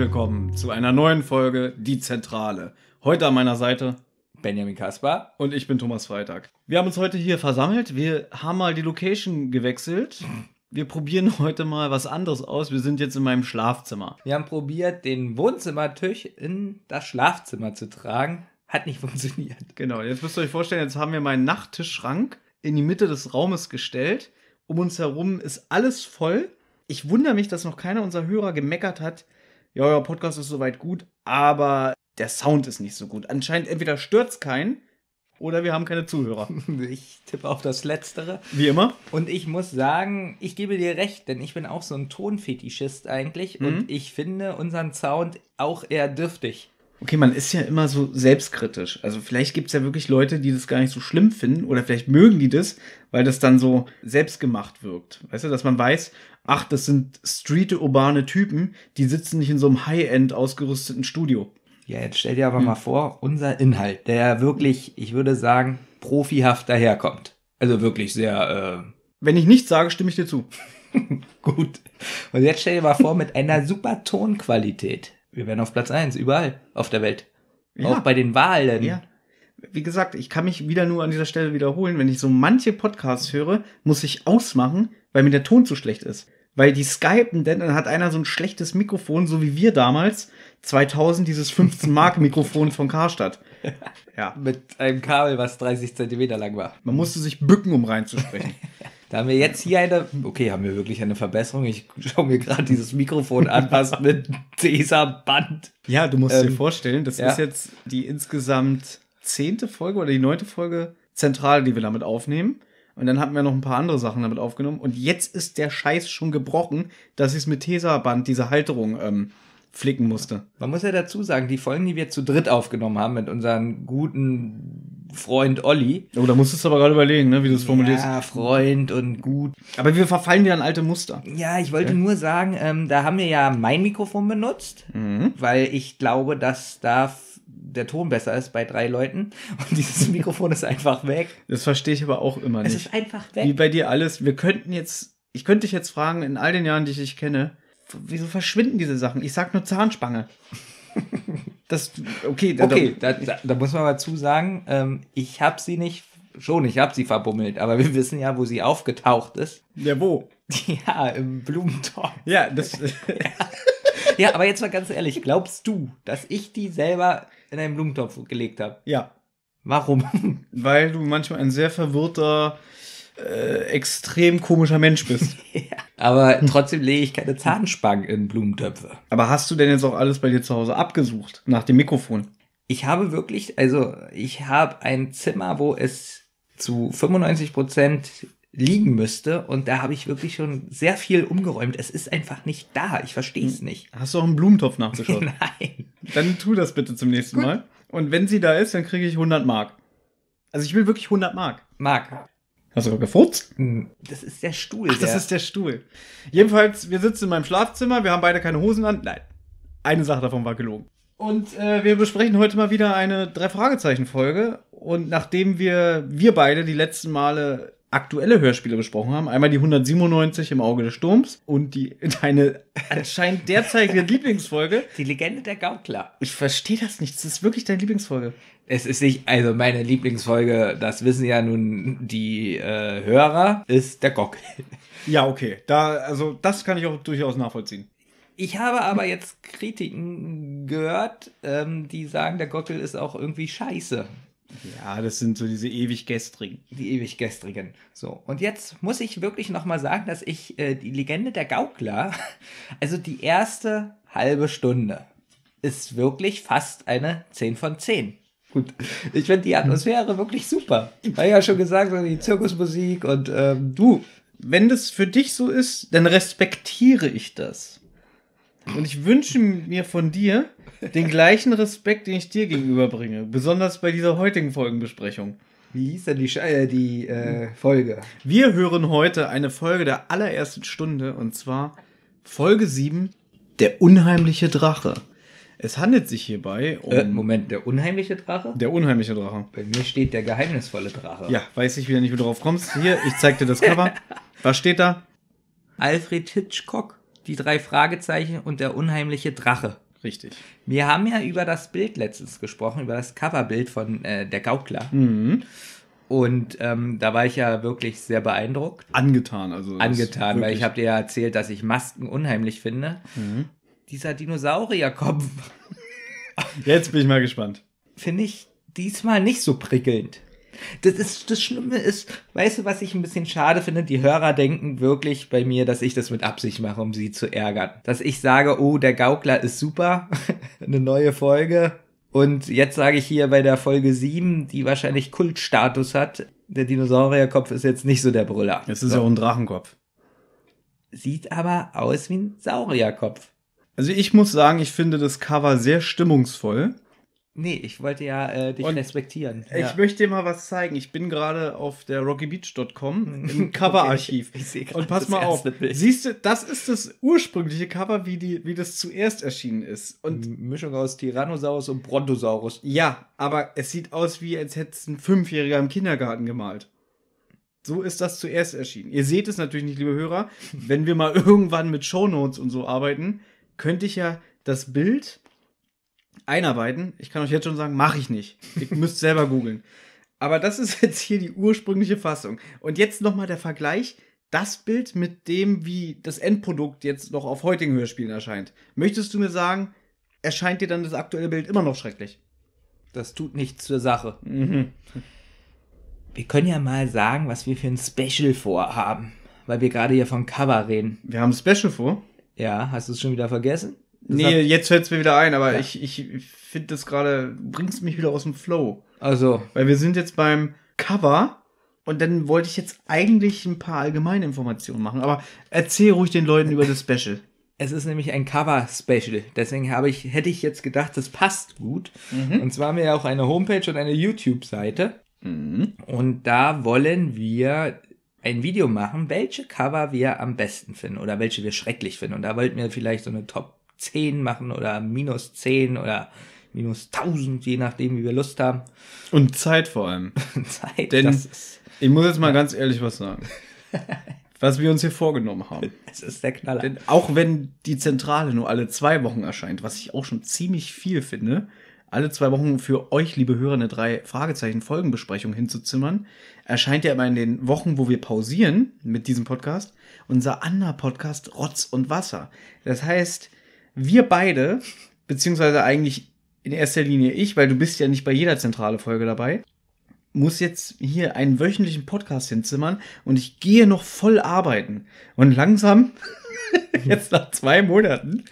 willkommen zu einer neuen Folge Die Zentrale. Heute an meiner Seite Benjamin Kaspar und ich bin Thomas Freitag. Wir haben uns heute hier versammelt. Wir haben mal die Location gewechselt. Wir probieren heute mal was anderes aus. Wir sind jetzt in meinem Schlafzimmer. Wir haben probiert, den Wohnzimmertisch in das Schlafzimmer zu tragen. Hat nicht funktioniert. Genau, jetzt müsst ihr euch vorstellen, jetzt haben wir meinen Nachttischschrank in die Mitte des Raumes gestellt. Um uns herum ist alles voll. Ich wundere mich, dass noch keiner unserer Hörer gemeckert hat, ja, euer Podcast ist soweit gut, aber der Sound ist nicht so gut. Anscheinend entweder stört's keinen oder wir haben keine Zuhörer. Ich tippe auf das Letztere. Wie immer. Und ich muss sagen, ich gebe dir recht, denn ich bin auch so ein Tonfetischist eigentlich mhm. und ich finde unseren Sound auch eher dürftig. Okay, man ist ja immer so selbstkritisch. Also vielleicht gibt es ja wirklich Leute, die das gar nicht so schlimm finden oder vielleicht mögen die das, weil das dann so selbstgemacht wirkt. Weißt du, dass man weiß, ach, das sind street-urbane Typen, die sitzen nicht in so einem High-End ausgerüsteten Studio. Ja, jetzt stell dir aber hm. mal vor, unser Inhalt, der wirklich, ich würde sagen, profihaft daherkommt. Also wirklich sehr. Äh Wenn ich nichts sage, stimme ich dir zu. Gut. Und jetzt stell dir mal vor, mit einer super Tonqualität. Wir wären auf Platz eins überall auf der Welt. Ja. Auch bei den Wahlen. Ja wie gesagt, ich kann mich wieder nur an dieser Stelle wiederholen, wenn ich so manche Podcasts höre, muss ich ausmachen, weil mir der Ton zu schlecht ist. Weil die skypen, denn dann hat einer so ein schlechtes Mikrofon, so wie wir damals, 2000, dieses 15-Mark-Mikrofon von Karstadt. Ja. Mit einem Kabel, was 30 Zentimeter lang war. Man musste sich bücken, um reinzusprechen. Da haben wir jetzt hier eine, okay, haben wir wirklich eine Verbesserung. Ich schaue mir gerade dieses Mikrofon an, was mit dieser Band. Ja, du musst ähm, dir vorstellen, das ja. ist jetzt die insgesamt zehnte Folge oder die neunte Folge zentral, die wir damit aufnehmen. Und dann hatten wir noch ein paar andere Sachen damit aufgenommen. Und jetzt ist der Scheiß schon gebrochen, dass ich es mit Tesaband, diese Halterung, ähm, flicken musste. Man muss ja dazu sagen, die Folgen, die wir zu dritt aufgenommen haben mit unserem guten Freund Olli. Oh, da musstest du aber gerade überlegen, ne, wie du es formulierst. Ja, Freund und gut. Aber wir verfallen wieder an alte Muster. Ja, ich wollte ja. nur sagen, ähm, da haben wir ja mein Mikrofon benutzt, mhm. weil ich glaube, dass da der Ton besser ist bei drei Leuten und dieses Mikrofon ist einfach weg. Das verstehe ich aber auch immer nicht. Es ist einfach weg. Wie bei dir alles. Wir könnten jetzt, ich könnte dich jetzt fragen, in all den Jahren, die ich dich kenne, wieso verschwinden diese Sachen? Ich sag nur Zahnspange. Das, okay, da, okay, da, da, da muss man mal zusagen, ähm, ich habe sie nicht, schon, ich habe sie verbummelt, aber wir wissen ja, wo sie aufgetaucht ist. Ja, wo? Ja, im Blumentopf. Ja, das. ja. ja, aber jetzt mal ganz ehrlich, glaubst du, dass ich die selber in einen Blumentopf gelegt habe. Ja. Warum? Weil du manchmal ein sehr verwirrter, äh, extrem komischer Mensch bist. ja, aber trotzdem lege ich keine Zahnspangen in Blumentöpfe. Aber hast du denn jetzt auch alles bei dir zu Hause abgesucht nach dem Mikrofon? Ich habe wirklich, also ich habe ein Zimmer, wo es zu 95 Prozent liegen müsste. Und da habe ich wirklich schon sehr viel umgeräumt. Es ist einfach nicht da. Ich verstehe es hm. nicht. Hast du auch einen Blumentopf nachgeschaut? Nein. Dann tu das bitte zum nächsten Gut. Mal. Und wenn sie da ist, dann kriege ich 100 Mark. Also ich will wirklich 100 Mark. Mark. Hast du gefurzt? Hm. Das ist der Stuhl. Ach, der. das ist der Stuhl. Jedenfalls, wir sitzen in meinem Schlafzimmer, wir haben beide keine Hosen an. Nein, eine Sache davon war gelogen. Und äh, wir besprechen heute mal wieder eine Drei-Fragezeichen-Folge. Und nachdem wir, wir beide die letzten Male aktuelle Hörspiele besprochen haben. Einmal die 197 im Auge des Sturms und die deine anscheinend derzeitige Lieblingsfolge. Die Legende der Gaukler. Ich verstehe das nicht. Das ist wirklich deine Lieblingsfolge. Es ist nicht, also meine Lieblingsfolge, das wissen ja nun die äh, Hörer, ist der Gockel. Ja, okay. Da, also das kann ich auch durchaus nachvollziehen. Ich habe aber jetzt Kritiken gehört, ähm, die sagen, der Gockel ist auch irgendwie scheiße. Ja, das sind so diese Ewiggestrigen. Die Ewiggestrigen. So, und jetzt muss ich wirklich nochmal sagen, dass ich äh, die Legende der Gaukler, also die erste halbe Stunde, ist wirklich fast eine 10 von 10. Gut, ich finde die Atmosphäre wirklich super. Ich habe ja schon gesagt, die Zirkusmusik und ähm, du. Wenn das für dich so ist, dann respektiere ich das. Und ich wünsche mir von dir den gleichen Respekt, den ich dir gegenüberbringe. Besonders bei dieser heutigen Folgenbesprechung. Wie hieß denn die, äh, die äh, Folge? Wir hören heute eine Folge der allerersten Stunde und zwar Folge 7, der unheimliche Drache. Es handelt sich hierbei um. Äh, Moment, der unheimliche Drache? Der unheimliche Drache. Bei mir steht der geheimnisvolle Drache. Ja, weiß ich wieder nicht, wie du drauf kommst. Hier, ich zeig dir das Cover. Was steht da? Alfred Hitchcock die drei Fragezeichen und der unheimliche Drache. Richtig. Wir haben ja über das Bild letztens gesprochen, über das Coverbild von äh, der Gaukler. Mhm. Und ähm, da war ich ja wirklich sehr beeindruckt. Angetan, also. Angetan, weil ich habe dir ja erzählt, dass ich Masken unheimlich finde. Mhm. Dieser Dinosaurierkopf. Jetzt bin ich mal gespannt. Finde ich diesmal nicht so prickelnd das ist, das Schlimme ist, weißt du, was ich ein bisschen schade finde? Die Hörer denken wirklich bei mir, dass ich das mit Absicht mache, um sie zu ärgern. Dass ich sage, oh, der Gaukler ist super, eine neue Folge. Und jetzt sage ich hier bei der Folge 7, die wahrscheinlich Kultstatus hat, der Dinosaurierkopf ist jetzt nicht so der Brüller. Es ist so. ja auch ein Drachenkopf. Sieht aber aus wie ein Saurierkopf. Also ich muss sagen, ich finde das Cover sehr stimmungsvoll. Nee, ich wollte ja äh, dich und respektieren. Ich ja. möchte dir mal was zeigen. Ich bin gerade auf der rockybeach.com im Coverarchiv. Okay, und pass mal auf. Bild. Siehst du, das ist das ursprüngliche Cover, wie, die, wie das zuerst erschienen ist. Und Mischung aus Tyrannosaurus und Brontosaurus. Ja, aber es sieht aus, wie als hätte es ein Fünfjähriger im Kindergarten gemalt. So ist das zuerst erschienen. Ihr seht es natürlich nicht, liebe Hörer. Wenn wir mal irgendwann mit Shownotes und so arbeiten, könnte ich ja das Bild einarbeiten. Ich kann euch jetzt schon sagen, mache ich nicht. Ihr müsst selber googeln. Aber das ist jetzt hier die ursprüngliche Fassung. Und jetzt nochmal der Vergleich. Das Bild mit dem, wie das Endprodukt jetzt noch auf heutigen Hörspielen erscheint. Möchtest du mir sagen, erscheint dir dann das aktuelle Bild immer noch schrecklich? Das tut nichts zur Sache. Mhm. Wir können ja mal sagen, was wir für ein Special vorhaben. Weil wir gerade hier von Cover reden. Wir haben ein Special vor? Ja, hast du es schon wieder vergessen? Nee, hat, jetzt fällt es mir wieder ein, aber ja. ich, ich finde das gerade, bringst mich wieder aus dem Flow. Also. Weil wir sind jetzt beim Cover und dann wollte ich jetzt eigentlich ein paar allgemeine Informationen machen, aber erzähl ruhig den Leuten über das Special. Es ist nämlich ein Cover-Special. Deswegen habe ich, hätte ich jetzt gedacht, das passt gut. Mhm. Und zwar haben wir ja auch eine Homepage und eine YouTube-Seite. Mhm. Und da wollen wir ein Video machen, welche Cover wir am besten finden oder welche wir schrecklich finden. Und da wollten wir vielleicht so eine Top 10 machen oder minus 10 oder minus 1000, je nachdem, wie wir Lust haben. Und Zeit vor allem. Zeit. Denn ist, ich muss jetzt mal ja. ganz ehrlich was sagen. was wir uns hier vorgenommen haben. Es ist der Knaller. Denn auch wenn die Zentrale nur alle zwei Wochen erscheint, was ich auch schon ziemlich viel finde, alle zwei Wochen für euch, liebe Hörer, eine drei Fragezeichen Folgenbesprechung hinzuzimmern, erscheint ja immer in den Wochen, wo wir pausieren mit diesem Podcast, unser anderer Podcast Rotz und Wasser. Das heißt, wir beide, beziehungsweise eigentlich in erster Linie ich, weil du bist ja nicht bei jeder zentrale Folge dabei, muss jetzt hier einen wöchentlichen Podcast hinzimmern und ich gehe noch voll arbeiten. Und langsam, jetzt nach zwei Monaten,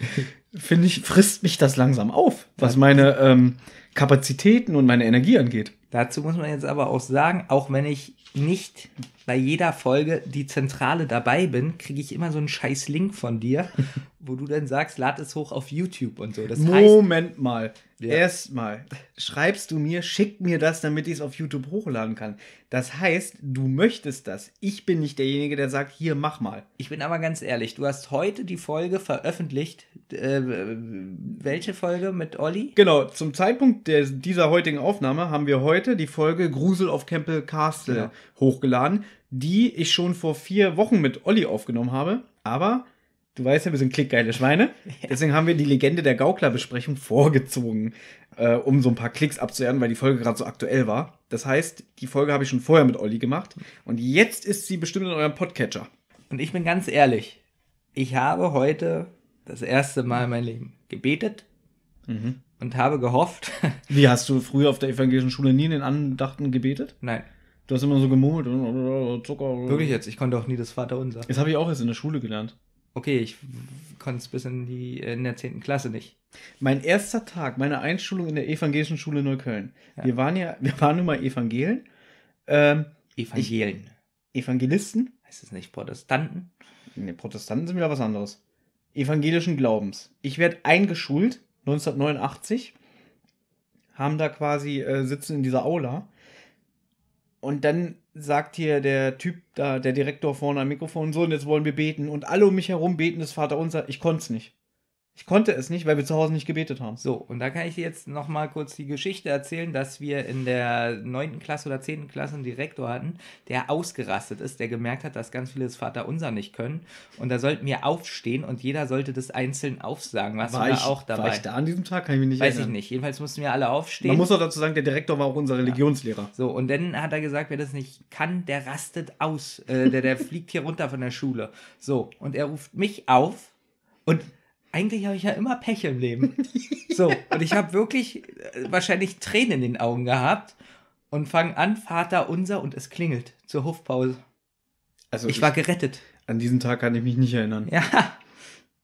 finde ich, frisst mich das langsam auf, was meine ähm, Kapazitäten und meine Energie angeht. Dazu muss man jetzt aber auch sagen, auch wenn ich nicht bei jeder Folge die Zentrale dabei bin, kriege ich immer so einen scheiß Link von dir, wo du dann sagst, lad es hoch auf YouTube und so. Das Moment heißt, mal. Ja. Erstmal schreibst du mir, schick mir das, damit ich es auf YouTube hochladen kann. Das heißt, du möchtest das. Ich bin nicht derjenige, der sagt, hier, mach mal. Ich bin aber ganz ehrlich, du hast heute die Folge veröffentlicht. Äh, welche Folge mit Olli? Genau, zum Zeitpunkt der, dieser heutigen Aufnahme haben wir heute die Folge Grusel auf Campbell Castle ja. Genau. hochgeladen, die ich schon vor vier Wochen mit Olli aufgenommen habe. Aber du weißt ja, wir sind klickgeile Schweine. Deswegen haben wir die Legende der Gauklerbesprechung vorgezogen, äh, um so ein paar Klicks abzuerden, weil die Folge gerade so aktuell war. Das heißt, die Folge habe ich schon vorher mit Olli gemacht und jetzt ist sie bestimmt in eurem Podcatcher. Und ich bin ganz ehrlich, ich habe heute das erste Mal in meinem Leben gebetet mhm. und habe gehofft. Wie hast du früher auf der evangelischen Schule nie in den Andachten gebetet? Nein. Du hast immer so gemurmelt. Zucker. Wirklich jetzt, ich konnte auch nie das Vaterunser. Das habe ich auch erst in der Schule gelernt okay, ich konnte es bis in, die, äh, in der 10. Klasse nicht. Mein erster Tag meine Einschulung in der evangelischen Schule Neukölln. Ja. Wir waren ja, wir waren nun mal Evangelen. Ähm, Evangelen. Ich, Evangelisten? Heißt es nicht Protestanten? Nee, Protestanten sind wieder was anderes. Evangelischen Glaubens. Ich werde eingeschult, 1989. Haben da quasi, äh, sitzen in dieser Aula und dann sagt hier der Typ da, der Direktor vorne am Mikrofon, so, und jetzt wollen wir beten. Und alle um mich herum beten das Vaterunser. Ich konnte es nicht. Ich konnte es nicht, weil wir zu Hause nicht gebetet haben. So, und da kann ich dir jetzt nochmal kurz die Geschichte erzählen, dass wir in der 9. Klasse oder 10. Klasse einen Direktor hatten, der ausgerastet ist, der gemerkt hat, dass ganz viele das Vaterunser nicht können. Und da sollten wir aufstehen und jeder sollte das einzeln aufsagen. Was war, war ich, auch dabei? War ich da an diesem Tag? Kann ich mich nicht Weiß erinnern. ich nicht. Jedenfalls mussten wir alle aufstehen. Man muss auch dazu sagen, der Direktor war auch unser Religionslehrer. Ja. So, und dann hat er gesagt, wer das nicht kann, der rastet aus. Äh, der, der fliegt hier runter von der Schule. So, und er ruft mich auf und eigentlich habe ich ja immer Pech im Leben. So, und ich habe wirklich äh, wahrscheinlich Tränen in den Augen gehabt und fange an, Vater unser, und es klingelt zur Hofpause. Also ich, ich war gerettet. An diesen Tag kann ich mich nicht erinnern. Ja,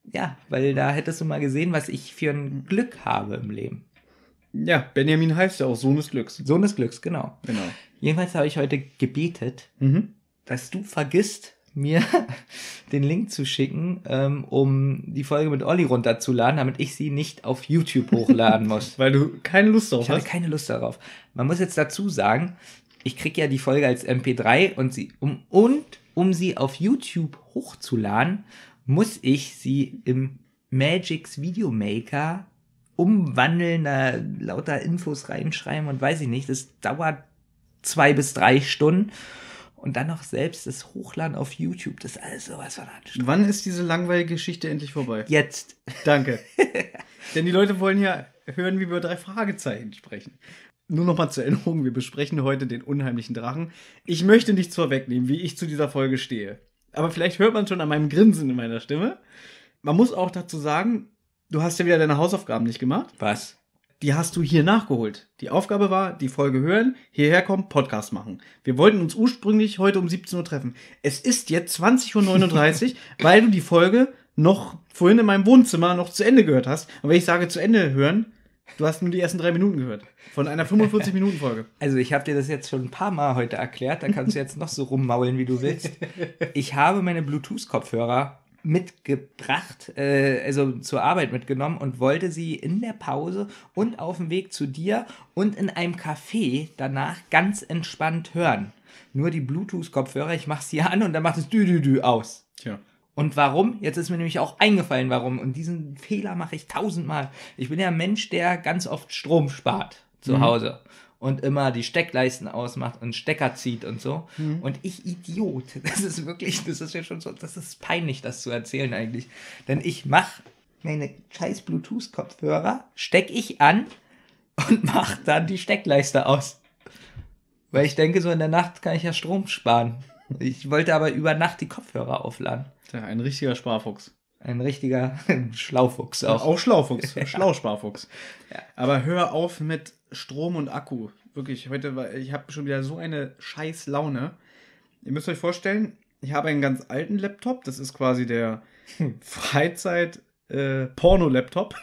ja, weil da hättest du mal gesehen, was ich für ein Glück habe im Leben. Ja, Benjamin heißt ja auch Sohn des Glücks. Sohn des Glücks, genau. genau. Jedenfalls habe ich heute gebetet, mhm. dass du vergisst, mir den Link zu schicken, ähm, um die Folge mit Olli runterzuladen, damit ich sie nicht auf YouTube hochladen muss. Weil du keine Lust darauf ich hast. Ich habe keine Lust darauf. Man muss jetzt dazu sagen, ich krieg ja die Folge als MP3 und sie um und um sie auf YouTube hochzuladen, muss ich sie im Magix Videomaker umwandeln, da lauter Infos reinschreiben und weiß ich nicht. Das dauert zwei bis drei Stunden und dann noch selbst das Hochladen auf YouTube, das ist alles sowas von anstrengend. Wann ist diese langweilige Geschichte endlich vorbei? Jetzt. Danke. Denn die Leute wollen ja hören, wie wir über drei Fragezeichen sprechen. Nur nochmal zur Erinnerung, wir besprechen heute den unheimlichen Drachen. Ich möchte nichts vorwegnehmen, wie ich zu dieser Folge stehe. Aber vielleicht hört man schon an meinem Grinsen in meiner Stimme. Man muss auch dazu sagen, du hast ja wieder deine Hausaufgaben nicht gemacht. Was? die hast du hier nachgeholt. Die Aufgabe war, die Folge hören, hierher kommen, Podcast machen. Wir wollten uns ursprünglich heute um 17 Uhr treffen. Es ist jetzt 20.39 Uhr, weil du die Folge noch vorhin in meinem Wohnzimmer noch zu Ende gehört hast. Und wenn ich sage zu Ende hören, Du hast nur die ersten drei Minuten gehört. Von einer 45-Minuten-Folge. Also, ich habe dir das jetzt schon ein paar Mal heute erklärt. Da kannst du jetzt noch so rummaulen, wie du willst. Ich habe meine Bluetooth-Kopfhörer mitgebracht, äh, also zur Arbeit mitgenommen und wollte sie in der Pause und auf dem Weg zu dir und in einem Café danach ganz entspannt hören. Nur die Bluetooth-Kopfhörer, ich mach's hier an und dann macht es dü dü dü aus. Tja. Und warum? Jetzt ist mir nämlich auch eingefallen, warum. Und diesen Fehler mache ich tausendmal. Ich bin ja ein Mensch, der ganz oft Strom spart zu mhm. Hause und immer die Steckleisten ausmacht und Stecker zieht und so. Mhm. Und ich Idiot, das ist wirklich, das ist ja schon so, das ist peinlich, das zu erzählen eigentlich. Denn ich mache meine scheiß Bluetooth-Kopfhörer, stecke ich an und mache dann die Steckleiste aus. Weil ich denke, so in der Nacht kann ich ja Strom sparen. Ich wollte aber über Nacht die Kopfhörer aufladen. Ja, ein richtiger Sparfuchs. Ein richtiger Schlaufuchs auch. Ja, auch Schlaufuchs, Schlausparfuchs. Ja. Aber hör auf mit Strom und Akku. Wirklich, heute war, ich habe schon wieder so eine scheiß Laune. Ihr müsst euch vorstellen, ich habe einen ganz alten Laptop. Das ist quasi der hm. Freizeit-Porno-Laptop.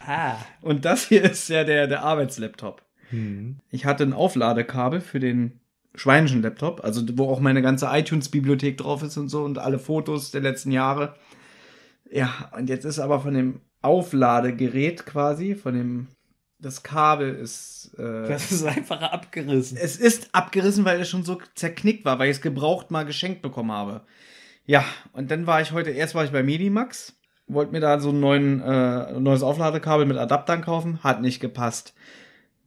Äh, ah. Und das hier ist ja der, der Arbeitslaptop. Hm. Ich hatte ein Aufladekabel für den schweinischen Laptop, also wo auch meine ganze iTunes-Bibliothek drauf ist und so und alle Fotos der letzten Jahre. Ja, und jetzt ist aber von dem Aufladegerät quasi, von dem das Kabel ist. Äh, das ist einfach abgerissen. Es ist abgerissen, weil es schon so zerknickt war, weil ich es gebraucht mal geschenkt bekommen habe. Ja, und dann war ich heute, erst war ich bei Medimax, wollte mir da so ein äh, neues Aufladekabel mit Adaptern kaufen, hat nicht gepasst.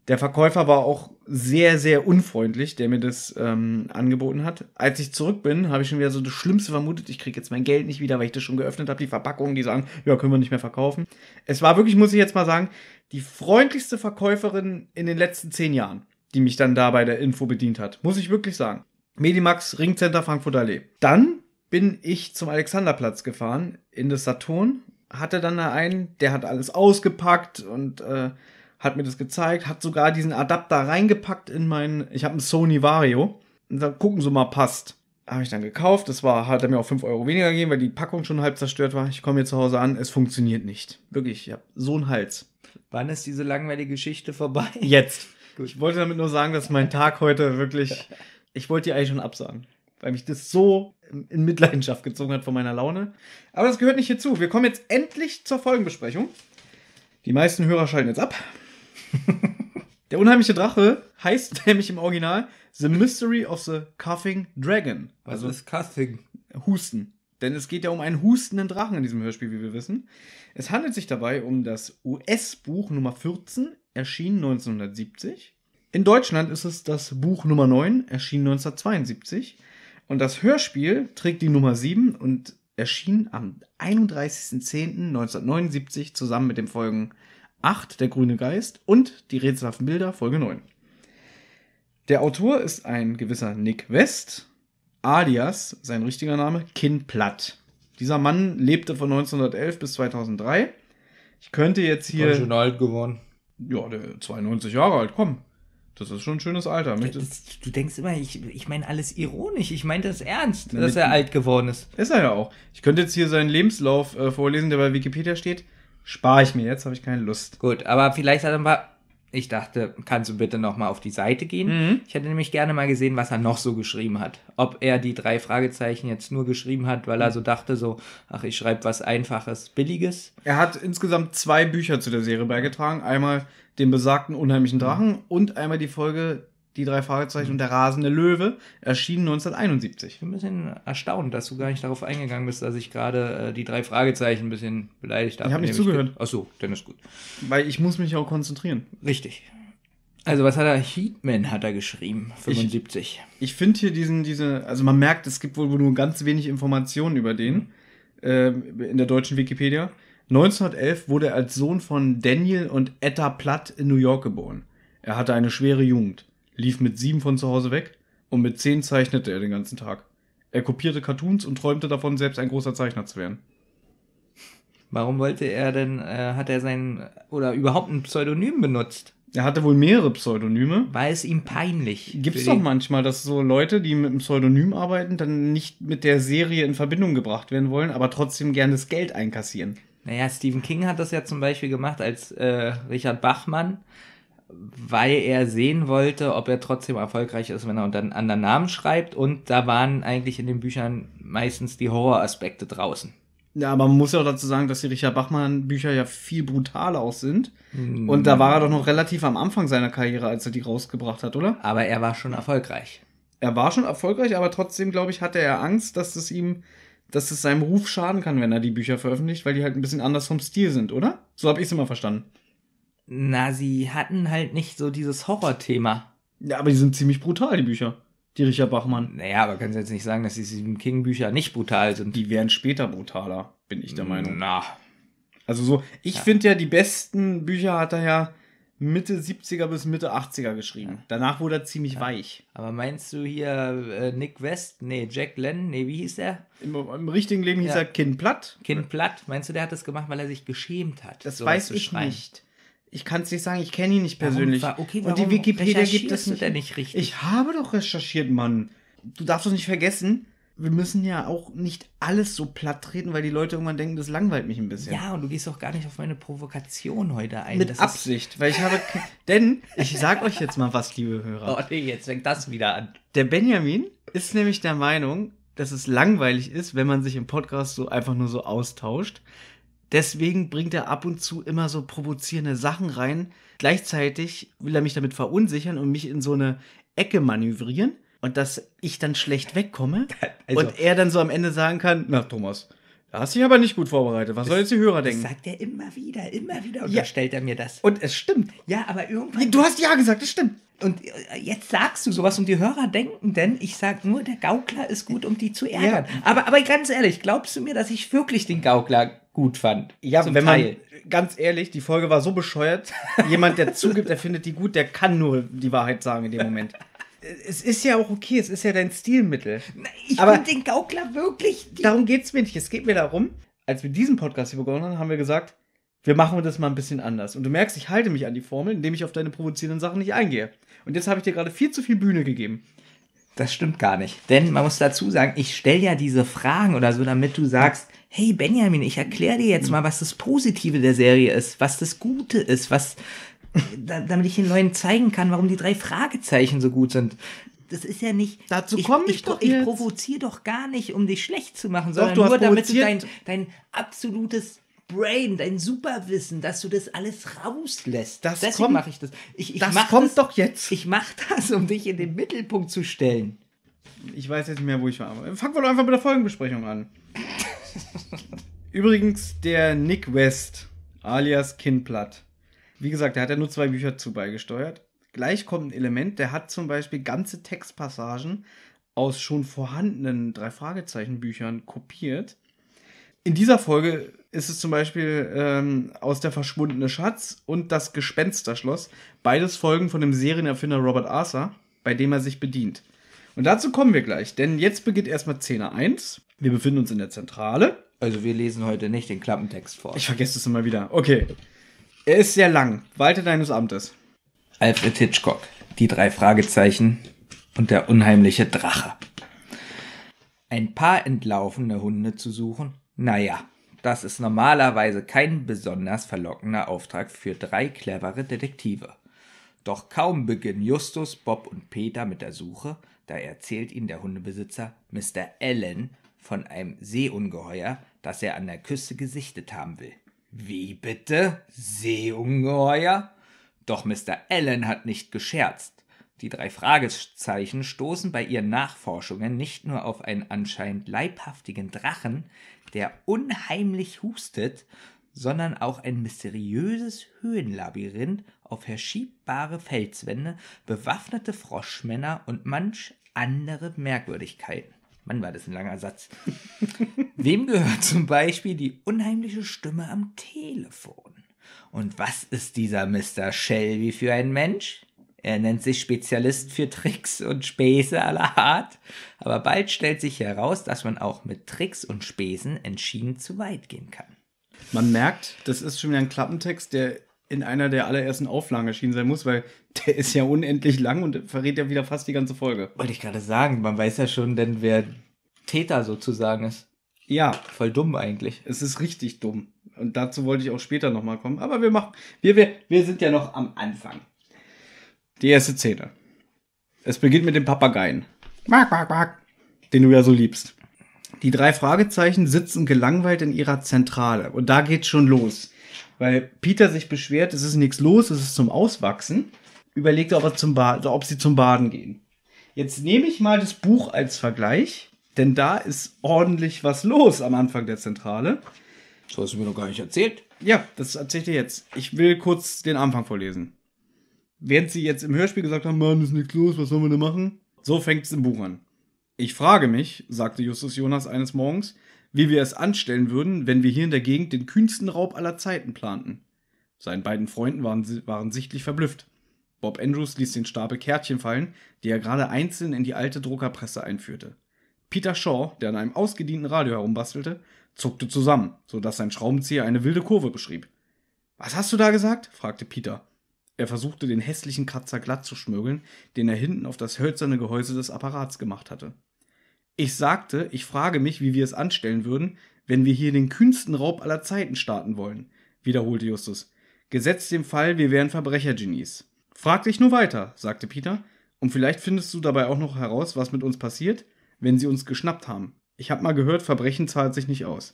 Der Verkäufer war auch sehr, sehr unfreundlich, der mir das ähm, angeboten hat. Als ich zurück bin, habe ich schon wieder so das Schlimmste vermutet, ich kriege jetzt mein Geld nicht wieder, weil ich das schon geöffnet habe. Die Verpackungen, die sagen, ja, können wir nicht mehr verkaufen. Es war wirklich, muss ich jetzt mal sagen, die freundlichste Verkäuferin in den letzten zehn Jahren, die mich dann da bei der Info bedient hat. Muss ich wirklich sagen. Medimax Ringcenter Frankfurt Allee. Dann bin ich zum Alexanderplatz gefahren, in das Saturn, hatte dann da einen, der hat alles ausgepackt und äh, hat mir das gezeigt, hat sogar diesen Adapter reingepackt in meinen, ich habe einen Sony Vario. Und dann gucken Sie mal, passt. Habe ich dann gekauft, das war, hat er mir auch 5 Euro weniger gegeben, weil die Packung schon halb zerstört war. Ich komme hier zu Hause an, es funktioniert nicht. Wirklich, ich habe so einen Hals. Wann ist diese langweilige Geschichte vorbei? Jetzt. Gut. Ich wollte damit nur sagen, dass mein Tag heute wirklich, ich wollte die eigentlich schon absagen, weil mich das so in Mitleidenschaft gezogen hat von meiner Laune. Aber das gehört nicht hierzu. Wir kommen jetzt endlich zur Folgenbesprechung. Die meisten Hörer schalten jetzt ab. Der unheimliche Drache heißt nämlich im Original The Mystery of the Coughing Dragon. Was also ist Coughing? Husten. Denn es geht ja um einen hustenden Drachen in diesem Hörspiel, wie wir wissen. Es handelt sich dabei um das US-Buch Nummer 14, erschien 1970. In Deutschland ist es das Buch Nummer 9, erschien 1972. Und das Hörspiel trägt die Nummer 7 und erschien am 31.10.1979 zusammen mit den Folgen 8, Der grüne Geist und Die rätselhaften Bilder, Folge 9. Der Autor ist ein gewisser Nick West, alias, sein richtiger Name, Kin Platt. Dieser Mann lebte von 1911 bis 2003. Ich könnte jetzt hier. Schon alt geworden. Ja, der 92 Jahre alt, komm. Das ist schon ein schönes Alter. Das, du denkst immer, ich, ich meine alles ironisch. Ich meine das ernst, dass er alt geworden ist. Ist er ja auch. Ich könnte jetzt hier seinen Lebenslauf äh, vorlesen, der bei Wikipedia steht. Spare ich mir jetzt, habe ich keine Lust. Gut, aber vielleicht hat er mal. Ich dachte, kannst du bitte noch mal auf die Seite gehen? Mhm. Ich hätte nämlich gerne mal gesehen, was er noch so geschrieben hat. Ob er die drei Fragezeichen jetzt nur geschrieben hat, weil er mhm. so dachte, so, ach, ich schreibe was Einfaches, Billiges. Er hat insgesamt zwei Bücher zu der Serie beigetragen. Einmal den besagten Unheimlichen Drachen mhm. und einmal die Folge die drei Fragezeichen und der rasende Löwe erschienen 1971. Ich bin ein bisschen erstaunt, dass du gar nicht darauf eingegangen bist, dass ich gerade äh, die drei Fragezeichen ein bisschen beleidigt habe. Ich habe nicht zugehört. Ich... Ach so, dann ist gut. Weil ich muss mich auch konzentrieren. Richtig. Also was hat er? Heatman hat er geschrieben, 75. Ich, ich finde hier diesen, diese, also man merkt, es gibt wohl nur ganz wenig Informationen über den äh, in der deutschen Wikipedia. 1911 wurde er als Sohn von Daniel und Etta Platt in New York geboren. Er hatte eine schwere Jugend lief mit sieben von zu Hause weg und mit zehn zeichnete er den ganzen Tag. Er kopierte Cartoons und träumte davon, selbst ein großer Zeichner zu werden. Warum wollte er denn, äh, hat er sein, oder überhaupt ein Pseudonym benutzt? Er hatte wohl mehrere Pseudonyme. War es ihm peinlich? Gibt es doch manchmal, dass so Leute, die mit einem Pseudonym arbeiten, dann nicht mit der Serie in Verbindung gebracht werden wollen, aber trotzdem gerne das Geld einkassieren. Naja, Stephen King hat das ja zum Beispiel gemacht, als äh, Richard Bachmann weil er sehen wollte, ob er trotzdem erfolgreich ist, wenn er unter einen anderen Namen schreibt. Und da waren eigentlich in den Büchern meistens die Horroraspekte draußen. Ja, aber man muss ja auch dazu sagen, dass die Richard Bachmann-Bücher ja viel brutaler auch sind. Mhm. Und da war er doch noch relativ am Anfang seiner Karriere, als er die rausgebracht hat, oder? Aber er war schon erfolgreich. Er war schon erfolgreich, aber trotzdem, glaube ich, hatte er Angst, dass es ihm, dass es seinem Ruf schaden kann, wenn er die Bücher veröffentlicht, weil die halt ein bisschen anders vom Stil sind, oder? So habe ich es immer verstanden. Na, sie hatten halt nicht so dieses Horrorthema. Ja, aber die sind ziemlich brutal, die Bücher. Die Richard Bachmann. Naja, aber kannst du jetzt nicht sagen, dass die Sieben King-Bücher nicht brutal sind? Die wären später brutaler, bin ich der Meinung. Na. Also so, ich ja. finde ja, die besten Bücher hat er ja Mitte 70er bis Mitte 80er geschrieben. Ja. Danach wurde er ziemlich ja. weich. Aber meinst du hier äh, Nick West? Nee, Jack Lennon? Nee, wie hieß er? Im, Im, richtigen Leben hieß er Kin Platt. Kin Platt. Meinst du, der hat das gemacht, weil er sich geschämt hat? Das weiß ich nicht ich kann es nicht sagen, ich kenne ihn nicht persönlich. Warum, okay, warum und die Wikipedia gibt es nicht. nicht richtig. Ich habe doch recherchiert, Mann. Du darfst doch nicht vergessen, wir müssen ja auch nicht alles so platt treten, weil die Leute irgendwann denken, das langweilt mich ein bisschen. Ja, und du gehst auch gar nicht auf meine Provokation heute ein. Mit das Absicht, weil ich habe. Denn ich sag euch jetzt mal was, liebe Hörer. Oh nee, jetzt fängt das wieder an. Der Benjamin ist nämlich der Meinung, dass es langweilig ist, wenn man sich im Podcast so einfach nur so austauscht. Deswegen bringt er ab und zu immer so provozierende Sachen rein. Gleichzeitig will er mich damit verunsichern und mich in so eine Ecke manövrieren und dass ich dann schlecht wegkomme also, und er dann so am Ende sagen kann, na Thomas, da hast du dich aber nicht gut vorbereitet. Was soll jetzt die Hörer denken? Das sagt er immer wieder, immer wieder unterstellt ja. er mir das. Und es stimmt. Ja, aber irgendwann... Du hast ja gesagt, es stimmt. Und äh, jetzt sagst du sowas und die Hörer denken denn, ich sag nur, der Gaukler ist gut, um die zu ärgern. Ja. Aber, aber ganz ehrlich, glaubst du mir, dass ich wirklich den Gaukler gut fand. Ja, Zum wenn Teil. man ganz ehrlich, die Folge war so bescheuert. Jemand, der zugibt, der findet die gut, der kann nur die Wahrheit sagen in dem Moment. es ist ja auch okay, es ist ja dein Stilmittel. Ich Aber den Gaukler wirklich. Darum geht es mir nicht. Es geht mir darum, als wir diesen Podcast hier begonnen haben, haben wir gesagt, wir machen das mal ein bisschen anders. Und du merkst, ich halte mich an die Formel, indem ich auf deine provozierenden Sachen nicht eingehe. Und jetzt habe ich dir gerade viel zu viel Bühne gegeben. Das stimmt gar nicht. Denn man muss dazu sagen, ich stelle ja diese Fragen oder so, damit du sagst, hey Benjamin, ich erkläre dir jetzt mhm. mal, was das Positive der Serie ist, was das Gute ist, was, damit ich den Leuten zeigen kann, warum die drei Fragezeichen so gut sind. Das ist ja nicht. Dazu komme ich, ich, doch. Ich, ich provoziere doch gar nicht, um dich schlecht zu machen, sondern doch, nur damit du dein, dein absolutes Brain, dein Superwissen, dass du das alles rauslässt. Das Deswegen mache ich das. Ich, ich das kommt das, doch jetzt. Ich mache das, um dich in den Mittelpunkt zu stellen. Ich weiß jetzt nicht mehr, wo ich war. Fangen wir doch einfach mit der Folgenbesprechung an. Übrigens, der Nick West, alias Kinnplatt. Wie gesagt, der hat ja nur zwei Bücher zu beigesteuert. Gleich kommt ein Element, der hat zum Beispiel ganze Textpassagen aus schon vorhandenen drei Fragezeichen Büchern kopiert. In dieser Folge ist es zum Beispiel ähm, aus der verschwundene Schatz und das Gespensterschloss. Beides Folgen von dem Serienerfinder Robert Arthur, bei dem er sich bedient. Und dazu kommen wir gleich, denn jetzt beginnt erstmal Szene 1. Wir befinden uns in der Zentrale. Also wir lesen heute nicht den Klappentext vor. Ich vergesse es immer wieder. Okay. Er ist sehr lang. Walte deines Amtes. Alfred Hitchcock, die drei Fragezeichen und der unheimliche Drache. Ein paar entlaufene Hunde zu suchen? Naja, das ist normalerweise kein besonders verlockender Auftrag für drei clevere Detektive. Doch kaum beginnen Justus, Bob und Peter mit der Suche, da erzählt ihnen der Hundebesitzer Mr. Allen von einem Seeungeheuer, das er an der Küste gesichtet haben will. Wie bitte? Seeungeheuer? Doch Mr. Allen hat nicht gescherzt. Die drei Fragezeichen stoßen bei ihren Nachforschungen nicht nur auf einen anscheinend leibhaftigen Drachen, der unheimlich hustet, sondern auch ein mysteriöses Höhenlabyrinth auf verschiebbare Felswände, bewaffnete Froschmänner und manch andere Merkwürdigkeiten. Mann, war das ein langer Satz. Wem gehört zum Beispiel die unheimliche Stimme am Telefon? Und was ist dieser Mr. Shelby für ein Mensch? Er nennt sich Spezialist für Tricks und Späße aller Art, aber bald stellt sich heraus, dass man auch mit Tricks und Späßen entschieden zu weit gehen kann. Man merkt, das ist schon wieder ein Klappentext, der in einer der allerersten Auflagen erschienen sein muss, weil der ist ja unendlich lang und verrät ja wieder fast die ganze Folge. Wollte ich gerade sagen, man weiß ja schon, denn wer Täter sozusagen ist. Ja. Voll dumm eigentlich. Es ist richtig dumm. Und dazu wollte ich auch später nochmal kommen. Aber wir machen, wir, wir, wir sind ja noch am Anfang. Die erste Szene. Es beginnt mit dem Papageien. Mark, mark, mark. Den du ja so liebst. Die drei Fragezeichen sitzen gelangweilt in ihrer Zentrale. Und da geht's schon los. Weil Peter sich beschwert, es ist nichts los, es ist zum Auswachsen überlegte, ob, er zum ba also ob sie zum Baden gehen. Jetzt nehme ich mal das Buch als Vergleich, denn da ist ordentlich was los am Anfang der Zentrale. Das hast du mir noch gar nicht erzählt. Ja, das erzähle ich dir jetzt. Ich will kurz den Anfang vorlesen. Während sie jetzt im Hörspiel gesagt haben, Mann, ist nichts los, was sollen wir denn machen? So fängt es im Buch an. Ich frage mich, sagte Justus Jonas eines Morgens, wie wir es anstellen würden, wenn wir hier in der Gegend den kühnsten Raub aller Zeiten planten. Seinen beiden Freunden waren, waren sichtlich verblüfft. Bob Andrews ließ den Stapel Kärtchen fallen, die er gerade einzeln in die alte Druckerpresse einführte. Peter Shaw, der an einem ausgedienten Radio herumbastelte, zuckte zusammen, sodass sein Schraubenzieher eine wilde Kurve beschrieb. Was hast du da gesagt? fragte Peter. Er versuchte, den hässlichen Kratzer glatt zu schmögeln, den er hinten auf das hölzerne Gehäuse des Apparats gemacht hatte. Ich sagte, ich frage mich, wie wir es anstellen würden, wenn wir hier den kühnsten Raub aller Zeiten starten wollen, wiederholte Justus. Gesetzt dem Fall, wir wären Verbrechergenies. Frag dich nur weiter, sagte Peter, und vielleicht findest du dabei auch noch heraus, was mit uns passiert, wenn sie uns geschnappt haben. Ich habe mal gehört, Verbrechen zahlt sich nicht aus.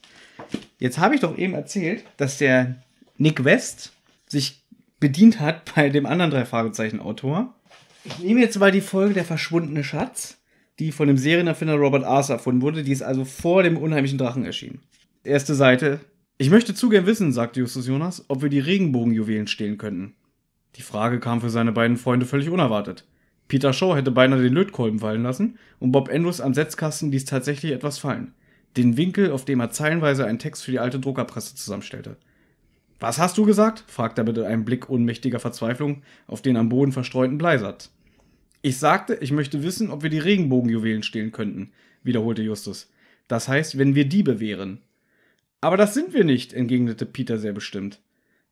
Jetzt habe ich doch eben erzählt, dass der Nick West sich bedient hat bei dem anderen drei Fragezeichen Autor. Ich nehme jetzt mal die Folge Der verschwundene Schatz, die von dem Serienerfinder Robert Arthur erfunden wurde. Die ist also vor dem unheimlichen Drachen erschienen. Erste Seite. Ich möchte zu gern wissen, sagte Justus Jonas, ob wir die Regenbogenjuwelen stehlen könnten. Die Frage kam für seine beiden Freunde völlig unerwartet. Peter Shaw hätte beinahe den Lötkolben fallen lassen und Bob Andrews am Setzkasten ließ tatsächlich etwas fallen. Den Winkel, auf dem er zeilenweise einen Text für die alte Druckerpresse zusammenstellte. Was hast du gesagt? fragte er mit einem Blick ohnmächtiger Verzweiflung auf den am Boden verstreuten Bleisatz. Ich sagte, ich möchte wissen, ob wir die Regenbogenjuwelen stehlen könnten, wiederholte Justus. Das heißt, wenn wir Diebe wären. Aber das sind wir nicht, entgegnete Peter sehr bestimmt.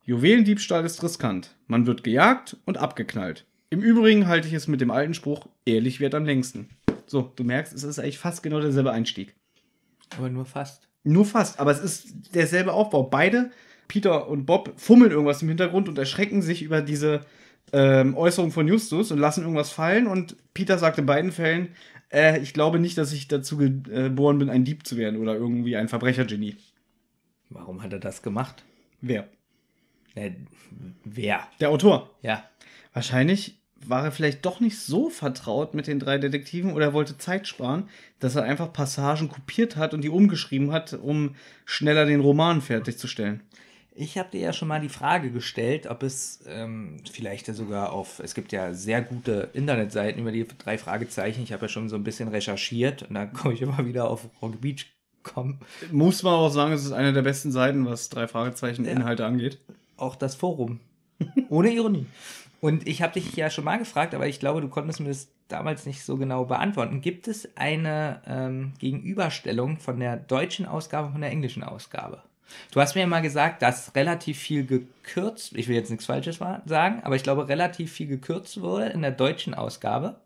Juwelendiebstahl ist riskant. Man wird gejagt und abgeknallt. Im Übrigen halte ich es mit dem alten Spruch, ehrlich wird am längsten. So, du merkst, es ist eigentlich fast genau derselbe Einstieg. Aber nur fast. Nur fast, aber es ist derselbe Aufbau. Beide, Peter und Bob, fummeln irgendwas im Hintergrund und erschrecken sich über diese ähm, Äußerung von Justus und lassen irgendwas fallen. Und Peter sagt in beiden Fällen, äh, ich glaube nicht, dass ich dazu geboren bin, ein Dieb zu werden oder irgendwie ein Verbrechergenie. Warum hat er das gemacht? Wer? Äh, wer? Der Autor. Ja. Wahrscheinlich war er vielleicht doch nicht so vertraut mit den drei Detektiven oder wollte Zeit sparen, dass er einfach Passagen kopiert hat und die umgeschrieben hat, um schneller den Roman fertigzustellen. Ich habe dir ja schon mal die Frage gestellt, ob es ähm, vielleicht ja sogar auf, es gibt ja sehr gute Internetseiten über die drei Fragezeichen. Ich habe ja schon so ein bisschen recherchiert und dann komme ich immer wieder auf Rock Beach kommen. Muss man auch sagen, es ist eine der besten Seiten, was drei Fragezeichen Inhalte ja. angeht auch das Forum. Ohne Ironie. Und ich habe dich ja schon mal gefragt, aber ich glaube, du konntest mir das damals nicht so genau beantworten. Gibt es eine ähm, Gegenüberstellung von der deutschen Ausgabe und von der englischen Ausgabe? Du hast mir ja mal gesagt, dass relativ viel gekürzt, ich will jetzt nichts Falsches sagen, aber ich glaube, relativ viel gekürzt wurde in der deutschen Ausgabe.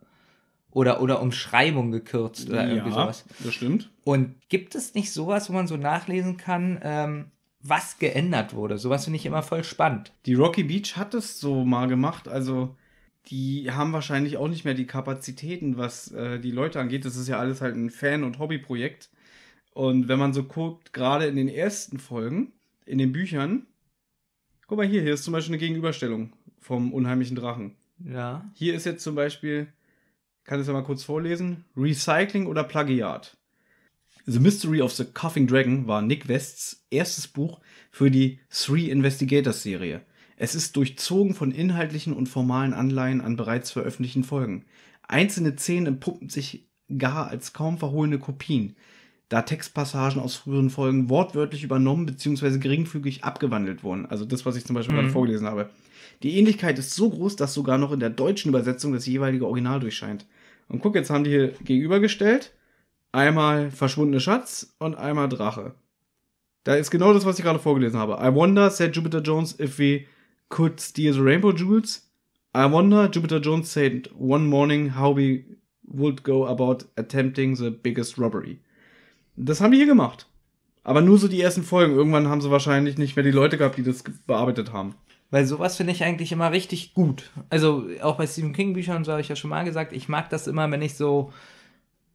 Oder, oder Umschreibung gekürzt oder ja, irgendwie sowas. Das stimmt. Und gibt es nicht sowas, wo man so nachlesen kann, ähm, was geändert wurde. Sowas finde ich immer voll spannend. Die Rocky Beach hat es so mal gemacht. Also die haben wahrscheinlich auch nicht mehr die Kapazitäten, was äh, die Leute angeht. Das ist ja alles halt ein Fan- und Hobbyprojekt. Und wenn man so guckt, gerade in den ersten Folgen, in den Büchern, guck mal hier, hier ist zum Beispiel eine Gegenüberstellung vom unheimlichen Drachen. Ja. Hier ist jetzt zum Beispiel, kann ich es ja mal kurz vorlesen, Recycling oder Plagiat. The Mystery of the Coughing Dragon war Nick Wests erstes Buch für die Three Investigators Serie. Es ist durchzogen von inhaltlichen und formalen Anleihen an bereits veröffentlichten Folgen. Einzelne Szenen entpuppen sich gar als kaum verhohlene Kopien, da Textpassagen aus früheren Folgen wortwörtlich übernommen bzw. geringfügig abgewandelt wurden. Also das, was ich zum Beispiel mhm. gerade vorgelesen habe. Die Ähnlichkeit ist so groß, dass sogar noch in der deutschen Übersetzung das jeweilige Original durchscheint. Und guck, jetzt haben die hier gegenübergestellt einmal verschwundene Schatz und einmal Drache. Da ist genau das, was ich gerade vorgelesen habe. I wonder, said Jupiter Jones, if we could steal the rainbow jewels. I wonder, Jupiter Jones said one morning, how we would go about attempting the biggest robbery. Das haben die hier gemacht. Aber nur so die ersten Folgen. Irgendwann haben sie wahrscheinlich nicht mehr die Leute gehabt, die das bearbeitet haben. Weil sowas finde ich eigentlich immer richtig gut. Also auch bei Stephen King Büchern, so habe ich ja schon mal gesagt, ich mag das immer, wenn ich so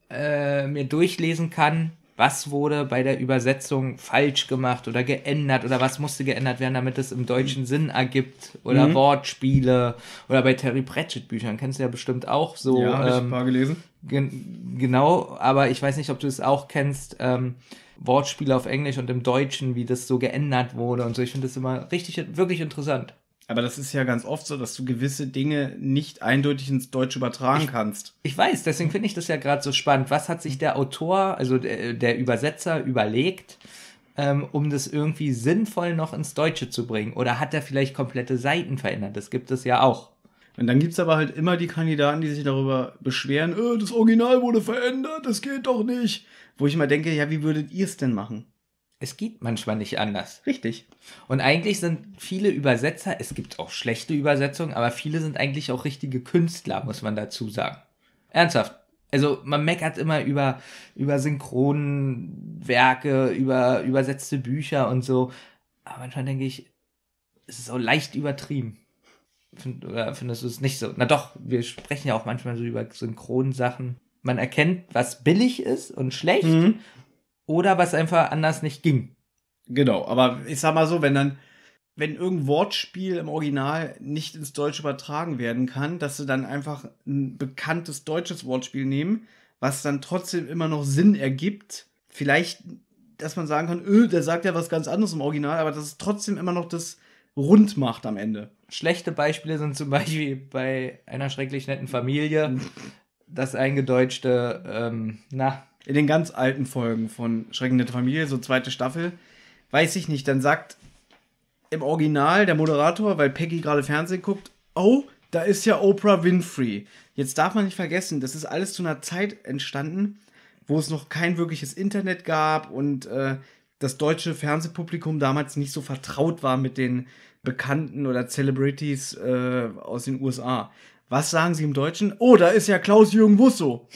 äh, mir durchlesen kann, was wurde bei der Übersetzung falsch gemacht oder geändert oder was musste geändert werden, damit es im deutschen Sinn ergibt oder mhm. Wortspiele oder bei Terry Pratchett Büchern kennst du ja bestimmt auch so. Ja, habe ähm, ich ein paar gelesen. Gen genau, aber ich weiß nicht, ob du es auch kennst. Ähm, Wortspiele auf Englisch und im Deutschen, wie das so geändert wurde und so. Ich finde das immer richtig, wirklich interessant. Aber das ist ja ganz oft so, dass du gewisse Dinge nicht eindeutig ins Deutsch übertragen ich, kannst. Ich weiß, deswegen finde ich das ja gerade so spannend. Was hat sich der Autor, also der, der Übersetzer, überlegt, ähm, um das irgendwie sinnvoll noch ins Deutsche zu bringen? Oder hat er vielleicht komplette Seiten verändert? Das gibt es ja auch. Und dann gibt's aber halt immer die Kandidaten, die sich darüber beschweren, äh, das Original wurde verändert, das geht doch nicht. Wo ich mal denke, ja, wie würdet ihr es denn machen? es geht manchmal nicht anders. Richtig. Und eigentlich sind viele Übersetzer, es gibt auch schlechte Übersetzungen, aber viele sind eigentlich auch richtige Künstler, muss man dazu sagen. Ernsthaft. Also man meckert immer über, über Synchronwerke, über übersetzte Bücher und so. Aber manchmal denke ich, es ist so leicht übertrieben. Find, oder findest du es nicht so? Na doch, wir sprechen ja auch manchmal so über Synchronsachen. Man erkennt, was billig ist und schlecht. Mhm oder was einfach anders nicht ging. Genau, aber ich sag mal so, wenn dann, wenn irgendein Wortspiel im Original nicht ins Deutsch übertragen werden kann, dass sie dann einfach ein bekanntes deutsches Wortspiel nehmen, was dann trotzdem immer noch Sinn ergibt. Vielleicht, dass man sagen kann, öh, der sagt ja was ganz anderes im Original, aber dass es trotzdem immer noch das rund macht am Ende. Schlechte Beispiele sind zum Beispiel bei einer schrecklich netten Familie das eingedeutschte, ähm, na, in den ganz alten Folgen von Schreckende Familie, so zweite Staffel, weiß ich nicht, dann sagt im Original der Moderator, weil Peggy gerade Fernsehen guckt, oh, da ist ja Oprah Winfrey. Jetzt darf man nicht vergessen, das ist alles zu einer Zeit entstanden, wo es noch kein wirkliches Internet gab und äh, das deutsche Fernsehpublikum damals nicht so vertraut war mit den Bekannten oder Celebrities äh, aus den USA. Was sagen sie im Deutschen? Oh, da ist ja Klaus-Jürgen Wusso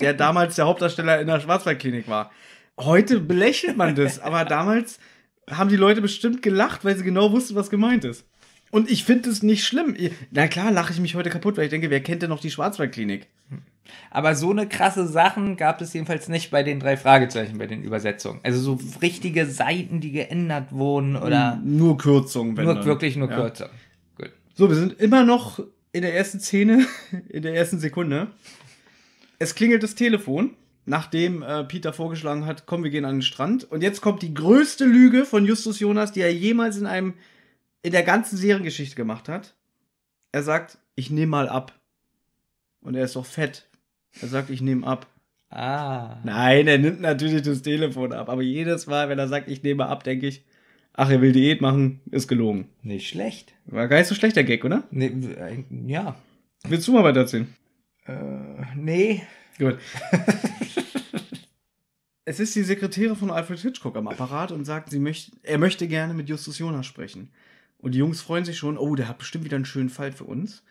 der damals der Hauptdarsteller in der Schwarzwaldklinik war. Heute belächelt man das, aber damals haben die Leute bestimmt gelacht, weil sie genau wussten, was gemeint ist. Und ich finde es nicht schlimm. Na klar, lache ich mich heute kaputt, weil ich denke, wer kennt denn noch die Schwarzwaldklinik? Aber so eine krasse Sachen gab es jedenfalls nicht bei den drei Fragezeichen, bei den Übersetzungen. Also so richtige Seiten, die geändert wurden oder. Nur Kürzungen, wenn Nur wirklich nur ja. Kürzungen. Gut. So, wir sind immer noch in der ersten Szene, in der ersten Sekunde. Es klingelt das Telefon, nachdem äh, Peter vorgeschlagen hat, komm, wir gehen an den Strand. Und jetzt kommt die größte Lüge von Justus Jonas, die er jemals in einem in der ganzen Seriengeschichte gemacht hat. Er sagt, ich nehme mal ab. Und er ist doch fett. Er sagt, ich nehme ab. Ah. Nein, er nimmt natürlich das Telefon ab. Aber jedes Mal, wenn er sagt, ich nehme ab, denke ich, ach, er will Diät machen, ist gelogen. Nicht schlecht. War gar nicht so schlecht, der Gag, oder? Nee, äh, ja. Willst du mal weiterziehen? Äh, nee. Gut. es ist die Sekretärin von Alfred Hitchcock am Apparat und sagt, sie möcht, er möchte gerne mit Justus Jonas sprechen. Und die Jungs freuen sich schon, oh, der hat bestimmt wieder einen schönen Fall für uns.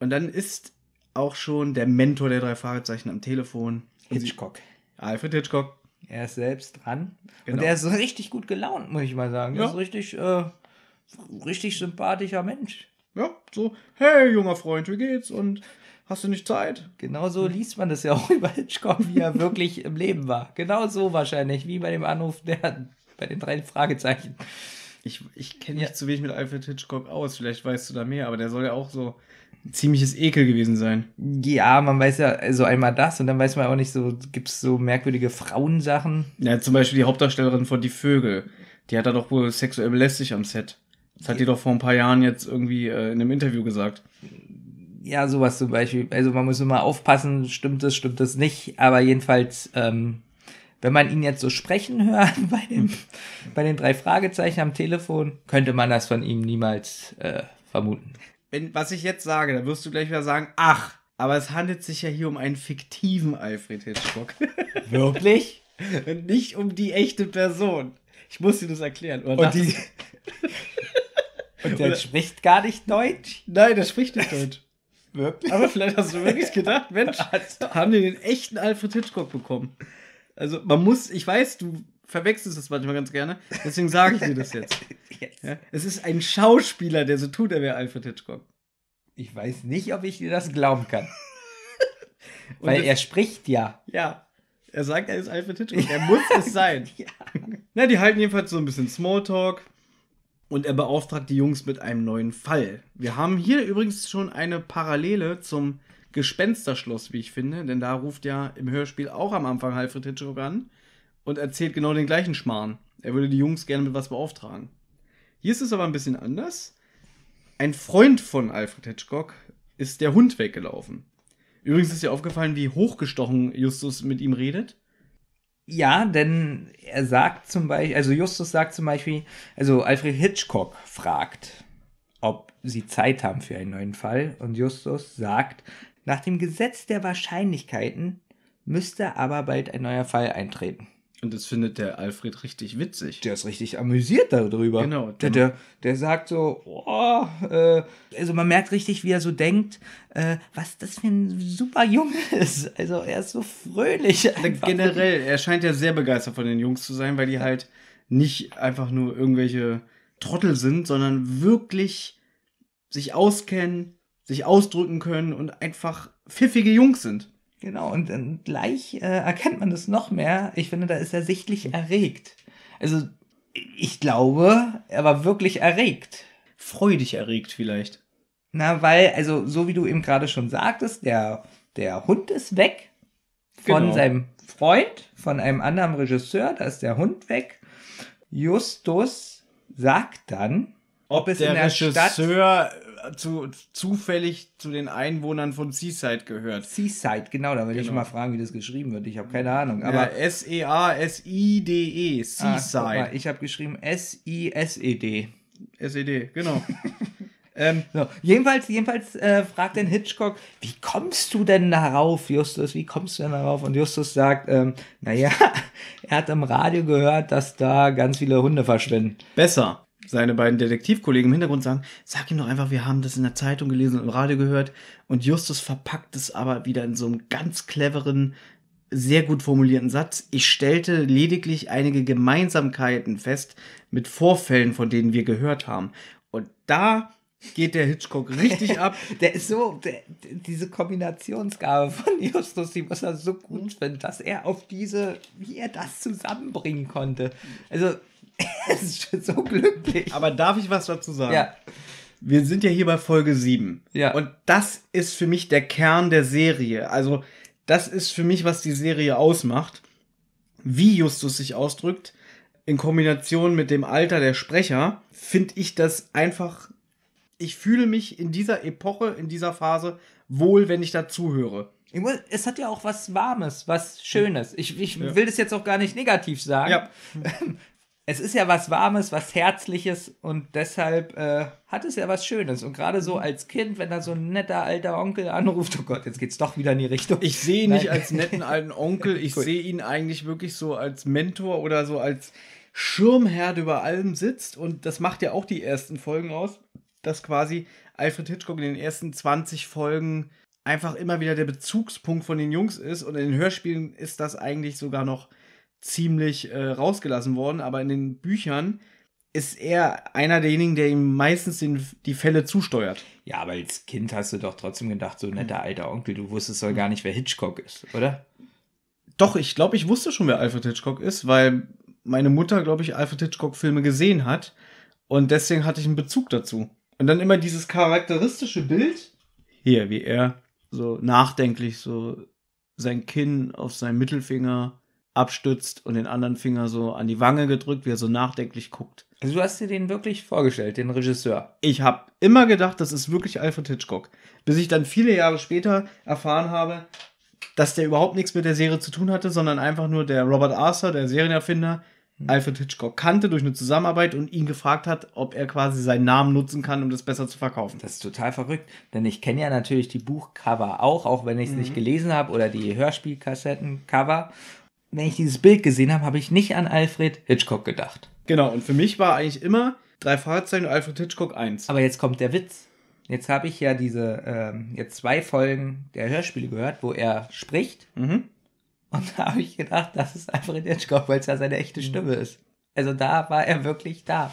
Und dann ist auch schon der Mentor der drei Fragezeichen am Telefon. Hitchcock. Alfred Hitchcock. Er ist selbst dran. Genau. Und er ist richtig gut gelaunt, muss ich mal sagen. Ja. Er ist richtig, äh, richtig sympathischer Mensch. Ja, so, hey, junger Freund, wie geht's? Und hast du nicht Zeit? Genauso hm. liest man das ja auch über Hitchcock, wie er wirklich im Leben war. Genauso wahrscheinlich, wie bei dem Anruf der, bei den drei Fragezeichen. Ich, ich kenne mich zu wenig mit Alfred Hitchcock aus, vielleicht weißt du da mehr, aber der soll ja auch so ein ziemliches Ekel gewesen sein. Ja, man weiß ja also einmal das und dann weiß man auch nicht so, gibt es so merkwürdige Frauensachen? Ja, zum Beispiel die Hauptdarstellerin von Die Vögel. Die hat er doch wohl sexuell belästigt am Set. Das hat die doch vor ein paar Jahren jetzt irgendwie äh, in einem Interview gesagt ja, sowas zum Beispiel. Also man muss immer aufpassen, stimmt es, stimmt es nicht. Aber jedenfalls, ähm, wenn man ihn jetzt so sprechen hört bei, dem, bei den drei Fragezeichen am Telefon, könnte man das von ihm niemals äh, vermuten. Wenn, was ich jetzt sage, dann wirst du gleich wieder sagen, ach, aber es handelt sich ja hier um einen fiktiven Alfred Hitchcock. Wirklich? Und nicht um die echte Person. Ich muss dir das erklären. Oder und, die, und der oder? spricht gar nicht Deutsch? Nein, der spricht nicht Deutsch. Wirklich? Aber vielleicht hast du wirklich gedacht, Mensch, haben die den echten Alfred Hitchcock bekommen? Also man muss, ich weiß, du verwechselst das manchmal ganz gerne, deswegen sage ich dir das jetzt. jetzt. Ja? Es ist ein Schauspieler, der so tut, er wäre Alfred Hitchcock. Ich weiß nicht, ob ich dir das glauben kann. Weil das, er spricht ja. Ja. Er sagt, er ist Alfred Hitchcock. Er muss es sein. ja. Na, die halten jedenfalls so ein bisschen Smalltalk und er beauftragt die Jungs mit einem neuen Fall. Wir haben hier übrigens schon eine Parallele zum Gespensterschloss, wie ich finde, denn da ruft ja im Hörspiel auch am Anfang Alfred Hitchcock an und erzählt genau den gleichen Schmarrn. Er würde die Jungs gerne mit was beauftragen. Hier ist es aber ein bisschen anders. Ein Freund von Alfred Hitchcock ist der Hund weggelaufen. Übrigens ist dir aufgefallen, wie hochgestochen Justus mit ihm redet. Ja, denn er sagt zum Beispiel, also Justus sagt zum Beispiel, also Alfred Hitchcock fragt, ob sie Zeit haben für einen neuen Fall. Und Justus sagt, nach dem Gesetz der Wahrscheinlichkeiten müsste aber bald ein neuer Fall eintreten. Und das findet der Alfred richtig witzig. Der ist richtig amüsiert darüber. Genau. Der, genau. der, der sagt so, oh, äh, also man merkt richtig, wie er so denkt, äh, was das für ein super Junge ist. Also er ist so fröhlich. Einfach. Generell, er scheint ja sehr begeistert von den Jungs zu sein, weil die halt nicht einfach nur irgendwelche Trottel sind, sondern wirklich sich auskennen, sich ausdrücken können und einfach pfiffige Jungs sind. Genau, und, und gleich äh, erkennt man das noch mehr. Ich finde, da ist er sichtlich erregt. Also, ich glaube, er war wirklich erregt. Freudig erregt vielleicht. Na, weil, also, so wie du eben gerade schon sagtest, der, der Hund ist weg von genau. seinem Freund, von einem anderen Regisseur, da ist der Hund weg. Justus sagt dann, ob, ob es der, in der Regisseur Stadt zu, zufällig zu den Einwohnern von Seaside gehört. Seaside, genau, da würde genau. ich mal fragen, wie das geschrieben wird. Ich habe keine Ahnung. Aber ja, e e, ah, S-E-A-S-I-D-E, -E, Seaside. Ah, mal, ich habe geschrieben S-I-S-E-D. S-E-D, genau. ähm, so, jedenfalls jedenfalls äh, fragt den Hitchcock, wie kommst du denn darauf, Justus? Wie kommst du denn darauf? Und Justus sagt, ähm, naja, er hat im Radio gehört, dass da ganz viele Hunde verschwinden. Besser seine beiden Detektivkollegen im Hintergrund sagen, sag ihm doch einfach, wir haben das in der Zeitung gelesen und im Radio gehört. Und Justus verpackt es aber wieder in so einem ganz cleveren, sehr gut formulierten Satz. Ich stellte lediglich einige Gemeinsamkeiten fest mit Vorfällen, von denen wir gehört haben. Und da geht der Hitchcock richtig ab. der ist so, der, diese Kombinationsgabe von Justus, die muss er so gut finden, dass er auf diese, wie er das zusammenbringen konnte. Also es ist schon so glücklich. Aber darf ich was dazu sagen? Ja. Wir sind ja hier bei Folge 7. Ja. Und das ist für mich der Kern der Serie. Also, das ist für mich, was die Serie ausmacht. Wie Justus sich ausdrückt, in Kombination mit dem Alter der Sprecher, finde ich das einfach. Ich fühle mich in dieser Epoche, in dieser Phase wohl, wenn ich dazu höre. Es hat ja auch was Warmes, was Schönes. Ich, ich ja. will das jetzt auch gar nicht negativ sagen. Ja. es ist ja was Warmes, was Herzliches und deshalb äh, hat es ja was Schönes. Und gerade so mhm. als Kind, wenn da so ein netter alter Onkel anruft, oh Gott, jetzt geht's doch wieder in die Richtung. Ich sehe ihn nicht als netten alten Onkel, ich cool. sehe ihn eigentlich wirklich so als Mentor oder so als Schirmherr, der über allem sitzt. Und das macht ja auch die ersten Folgen aus, dass quasi Alfred Hitchcock in den ersten 20 Folgen einfach immer wieder der Bezugspunkt von den Jungs ist. Und in den Hörspielen ist das eigentlich sogar noch ziemlich äh, rausgelassen worden, aber in den Büchern ist er einer derjenigen, der ihm meistens den, die Fälle zusteuert. Ja, aber als Kind hast du doch trotzdem gedacht, so netter hm. alter Onkel, du wusstest doch gar nicht, wer Hitchcock ist, oder? Doch, ich glaube, ich wusste schon, wer Alfred Hitchcock ist, weil meine Mutter, glaube ich, Alfred Hitchcock-Filme gesehen hat und deswegen hatte ich einen Bezug dazu. Und dann immer dieses charakteristische Bild, hier, wie er so nachdenklich so sein Kinn auf seinen Mittelfinger abstützt und den anderen Finger so an die Wange gedrückt, wie er so nachdenklich guckt. Also du hast dir den wirklich vorgestellt, den Regisseur. Ich habe immer gedacht, das ist wirklich Alfred Hitchcock, bis ich dann viele Jahre später erfahren habe, dass der überhaupt nichts mit der Serie zu tun hatte, sondern einfach nur der Robert Arthur, der Serienerfinder, hm. Alfred Hitchcock kannte durch eine Zusammenarbeit und ihn gefragt hat, ob er quasi seinen Namen nutzen kann, um das besser zu verkaufen. Das ist total verrückt, denn ich kenne ja natürlich die Buchcover auch, auch wenn ich es mhm. nicht gelesen habe, oder die Hörspielkassettencover wenn ich dieses Bild gesehen habe, habe ich nicht an Alfred Hitchcock gedacht. Genau, und für mich war eigentlich immer drei Fahrzeuge Alfred Hitchcock eins. Aber jetzt kommt der Witz. Jetzt habe ich ja diese ähm, jetzt zwei Folgen der Hörspiele gehört, wo er spricht. Mhm. Und da habe ich gedacht, das ist Alfred Hitchcock, weil es ja seine echte mhm. Stimme ist. Also da war er wirklich da.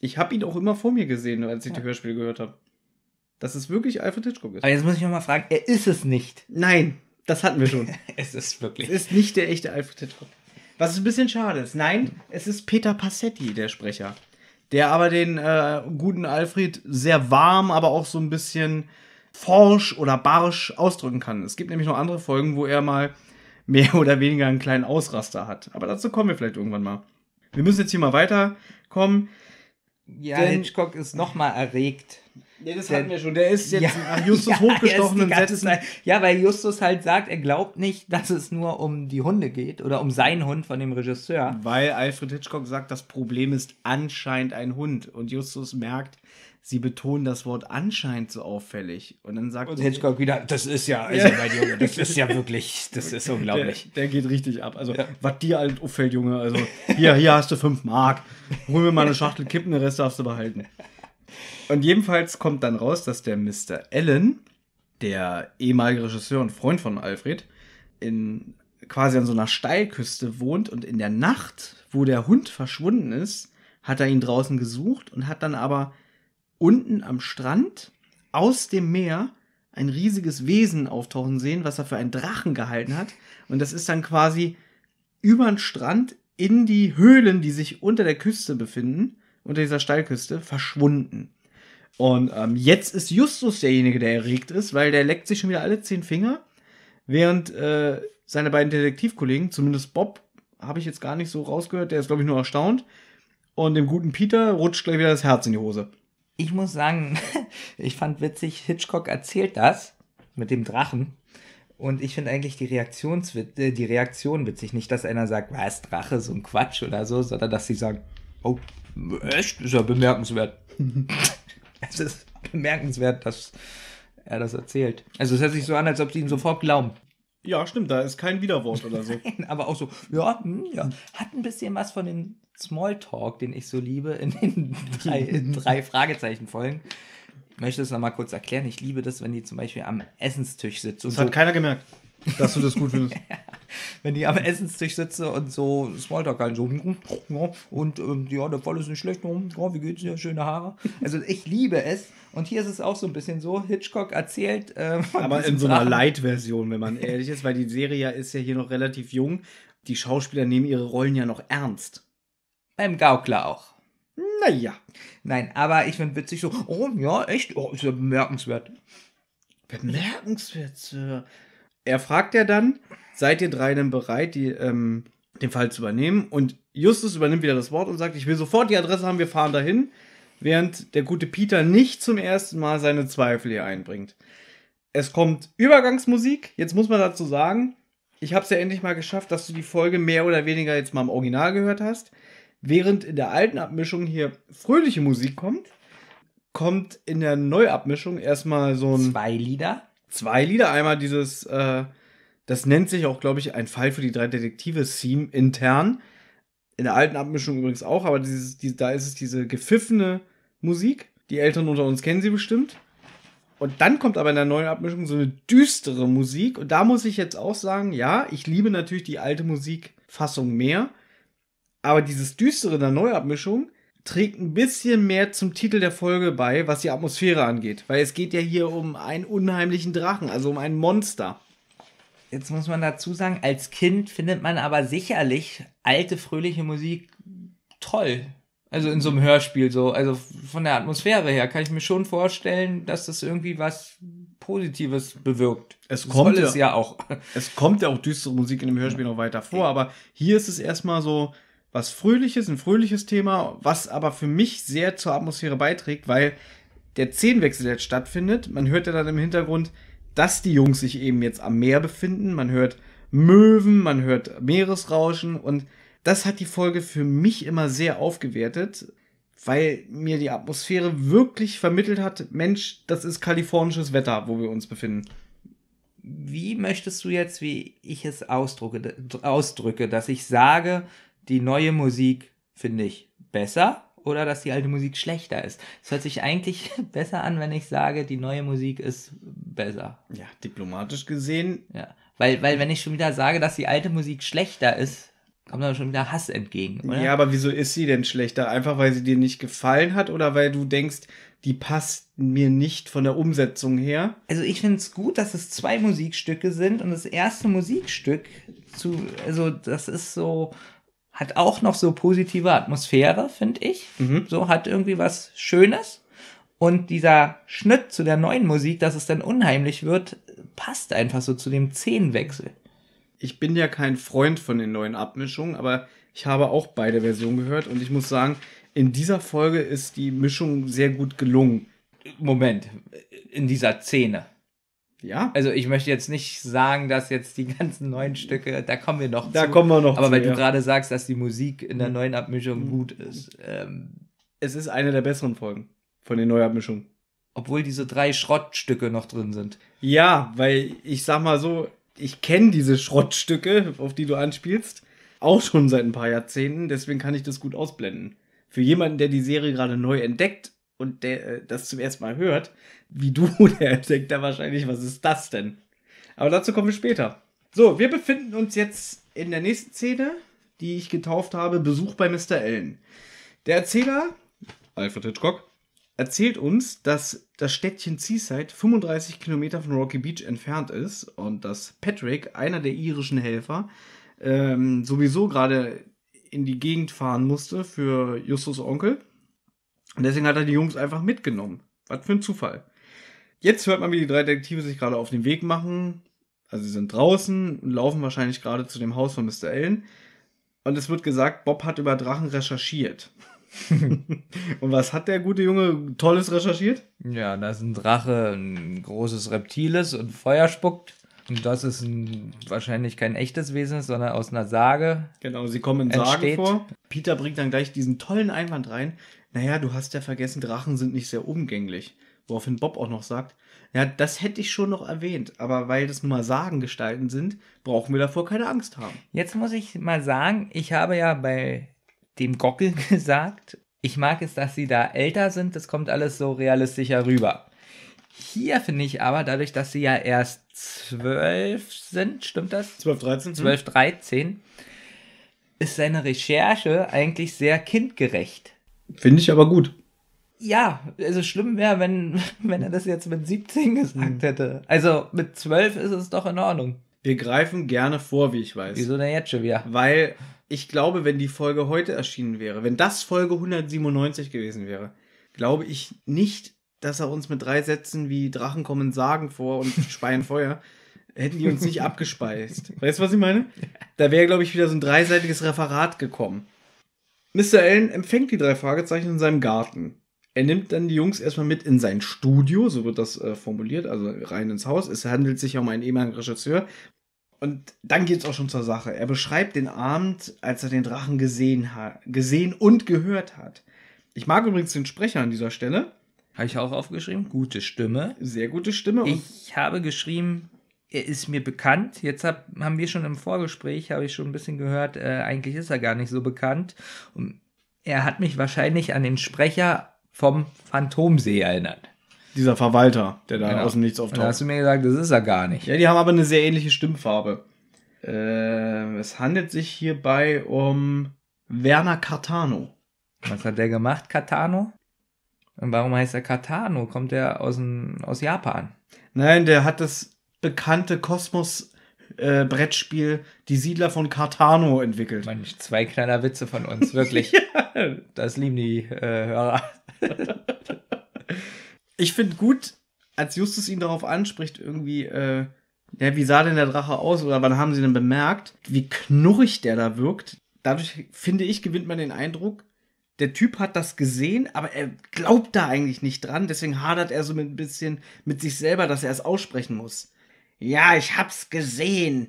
Ich habe ihn auch immer vor mir gesehen, als ich ja. die Hörspiele gehört habe. Dass es wirklich Alfred Hitchcock ist. Aber jetzt muss ich nochmal fragen, er ist es nicht. Nein. Das hatten wir schon. es ist wirklich. Es ist nicht der echte Alfred Hitchcock. Was ein bisschen schade ist. Nein, es ist Peter Passetti, der Sprecher. Der aber den äh, guten Alfred sehr warm, aber auch so ein bisschen forsch oder barsch ausdrücken kann. Es gibt nämlich noch andere Folgen, wo er mal mehr oder weniger einen kleinen Ausraster hat. Aber dazu kommen wir vielleicht irgendwann mal. Wir müssen jetzt hier mal weiterkommen. Ja, Hitchcock ist nochmal erregt. Nee, das hatten wir schon. Der ist jetzt ja, nach Justus ja, hochgestochen und setzt Zeit, Ja, weil Justus halt sagt, er glaubt nicht, dass es nur um die Hunde geht oder um seinen Hund von dem Regisseur. Weil Alfred Hitchcock sagt, das Problem ist anscheinend ein Hund. Und Justus merkt, sie betonen das Wort anscheinend so auffällig. Und dann sagt und Hitchcock wieder, das ist ja, also ja. Mein Junge, das ist ja wirklich, das ist unglaublich. Der, der geht richtig ab. Also, ja. was dir halt auffällt, Junge, also hier, hier hast du fünf Mark. Hol mir mal eine Schachtel Kippen, den Rest darfst du behalten. Und jedenfalls kommt dann raus, dass der Mr. Allen, der ehemalige Regisseur und Freund von Alfred, in quasi an so einer Steilküste wohnt und in der Nacht, wo der Hund verschwunden ist, hat er ihn draußen gesucht und hat dann aber unten am Strand aus dem Meer ein riesiges Wesen auftauchen sehen, was er für einen Drachen gehalten hat. Und das ist dann quasi über den Strand in die Höhlen, die sich unter der Küste befinden unter dieser Steilküste verschwunden. Und ähm, jetzt ist Justus derjenige, der erregt ist, weil der leckt sich schon wieder alle zehn Finger, während äh, seine beiden Detektivkollegen, zumindest Bob, habe ich jetzt gar nicht so rausgehört, der ist, glaube ich, nur erstaunt. Und dem guten Peter rutscht gleich wieder das Herz in die Hose. Ich muss sagen, ich fand witzig, Hitchcock erzählt das mit dem Drachen. Und ich finde eigentlich die, Reaktions äh, die Reaktion witzig. Nicht, dass einer sagt, was, Drache, so ein Quatsch oder so, sondern dass sie sagen, oh, Echt? Ist ja bemerkenswert. es ist bemerkenswert, dass er das erzählt. Also es hört sich so an, als ob sie ihm sofort glauben. Ja, stimmt, da ist kein Widerwort oder so. Nein, aber auch so, ja, hm, ja. Hat ein bisschen was von dem Smalltalk, den ich so liebe, in den drei, drei Fragezeichen-Folgen. Ich möchte es nochmal kurz erklären. Ich liebe das, wenn die zum Beispiel am Essenstisch sitzen. Das und hat so, keiner gemerkt dass du das gut findest. Wenn ich am Essenstisch sitze und so Smalltalk halt so und ähm, ja, der Fall ist nicht schlecht, oh, wie geht's dir, schöne Haare. Also ich liebe es und hier ist es auch so ein bisschen so, Hitchcock erzählt. Äh, Aber in so einer Light-Version, wenn man ehrlich ist, weil die Serie ist ja hier noch relativ jung. Die Schauspieler nehmen ihre Rollen ja noch ernst. Beim Gaukler auch. Naja. Nein, aber ich finde witzig so, oh ja, echt, oh, ist ja bemerkenswert. Bemerkenswert, Sir er fragt ja dann, seid ihr drei denn bereit, die, ähm, den Fall zu übernehmen? Und Justus übernimmt wieder das Wort und sagt, ich will sofort die Adresse haben, wir fahren dahin, während der gute Peter nicht zum ersten Mal seine Zweifel hier einbringt. Es kommt Übergangsmusik, jetzt muss man dazu sagen, ich habe es ja endlich mal geschafft, dass du die Folge mehr oder weniger jetzt mal im Original gehört hast. Während in der alten Abmischung hier fröhliche Musik kommt, kommt in der Neuabmischung erstmal so ein. Zwei Lieder? zwei Lieder. Einmal dieses, äh, das nennt sich auch, glaube ich, ein Fall für die drei Detektive-Theme intern. In der alten Abmischung übrigens auch, aber dieses, die, da ist es diese gepfiffene Musik. Die Eltern unter uns kennen sie bestimmt. Und dann kommt aber in der neuen Abmischung so eine düstere Musik. Und da muss ich jetzt auch sagen, ja, ich liebe natürlich die alte Musikfassung mehr. Aber dieses düstere in der Neuabmischung, trägt ein bisschen mehr zum Titel der Folge bei, was die Atmosphäre angeht. Weil es geht ja hier um einen unheimlichen Drachen, also um ein Monster. Jetzt muss man dazu sagen, als Kind findet man aber sicherlich alte, fröhliche Musik toll. Also in so einem Hörspiel so. Also von der Atmosphäre her kann ich mir schon vorstellen, dass das irgendwie was Positives bewirkt. Es kommt es ja auch. Es kommt ja auch düstere Musik in dem Hörspiel noch weiter vor, aber hier ist es erstmal so, was Fröhliches, ein fröhliches Thema, was aber für mich sehr zur Atmosphäre beiträgt, weil der Zehnwechsel jetzt stattfindet. Man hört ja dann im Hintergrund, dass die Jungs sich eben jetzt am Meer befinden. Man hört Möwen, man hört Meeresrauschen und das hat die Folge für mich immer sehr aufgewertet, weil mir die Atmosphäre wirklich vermittelt hat, Mensch, das ist kalifornisches Wetter, wo wir uns befinden. Wie möchtest du jetzt, wie ich es ausdrücke, ausdrücke dass ich sage, die neue Musik, finde ich, besser oder dass die alte Musik schlechter ist. Es hört sich eigentlich besser an, wenn ich sage, die neue Musik ist besser. Ja, diplomatisch gesehen. Ja, weil, weil wenn ich schon wieder sage, dass die alte Musik schlechter ist, kommt dann schon wieder Hass entgegen. Oder? Ja, aber wieso ist sie denn schlechter? Einfach weil sie dir nicht gefallen hat oder weil du denkst, die passt mir nicht von der Umsetzung her. Also ich finde es gut, dass es zwei Musikstücke sind und das erste Musikstück zu, also das ist so hat auch noch so positive Atmosphäre, finde ich. Mhm. So hat irgendwie was Schönes. Und dieser Schnitt zu der neuen Musik, dass es dann unheimlich wird, passt einfach so zu dem Zehnwechsel. Ich bin ja kein Freund von den neuen Abmischungen, aber ich habe auch beide Versionen gehört und ich muss sagen, in dieser Folge ist die Mischung sehr gut gelungen. Moment, in dieser Szene. Ja. Also ich möchte jetzt nicht sagen, dass jetzt die ganzen neuen Stücke, da kommen wir noch da zu. Da kommen wir noch Aber zu, weil ja. du gerade sagst, dass die Musik in der hm. neuen Abmischung hm. gut ist. Ähm, es ist eine der besseren Folgen von den Neuabmischungen. Obwohl diese drei Schrottstücke noch drin sind. Ja, weil ich sag mal so, ich kenne diese Schrottstücke, auf die du anspielst, auch schon seit ein paar Jahrzehnten, deswegen kann ich das gut ausblenden. Für jemanden, der die Serie gerade neu entdeckt, und der äh, das zum ersten Mal hört, wie du, der denkt da wahrscheinlich, was ist das denn? Aber dazu kommen wir später. So, wir befinden uns jetzt in der nächsten Szene, die ich getauft habe, Besuch bei Mr. Allen. Der Erzähler, Alfred Hitchcock, erzählt uns, dass das Städtchen Seaside 35 Kilometer von Rocky Beach entfernt ist und dass Patrick, einer der irischen Helfer, ähm, sowieso gerade in die Gegend fahren musste für Justus Onkel und deswegen hat er die Jungs einfach mitgenommen. Was für ein Zufall. Jetzt hört man, wie die drei Detektive sich gerade auf den Weg machen. Also sie sind draußen und laufen wahrscheinlich gerade zu dem Haus von Mr. Allen. Und es wird gesagt, Bob hat über Drachen recherchiert. und was hat der gute Junge Tolles recherchiert? Ja, da ist ein Drache, ein großes Reptil ist und Feuer spuckt. Und das ist ein, wahrscheinlich kein echtes Wesen, sondern aus einer Sage. Genau, sie kommen in Sagen entsteht. vor. Peter bringt dann gleich diesen tollen Einwand rein naja, du hast ja vergessen, Drachen sind nicht sehr umgänglich. Woraufhin Bob auch noch sagt, ja, das hätte ich schon noch erwähnt, aber weil das nun mal Sagengestalten sind, brauchen wir davor keine Angst haben. Jetzt muss ich mal sagen, ich habe ja bei dem Gockel gesagt, ich mag es, dass sie da älter sind, das kommt alles so realistischer rüber. Hier finde ich aber, dadurch, dass sie ja erst zwölf sind, stimmt das? Zwölf, dreizehn. Hm? Zwölf, dreizehn, ist seine Recherche eigentlich sehr kindgerecht. Finde ich aber gut. Ja, also schlimm wäre, wenn, wenn er das jetzt mit 17 gesagt mhm. hätte. Also mit 12 ist es doch in Ordnung. Wir greifen gerne vor, wie ich weiß. Wieso denn jetzt schon wieder? Weil ich glaube, wenn die Folge heute erschienen wäre, wenn das Folge 197 gewesen wäre, glaube ich nicht, dass er uns mit drei Sätzen wie Drachen kommen Sagen vor und speien Feuer, hätten die uns nicht abgespeist. Weißt du, was ich meine? Da wäre, glaube ich, wieder so ein dreiseitiges Referat gekommen. Mr. Allen empfängt die drei Fragezeichen in seinem Garten. Er nimmt dann die Jungs erstmal mit in sein Studio, so wird das äh, formuliert, also rein ins Haus. Es handelt sich um einen ehemaligen Regisseur. Und dann geht es auch schon zur Sache. Er beschreibt den Abend, als er den Drachen gesehen hat, gesehen und gehört hat. Ich mag übrigens den Sprecher an dieser Stelle. Habe ich auch aufgeschrieben. Gute Stimme. Sehr gute Stimme. Ich habe geschrieben er ist mir bekannt. Jetzt hab, haben wir schon im Vorgespräch, habe ich schon ein bisschen gehört, äh, eigentlich ist er gar nicht so bekannt. Und er hat mich wahrscheinlich an den Sprecher vom Phantomsee erinnert. Dieser Verwalter, der da genau. aus dem Nichts auftaucht. Da hast du mir gesagt, das ist er gar nicht. Ja, die haben aber eine sehr ähnliche Stimmfarbe. Äh, es handelt sich hierbei um Werner Cartano. Was hat der gemacht, Cartano? Und warum heißt er Cartano? Kommt der aus, aus Japan? Nein, der hat das bekannte Kosmos äh, Brettspiel Die Siedler von Cartano entwickelt. Manch zwei kleiner Witze von uns, wirklich. ja. Das lieben die äh, Hörer. ich finde gut, als Justus ihn darauf anspricht, irgendwie, äh, ja, wie sah denn der Drache aus oder wann haben sie denn bemerkt, wie knurrig der da wirkt. Dadurch, finde ich, gewinnt man den Eindruck, der Typ hat das gesehen, aber er glaubt da eigentlich nicht dran, deswegen hadert er so ein bisschen mit sich selber, dass er es aussprechen muss ja, ich hab's gesehen.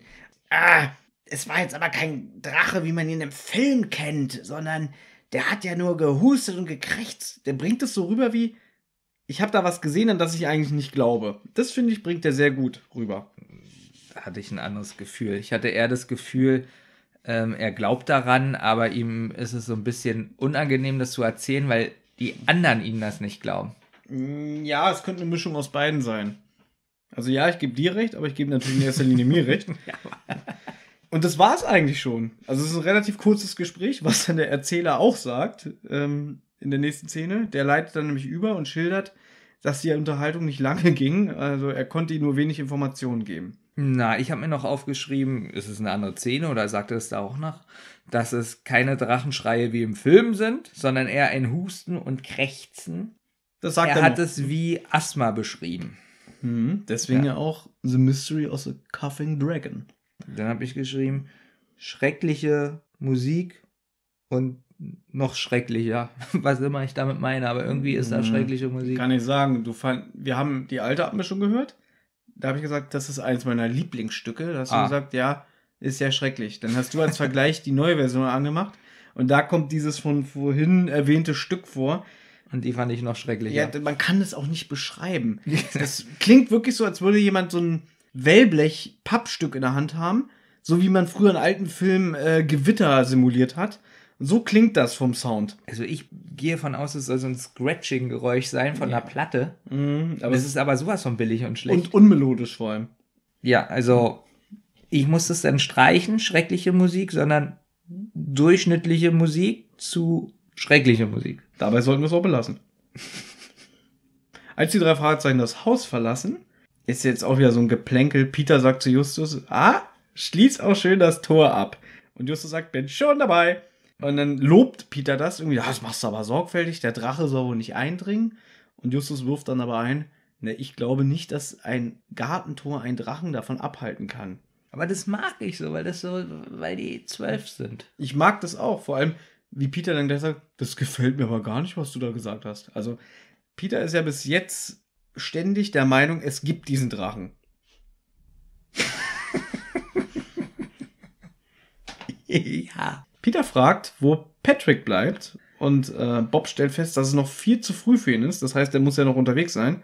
Ah, es war jetzt aber kein Drache, wie man ihn im Film kennt, sondern der hat ja nur gehustet und gekrächzt. Der bringt es so rüber wie, ich habe da was gesehen, an das ich eigentlich nicht glaube. Das finde ich, bringt er sehr gut rüber. Hatte ich ein anderes Gefühl. Ich hatte eher das Gefühl, ähm, er glaubt daran, aber ihm ist es so ein bisschen unangenehm, das zu erzählen, weil die anderen ihm das nicht glauben. Ja, es könnte eine Mischung aus beiden sein. Also ja, ich gebe dir recht, aber ich gebe natürlich in erster Linie mir recht. ja. Und das war es eigentlich schon. Also es ist ein relativ kurzes Gespräch, was dann der Erzähler auch sagt ähm, in der nächsten Szene. Der leitet dann nämlich über und schildert, dass die Unterhaltung nicht lange ging. Also er konnte ihm nur wenig Informationen geben. Na, ich habe mir noch aufgeschrieben, ist es eine andere Szene oder sagt er es da auch noch, dass es keine Drachenschreie wie im Film sind, sondern eher ein Husten und Krächzen. Das sagt er. Er hat noch. es wie Asthma beschrieben. Mhm, deswegen ja. ja auch The Mystery of the Coughing Dragon. Dann habe ich geschrieben, schreckliche Musik und noch schrecklicher, was immer ich damit meine, aber irgendwie ist da mhm. schreckliche Musik. Kann ich sagen, du fand, wir haben die alte Abmischung gehört. Da habe ich gesagt, das ist eines meiner Lieblingsstücke. Da hast ah. du gesagt, ja, ist ja schrecklich. Dann hast du als Vergleich die neue Version angemacht und da kommt dieses von vorhin erwähnte Stück vor, und die fand ich noch schrecklicher. Ja, man kann es auch nicht beschreiben. Das klingt wirklich so, als würde jemand so ein Wellblech-Pappstück in der Hand haben, so wie man früher in alten Filmen äh, Gewitter simuliert hat. So klingt das vom Sound. Also ich gehe von aus, es soll so ein Scratching-Geräusch sein von ja. einer Platte. Mhm, aber es ist aber sowas von billig und schlecht. Und unmelodisch vor allem. Ja, also ich muss das dann streichen, schreckliche Musik, sondern durchschnittliche Musik zu Schreckliche Musik. Dabei sollten wir es auch belassen. Als die drei Fahrzeuge das Haus verlassen, ist jetzt auch wieder so ein Geplänkel. Peter sagt zu Justus, ah, schließ auch schön das Tor ab. Und Justus sagt, bin schon dabei. Und dann lobt Peter das irgendwie, ja, das machst du aber sorgfältig, der Drache soll wohl nicht eindringen. Und Justus wirft dann aber ein, ne, ich glaube nicht, dass ein Gartentor einen Drachen davon abhalten kann. Aber das mag ich so, weil das so, weil die zwölf sind. Ich mag das auch, vor allem, wie Peter dann gleich sagt, das gefällt mir aber gar nicht, was du da gesagt hast. Also Peter ist ja bis jetzt ständig der Meinung, es gibt diesen Drachen. ja. Peter fragt, wo Patrick bleibt und äh, Bob stellt fest, dass es noch viel zu früh für ihn ist. Das heißt, er muss ja noch unterwegs sein.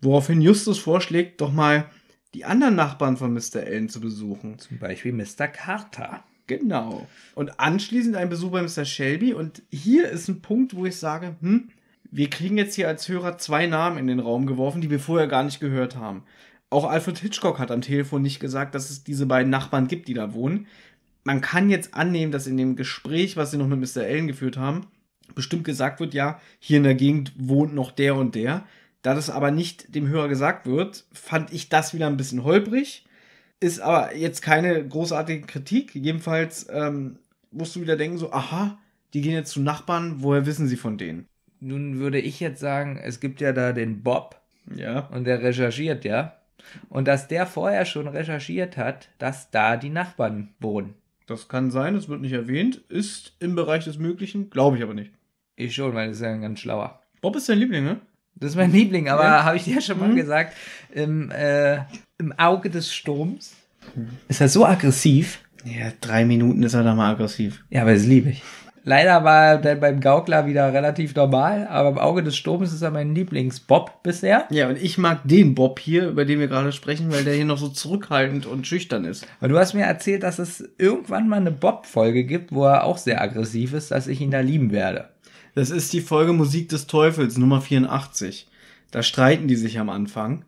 Woraufhin Justus vorschlägt, doch mal die anderen Nachbarn von Mr. Allen zu besuchen. Zum Beispiel Mr. Carter. Genau. Und anschließend ein Besuch bei Mr. Shelby. Und hier ist ein Punkt, wo ich sage, hm, wir kriegen jetzt hier als Hörer zwei Namen in den Raum geworfen, die wir vorher gar nicht gehört haben. Auch Alfred Hitchcock hat am Telefon nicht gesagt, dass es diese beiden Nachbarn gibt, die da wohnen. Man kann jetzt annehmen, dass in dem Gespräch, was sie noch mit Mr. Allen geführt haben, bestimmt gesagt wird, ja, hier in der Gegend wohnt noch der und der. Da das aber nicht dem Hörer gesagt wird, fand ich das wieder ein bisschen holprig ist aber jetzt keine großartige Kritik. Jedenfalls ähm, musst du wieder denken, so, aha, die gehen jetzt zu Nachbarn, woher wissen sie von denen? Nun würde ich jetzt sagen, es gibt ja da den Bob. Ja. Und der recherchiert ja. Und dass der vorher schon recherchiert hat, dass da die Nachbarn wohnen. Das kann sein, das wird nicht erwähnt. Ist im Bereich des Möglichen, glaube ich aber nicht. Ich schon, weil das ist ja ein ganz schlauer. Bob ist dein Liebling, ne? Das ist mein Liebling, aber ja. habe ich dir ja schon mal mhm. gesagt. Im, ähm, äh, im Auge des Sturms. Ist er so aggressiv? Ja, drei Minuten ist er da mal aggressiv. Ja, aber das liebe ich. Leider war er dann beim Gaukler wieder relativ normal, aber im Auge des Sturms ist er mein Lieblingsbob bisher. Ja, und ich mag den Bob hier, über den wir gerade sprechen, weil der hier noch so zurückhaltend und schüchtern ist. Aber du hast mir erzählt, dass es irgendwann mal eine Bob-Folge gibt, wo er auch sehr aggressiv ist, dass ich ihn da lieben werde. Das ist die Folge Musik des Teufels, Nummer 84. Da streiten die sich am Anfang.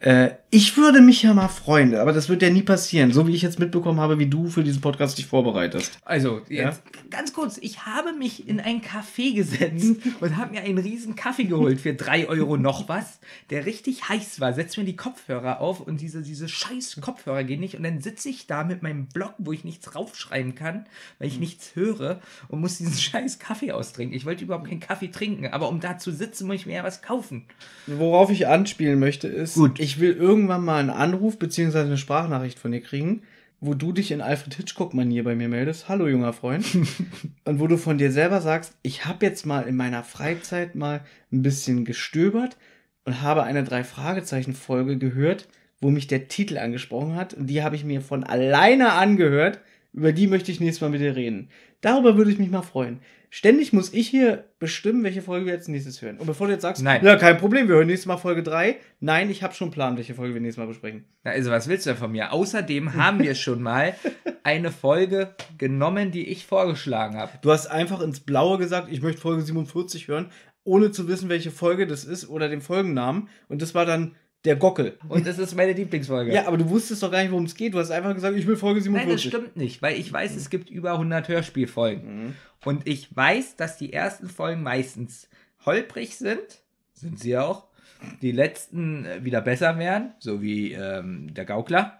Äh, ich würde mich ja mal freuen, aber das wird ja nie passieren, so wie ich jetzt mitbekommen habe, wie du für diesen Podcast dich vorbereitest. Also, jetzt ja? ganz kurz, ich habe mich in ein Café gesetzt und habe mir einen riesen Kaffee geholt für drei Euro noch was, der richtig heiß war. Setz mir die Kopfhörer auf und diese, diese scheiß Kopfhörer gehen nicht und dann sitze ich da mit meinem Blog, wo ich nichts raufschreiben kann, weil ich hm. nichts höre und muss diesen scheiß Kaffee austrinken. Ich wollte überhaupt keinen Kaffee trinken, aber um da zu sitzen, muss ich mir ja was kaufen. Worauf ich anspielen möchte ist, Gut. ich ich will irgendwann mal einen Anruf bzw. eine Sprachnachricht von dir kriegen, wo du dich in Alfred Hitchcock-Manier bei mir meldest. Hallo, junger Freund. und wo du von dir selber sagst, ich habe jetzt mal in meiner Freizeit mal ein bisschen gestöbert und habe eine Drei-Fragezeichen-Folge gehört, wo mich der Titel angesprochen hat. Und die habe ich mir von alleine angehört. Über die möchte ich nächstes Mal mit dir reden. Darüber würde ich mich mal freuen. Ständig muss ich hier bestimmen, welche Folge wir jetzt nächstes hören. Und bevor du jetzt sagst, Nein. ja, kein Problem, wir hören nächstes Mal Folge 3. Nein, ich habe schon einen Plan, welche Folge wir nächstes Mal besprechen. Na, also, was willst du denn von mir? Außerdem haben wir schon mal eine Folge genommen, die ich vorgeschlagen habe. Du hast einfach ins Blaue gesagt, ich möchte Folge 47 hören, ohne zu wissen, welche Folge das ist oder den Folgennamen. Und das war dann der Gockel. Und das ist meine Lieblingsfolge. ja, aber du wusstest doch gar nicht, worum es geht. Du hast einfach gesagt, ich will Folge 47. Nein, das stimmt nicht, weil ich weiß, es hm. gibt über 100 Hörspielfolgen. Mhm. Und ich weiß, dass die ersten Folgen meistens holprig sind. Sind sie auch. Die letzten äh, wieder besser werden, so wie ähm, der Gaukler.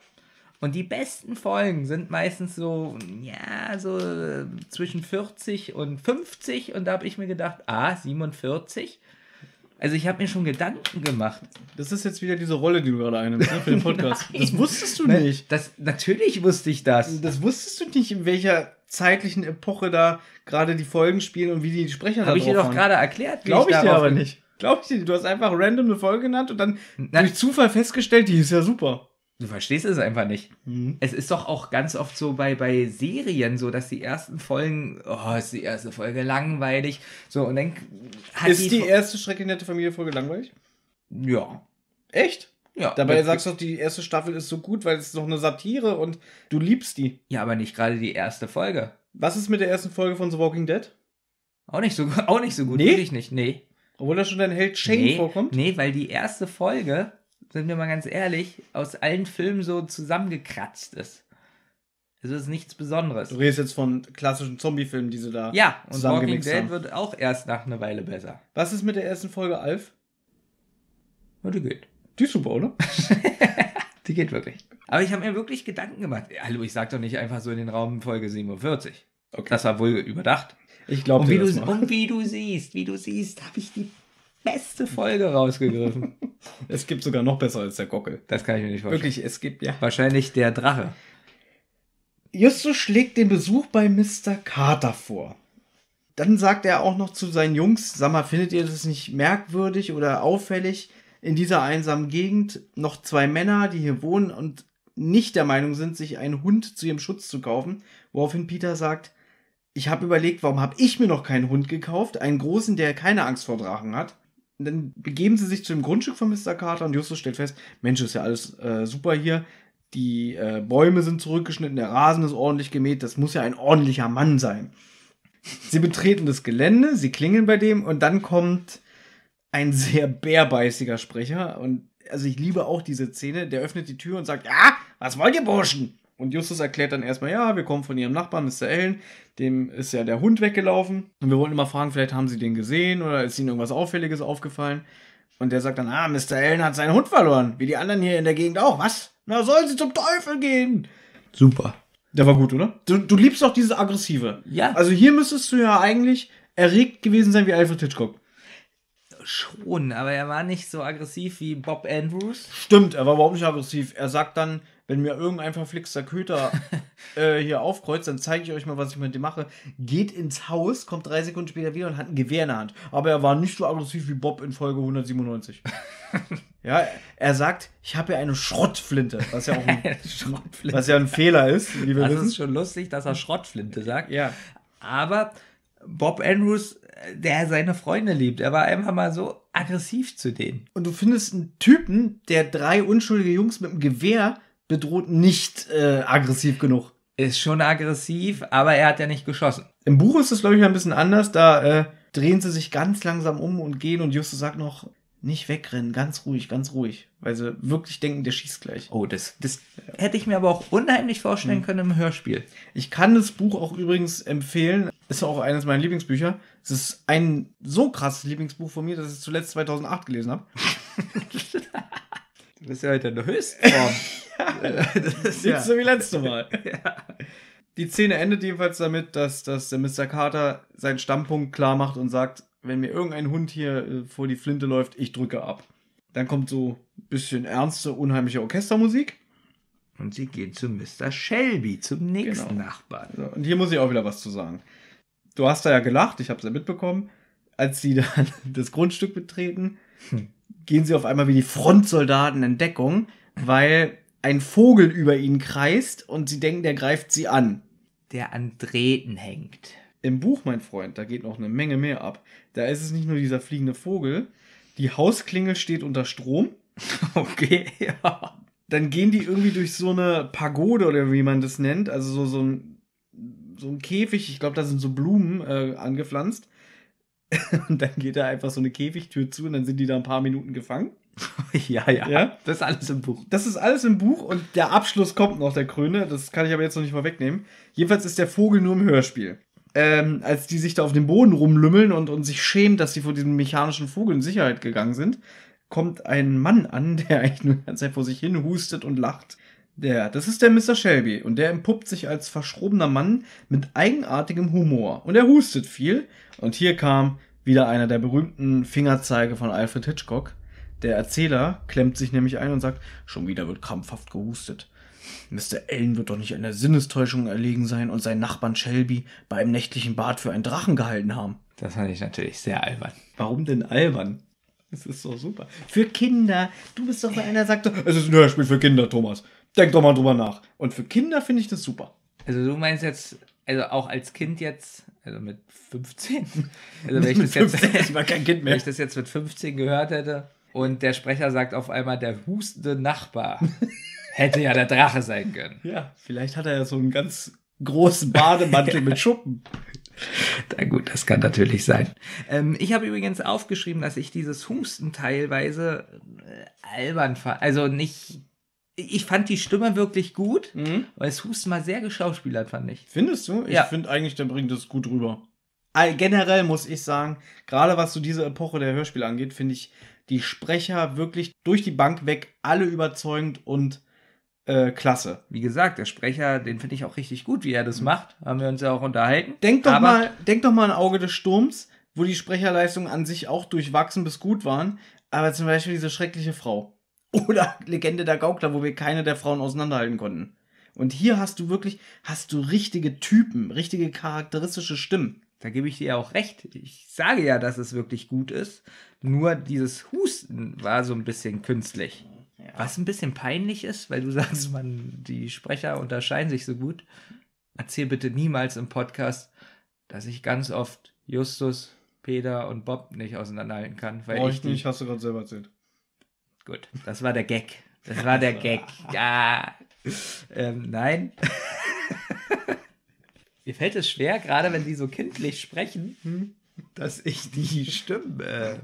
Und die besten Folgen sind meistens so, ja, so äh, zwischen 40 und 50. Und da habe ich mir gedacht, ah, 47 also ich habe mir schon Gedanken gemacht. Das ist jetzt wieder diese Rolle, die du gerade einnimmst ne, für den Podcast. das wusstest du Nein, nicht. Das, natürlich wusste ich das. Das wusstest du nicht, in welcher zeitlichen Epoche da gerade die Folgen spielen und wie die Sprecher Habe ich dir doch gerade erklärt. Glaube ich, ich dir aber nicht. Glaube ich dir. Du hast einfach random eine Folge genannt und dann Na, durch Zufall festgestellt, die ist ja super. Du verstehst es einfach nicht. Mhm. Es ist doch auch ganz oft so bei, bei Serien so, dass die ersten Folgen, oh, ist die erste Folge langweilig. So, und dann hat Ist die, die erste schrecklich nette folge langweilig? Ja. Echt? Ja. Dabei sagst du doch, die erste Staffel ist so gut, weil es ist doch eine Satire und du liebst die. Ja, aber nicht gerade die erste Folge. Was ist mit der ersten Folge von The Walking Dead? Auch nicht so, auch nicht so gut, nee? ich nicht, nee. Obwohl da schon dein Held Shane nee, vorkommt? Nee, weil die erste Folge sind wir mal ganz ehrlich, aus allen Filmen so zusammengekratzt ist. Also das ist nichts Besonderes. Du redest jetzt von klassischen Zombie-Filmen, die sie da Ja, und Walking Dead wird auch erst nach einer Weile besser. Was ist mit der ersten Folge Alf? Na, die geht. Die ist super, oder? die geht wirklich. Aber ich habe mir wirklich Gedanken gemacht. Hallo, ich sag doch nicht einfach so in den Raum Folge 47. Okay. Das war wohl überdacht. Ich glaube, wie, du, und wie du siehst, wie du siehst, habe ich die beste Folge rausgegriffen. es gibt sogar noch besser als der Gockel. Das kann ich mir nicht vorstellen. Wirklich, es gibt ja. Wahrscheinlich der Drache. Justus schlägt den Besuch bei Mr. Carter vor. Dann sagt er auch noch zu seinen Jungs, sag mal, findet ihr das nicht merkwürdig oder auffällig in dieser einsamen Gegend? Noch zwei Männer, die hier wohnen und nicht der Meinung sind, sich einen Hund zu ihrem Schutz zu kaufen. Woraufhin Peter sagt, ich habe überlegt, warum habe ich mir noch keinen Hund gekauft? Einen großen, der keine Angst vor Drachen hat dann begeben sie sich zu dem Grundstück von Mr. Carter und Justus stellt fest, Mensch, ist ja alles äh, super hier. Die äh, Bäume sind zurückgeschnitten, der Rasen ist ordentlich gemäht, das muss ja ein ordentlicher Mann sein. Sie betreten das Gelände, sie klingeln bei dem und dann kommt ein sehr bärbeißiger Sprecher und also ich liebe auch diese Szene, der öffnet die Tür und sagt, ja, ah, was wollt ihr Burschen? Und Justus erklärt dann erstmal, ja, wir kommen von ihrem Nachbarn, Mr. Allen. Dem ist ja der Hund weggelaufen. Und wir wollten immer fragen, vielleicht haben sie den gesehen oder ist ihnen irgendwas Auffälliges aufgefallen. Und der sagt dann, ah, Mr. Allen hat seinen Hund verloren. Wie die anderen hier in der Gegend auch. Was? Na, sollen sie zum Teufel gehen? Super. Der war gut, oder? Du, du liebst doch diese aggressive. Ja. Also hier müsstest du ja eigentlich erregt gewesen sein wie Alfred Hitchcock. Schon, aber er war nicht so aggressiv wie Bob Andrews. Stimmt, er war überhaupt nicht aggressiv. Er sagt dann, wenn mir irgendein verflixter Köter äh, hier aufkreuzt, dann zeige ich euch mal, was ich mit dem mache. Geht ins Haus, kommt drei Sekunden später wieder und hat ein Gewehr in der Hand. Aber er war nicht so aggressiv wie Bob in Folge 197. ja, er sagt, ich habe ja eine Schrottflinte, was ja auch ein, was ja ein Fehler ist. Wie wir das wissen. ist schon lustig, dass er Schrottflinte sagt. Ja. Aber Bob Andrews, der seine Freunde liebt, er war einfach mal so aggressiv zu denen. Und du findest einen Typen, der drei unschuldige Jungs mit einem Gewehr bedroht nicht äh, aggressiv genug. Ist schon aggressiv, aber er hat ja nicht geschossen. Im Buch ist es, glaube ich, ein bisschen anders. Da äh, drehen sie sich ganz langsam um und gehen und Justus sagt noch, nicht wegrennen, ganz ruhig, ganz ruhig. Weil sie wirklich denken, der schießt gleich. Oh, das, das hätte ich mir aber auch unheimlich vorstellen mhm. können im Hörspiel. Ich kann das Buch auch übrigens empfehlen. Ist auch eines meiner Lieblingsbücher. Es ist ein so krasses Lieblingsbuch von mir, dass ich es zuletzt 2008 gelesen habe. Das ist ja heute der Höchstform. das ist ja. so wie letztes Mal. ja. Die Szene endet jedenfalls damit, dass, dass der Mr. Carter seinen Stammpunkt klar macht und sagt, wenn mir irgendein Hund hier äh, vor die Flinte läuft, ich drücke ab. Dann kommt so ein bisschen ernste, unheimliche Orchestermusik. Und sie gehen zu Mr. Shelby, zum nächsten genau. Nachbarn. So, und hier muss ich auch wieder was zu sagen. Du hast da ja gelacht, ich habe es ja mitbekommen, als sie dann das Grundstück betreten. Hm gehen sie auf einmal wie die Frontsoldaten in Deckung, weil ein Vogel über ihnen kreist und sie denken, der greift sie an. Der an Drähten hängt. Im Buch, mein Freund, da geht noch eine Menge mehr ab. Da ist es nicht nur dieser fliegende Vogel. Die Hausklingel steht unter Strom. okay, ja. Dann gehen die irgendwie durch so eine Pagode oder wie man das nennt. Also so, so ein so ein Käfig, ich glaube, da sind so Blumen äh, angepflanzt. und dann geht da einfach so eine Käfigtür zu und dann sind die da ein paar Minuten gefangen. ja, ja, ja, Das ist alles im Buch. Das ist alles im Buch und der Abschluss kommt noch, der Kröne. Das kann ich aber jetzt noch nicht mal wegnehmen. Jedenfalls ist der Vogel nur im Hörspiel. Ähm, als die sich da auf dem Boden rumlümmeln und, und sich schämen, dass sie vor diesem mechanischen Vogel in Sicherheit gegangen sind, kommt ein Mann an, der eigentlich nur die ganze Zeit vor sich hin hustet und lacht. Der, das ist der Mr. Shelby und der empuppt sich als verschrobener Mann mit eigenartigem Humor und er hustet viel. Und hier kam wieder einer der berühmten Fingerzeige von Alfred Hitchcock. Der Erzähler klemmt sich nämlich ein und sagt, schon wieder wird krampfhaft gehustet. Mr. Allen wird doch nicht einer Sinnestäuschung erlegen sein und seinen Nachbarn Shelby bei einem nächtlichen Bad für einen Drachen gehalten haben. Das fand ich natürlich sehr albern. Warum denn albern? Das ist doch super. Für Kinder. Du bist doch so einer, der sagt, es ist ein Hörspiel für Kinder, Thomas. Denk doch mal drüber nach. Und für Kinder finde ich das super. Also du meinst jetzt, also auch als Kind jetzt, also mit 15, also wenn ich das 15, ich war kein Kind mehr. Wenn ich das jetzt mit 15 gehört hätte und der Sprecher sagt auf einmal, der hustende Nachbar hätte ja der Drache sein können. Ja, vielleicht hat er ja so einen ganz großen Bademantel mit Schuppen. Na gut, das kann natürlich sein. Ähm, ich habe übrigens aufgeschrieben, dass ich dieses Husten teilweise äh, albern fand. Also nicht ich fand die Stimme wirklich gut, mhm. weil es Husten mal sehr geschauspielert, fand ich. Findest du? Ich ja. finde eigentlich, der bringt das gut rüber. All, generell muss ich sagen, gerade was so diese Epoche der Hörspiele angeht, finde ich die Sprecher wirklich durch die Bank weg alle überzeugend und äh, klasse. Wie gesagt, der Sprecher, den finde ich auch richtig gut, wie er das mhm. macht. Haben wir uns ja auch unterhalten. Denk doch, mal, denk doch mal an Auge des Sturms, wo die Sprecherleistungen an sich auch durchwachsen bis gut waren. Aber zum Beispiel diese schreckliche Frau. oder Legende der Gaukler, wo wir keine der Frauen auseinanderhalten konnten. Und hier hast du wirklich, hast du richtige Typen, richtige charakteristische Stimmen. Da gebe ich dir ja auch recht. Ich sage ja, dass es wirklich gut ist. Nur dieses Husten war so ein bisschen künstlich. Ja. Was ein bisschen peinlich ist, weil du sagst, man, die Sprecher unterscheiden sich so gut. Erzähl bitte niemals im Podcast, dass ich ganz oft Justus, Peter und Bob nicht auseinanderhalten kann. Weil Brauch ich nicht, die, hast du gerade selber erzählt. Gut, das war der Gag. Das war der Gag. Ja. Ähm, nein. Mir fällt es schwer, gerade wenn die so kindlich sprechen, dass ich die Stimme äh,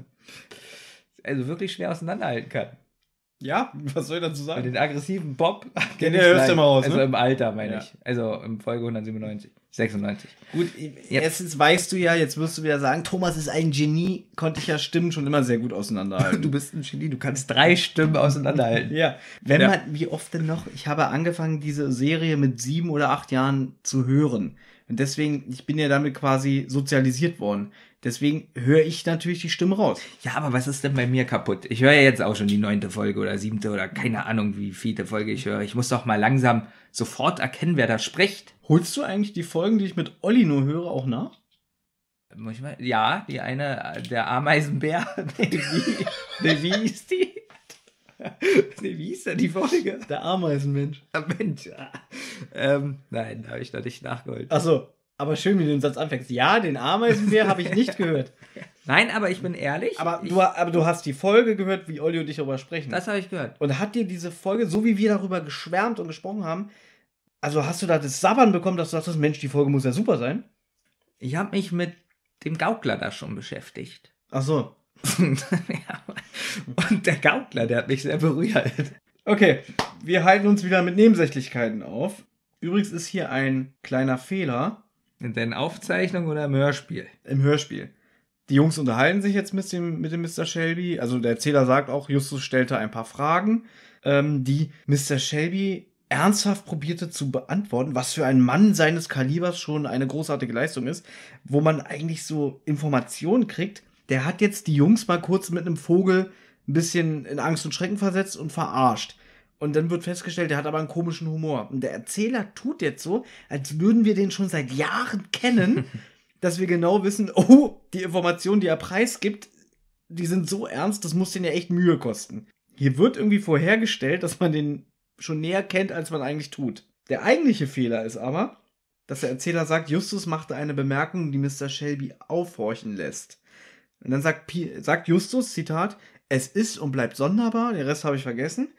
also wirklich schwer auseinanderhalten kann. Ja, was soll ich dazu sagen? Bei den aggressiven Bob. Den hörst du immer aus. Also ne? im Alter, meine ja. ich. Also in Folge 197. 96. Gut, ja. erstens weißt du ja, jetzt wirst du wieder sagen, Thomas ist ein Genie, konnte ich ja Stimmen schon immer sehr gut auseinanderhalten. du bist ein Genie, du kannst drei Stimmen auseinanderhalten. ja. Wenn ja. man, wie oft denn noch, ich habe angefangen, diese Serie mit sieben oder acht Jahren zu hören. Und deswegen, ich bin ja damit quasi sozialisiert worden. Deswegen höre ich natürlich die Stimme raus. Ja, aber was ist denn bei mir kaputt? Ich höre ja jetzt auch schon die neunte Folge oder siebte oder keine Ahnung, wie vielte Folge ich höre. Ich muss doch mal langsam sofort erkennen, wer da spricht. Holst du eigentlich die Folgen, die ich mit Olli nur höre, auch nach? Muss ich mal, ja, die eine, der Ameisenbär, nee, wie, nee, wie ist die? Nee, wie ist denn die Folge? Der Ameisenmensch. Der Mensch, Ähm, nein, da habe ich noch nicht nachgeholt. Achso, aber schön, wie du den Satz anfängst. Ja, den Ameisenbär habe ich nicht gehört. Nein, aber ich bin ehrlich. Aber, ich, du, aber du hast die Folge gehört, wie Olli und ich darüber sprechen. Das habe ich gehört. Und hat dir diese Folge, so wie wir darüber geschwärmt und gesprochen haben, also hast du da das Sabbern bekommen, dass du sagst, Mensch, die Folge muss ja super sein? Ich habe mich mit dem Gaukler da schon beschäftigt. Ach so. ja. Und der Gaukler, der hat mich sehr berührt. Okay, wir halten uns wieder mit Nebensächlichkeiten auf. Übrigens ist hier ein kleiner Fehler. In der Aufzeichnung oder im Hörspiel? Im Hörspiel. Die Jungs unterhalten sich jetzt mit dem, mit dem Mr. Shelby. Also der Erzähler sagt auch, Justus stellte ein paar Fragen, ähm, die Mr. Shelby ernsthaft probierte zu beantworten, was für ein Mann seines Kalibers schon eine großartige Leistung ist, wo man eigentlich so Informationen kriegt, der hat jetzt die Jungs mal kurz mit einem Vogel ein bisschen in Angst und Schrecken versetzt und verarscht. Und dann wird festgestellt, der hat aber einen komischen Humor. Und der Erzähler tut jetzt so, als würden wir den schon seit Jahren kennen, dass wir genau wissen, oh, die Informationen, die er preisgibt, die sind so ernst, das muss den ja echt Mühe kosten. Hier wird irgendwie vorhergestellt, dass man den schon näher kennt, als man eigentlich tut. Der eigentliche Fehler ist aber, dass der Erzähler sagt, Justus machte eine Bemerkung, die Mr. Shelby aufhorchen lässt. Und dann sagt, sagt Justus, Zitat, es ist und bleibt sonderbar, den Rest habe ich vergessen.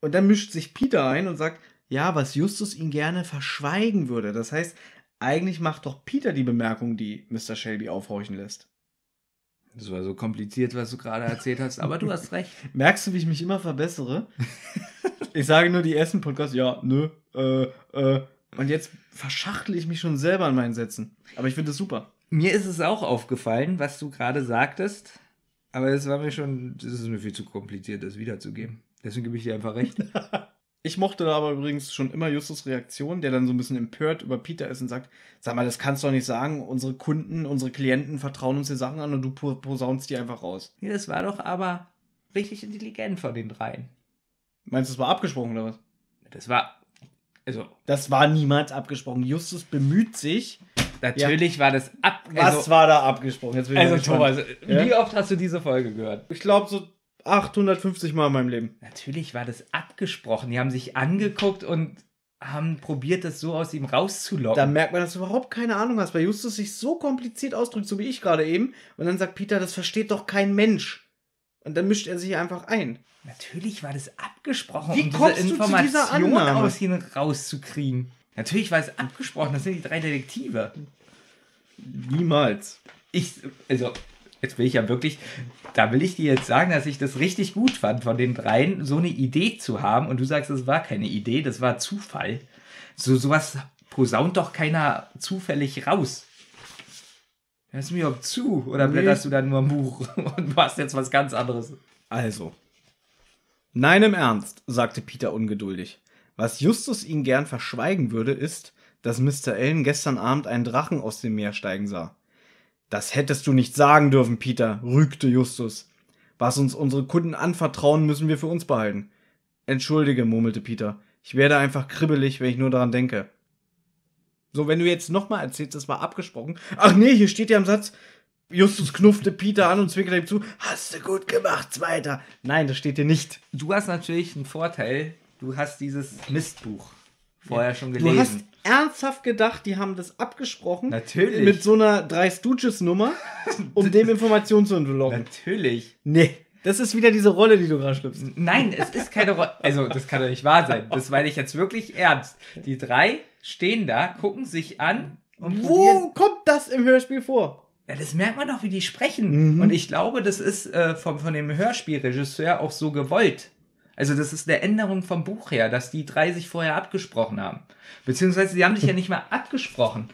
Und dann mischt sich Peter ein und sagt, ja, was Justus ihn gerne verschweigen würde. Das heißt, eigentlich macht doch Peter die Bemerkung, die Mr. Shelby aufhorchen lässt. Das war so kompliziert, was du gerade erzählt hast, aber du hast recht. Merkst du, wie ich mich immer verbessere? ich sage nur die ersten Podcasts, ja, nö, äh, äh. Und jetzt verschachtel ich mich schon selber in meinen Sätzen. Aber ich finde das super. Mir ist es auch aufgefallen, was du gerade sagtest. Aber es war mir schon, es ist mir viel zu kompliziert, das wiederzugeben. Deswegen gebe ich dir einfach recht. Ich mochte da aber übrigens schon immer Justus Reaktion, der dann so ein bisschen empört über Peter ist und sagt, sag mal, das kannst du doch nicht sagen, unsere Kunden, unsere Klienten vertrauen uns die Sachen an und du posaunst die einfach raus. Nee, das war doch aber richtig intelligent von den dreien. Meinst du, das war abgesprochen oder was? Das war, also... Das war niemals abgesprochen. Justus bemüht sich... Natürlich ja. war das abgesprochen. Also, was war da abgesprochen? also Thomas, ja? wie oft hast du diese Folge gehört? Ich glaube so 850 Mal in meinem Leben. Natürlich war das abgesprochen. Die haben sich angeguckt und haben probiert, das so aus ihm rauszulocken. Da merkt man, dass du überhaupt keine Ahnung hast, weil Justus sich so kompliziert ausdrückt, so wie ich gerade eben. Und dann sagt Peter, das versteht doch kein Mensch. Und dann mischt er sich einfach ein. Natürlich war das abgesprochen, wie um diese Information dieser aus ihm rauszukriegen. Natürlich war es abgesprochen, das sind die drei Detektive. Niemals. Ich, also, jetzt will ich ja wirklich, da will ich dir jetzt sagen, dass ich das richtig gut fand, von den dreien so eine Idee zu haben. Und du sagst, es war keine Idee, das war Zufall. So sowas posaunt doch keiner zufällig raus. Hörst du mir ob zu oder nee. blätterst du dann nur ein Buch und machst jetzt was ganz anderes? Also. Nein, im Ernst, sagte Peter ungeduldig. Was Justus ihn gern verschweigen würde, ist, dass Mr. Allen gestern Abend einen Drachen aus dem Meer steigen sah. Das hättest du nicht sagen dürfen, Peter, rügte Justus. Was uns unsere Kunden anvertrauen, müssen wir für uns behalten. Entschuldige, murmelte Peter. Ich werde einfach kribbelig, wenn ich nur daran denke. So, wenn du jetzt nochmal erzählst, das war abgesprochen. Ach nee, hier steht ja im Satz, Justus knuffte Peter an und zwinkerte ihm zu, hast du gut gemacht, zweiter. Nein, das steht dir nicht. Du hast natürlich einen Vorteil, du hast dieses Mistbuch vorher schon gelesen. Du hast ernsthaft gedacht, die haben das abgesprochen? Natürlich. Mit so einer drei Stooges Nummer, um dem Informationen zu entlocken. Natürlich. Nee. Das ist wieder diese Rolle, die du gerade schlüpfst. Nein, es ist keine Rolle. Also, das kann doch nicht wahr sein. Das meine ich jetzt wirklich ernst. Die drei stehen da, gucken sich an und. Wo kommt das im Hörspiel vor? Ja, das merkt man doch, wie die sprechen. Mhm. Und ich glaube, das ist äh, vom, von dem Hörspielregisseur auch so gewollt. Also das ist eine Änderung vom Buch her, dass die drei sich vorher abgesprochen haben. Beziehungsweise sie haben sich ja nicht mal abgesprochen.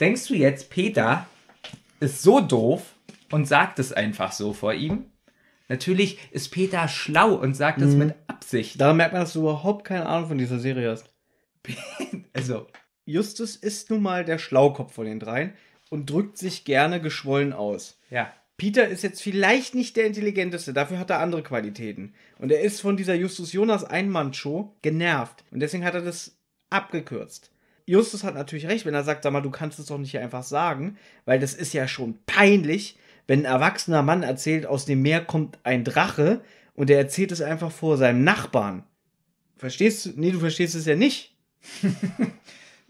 Denkst du jetzt, Peter ist so doof und sagt es einfach so vor ihm? Natürlich ist Peter schlau und sagt es mhm. mit Absicht. Daran merkt man, dass du überhaupt keine Ahnung von dieser Serie hast. also. Justus ist nun mal der Schlaukopf von den dreien und drückt sich gerne geschwollen aus. Ja. Peter ist jetzt vielleicht nicht der intelligenteste, dafür hat er andere Qualitäten. Und er ist von dieser Justus Jonas Einmann-Show genervt. Und deswegen hat er das abgekürzt. Justus hat natürlich recht, wenn er sagt, sag mal, du kannst es doch nicht einfach sagen, weil das ist ja schon peinlich, wenn ein erwachsener Mann erzählt, aus dem Meer kommt ein Drache und er erzählt es einfach vor seinem Nachbarn. Verstehst du? Nee, du verstehst es ja nicht.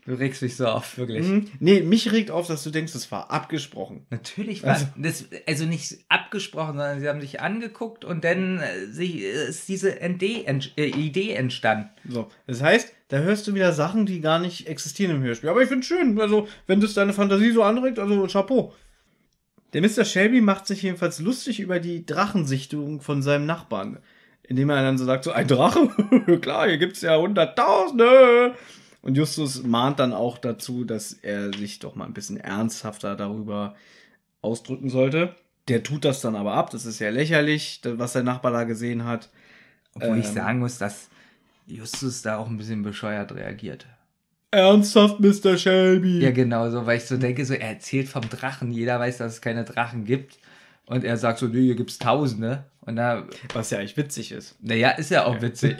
Du regst mich so auf, wirklich. Mhm. Nee, mich regt auf, dass du denkst, es war abgesprochen. Natürlich war also. das, also nicht abgesprochen, sondern sie haben sich angeguckt und dann äh, sie, äh, ist diese ND, äh, Idee entstanden. So, das heißt, da hörst du wieder Sachen, die gar nicht existieren im Hörspiel. Aber ich finde es schön, also wenn das deine Fantasie so anregt, also Chapeau. Der Mr. Shelby macht sich jedenfalls lustig über die Drachensichtung von seinem Nachbarn indem er dann so sagt, so ein Drache, klar, hier gibt es ja hunderttausende. Und Justus mahnt dann auch dazu, dass er sich doch mal ein bisschen ernsthafter darüber ausdrücken sollte. Der tut das dann aber ab. Das ist ja lächerlich, was der Nachbar da gesehen hat. Obwohl ähm, ich sagen muss, dass Justus da auch ein bisschen bescheuert reagiert. Ernsthaft, Mr. Shelby? Ja, genau so, weil ich so denke, so er erzählt vom Drachen. Jeder weiß, dass es keine Drachen gibt. Und er sagt so, nee, hier gibt's Tausende. Und da, Was ja eigentlich witzig ist. Naja, ist ja auch witzig.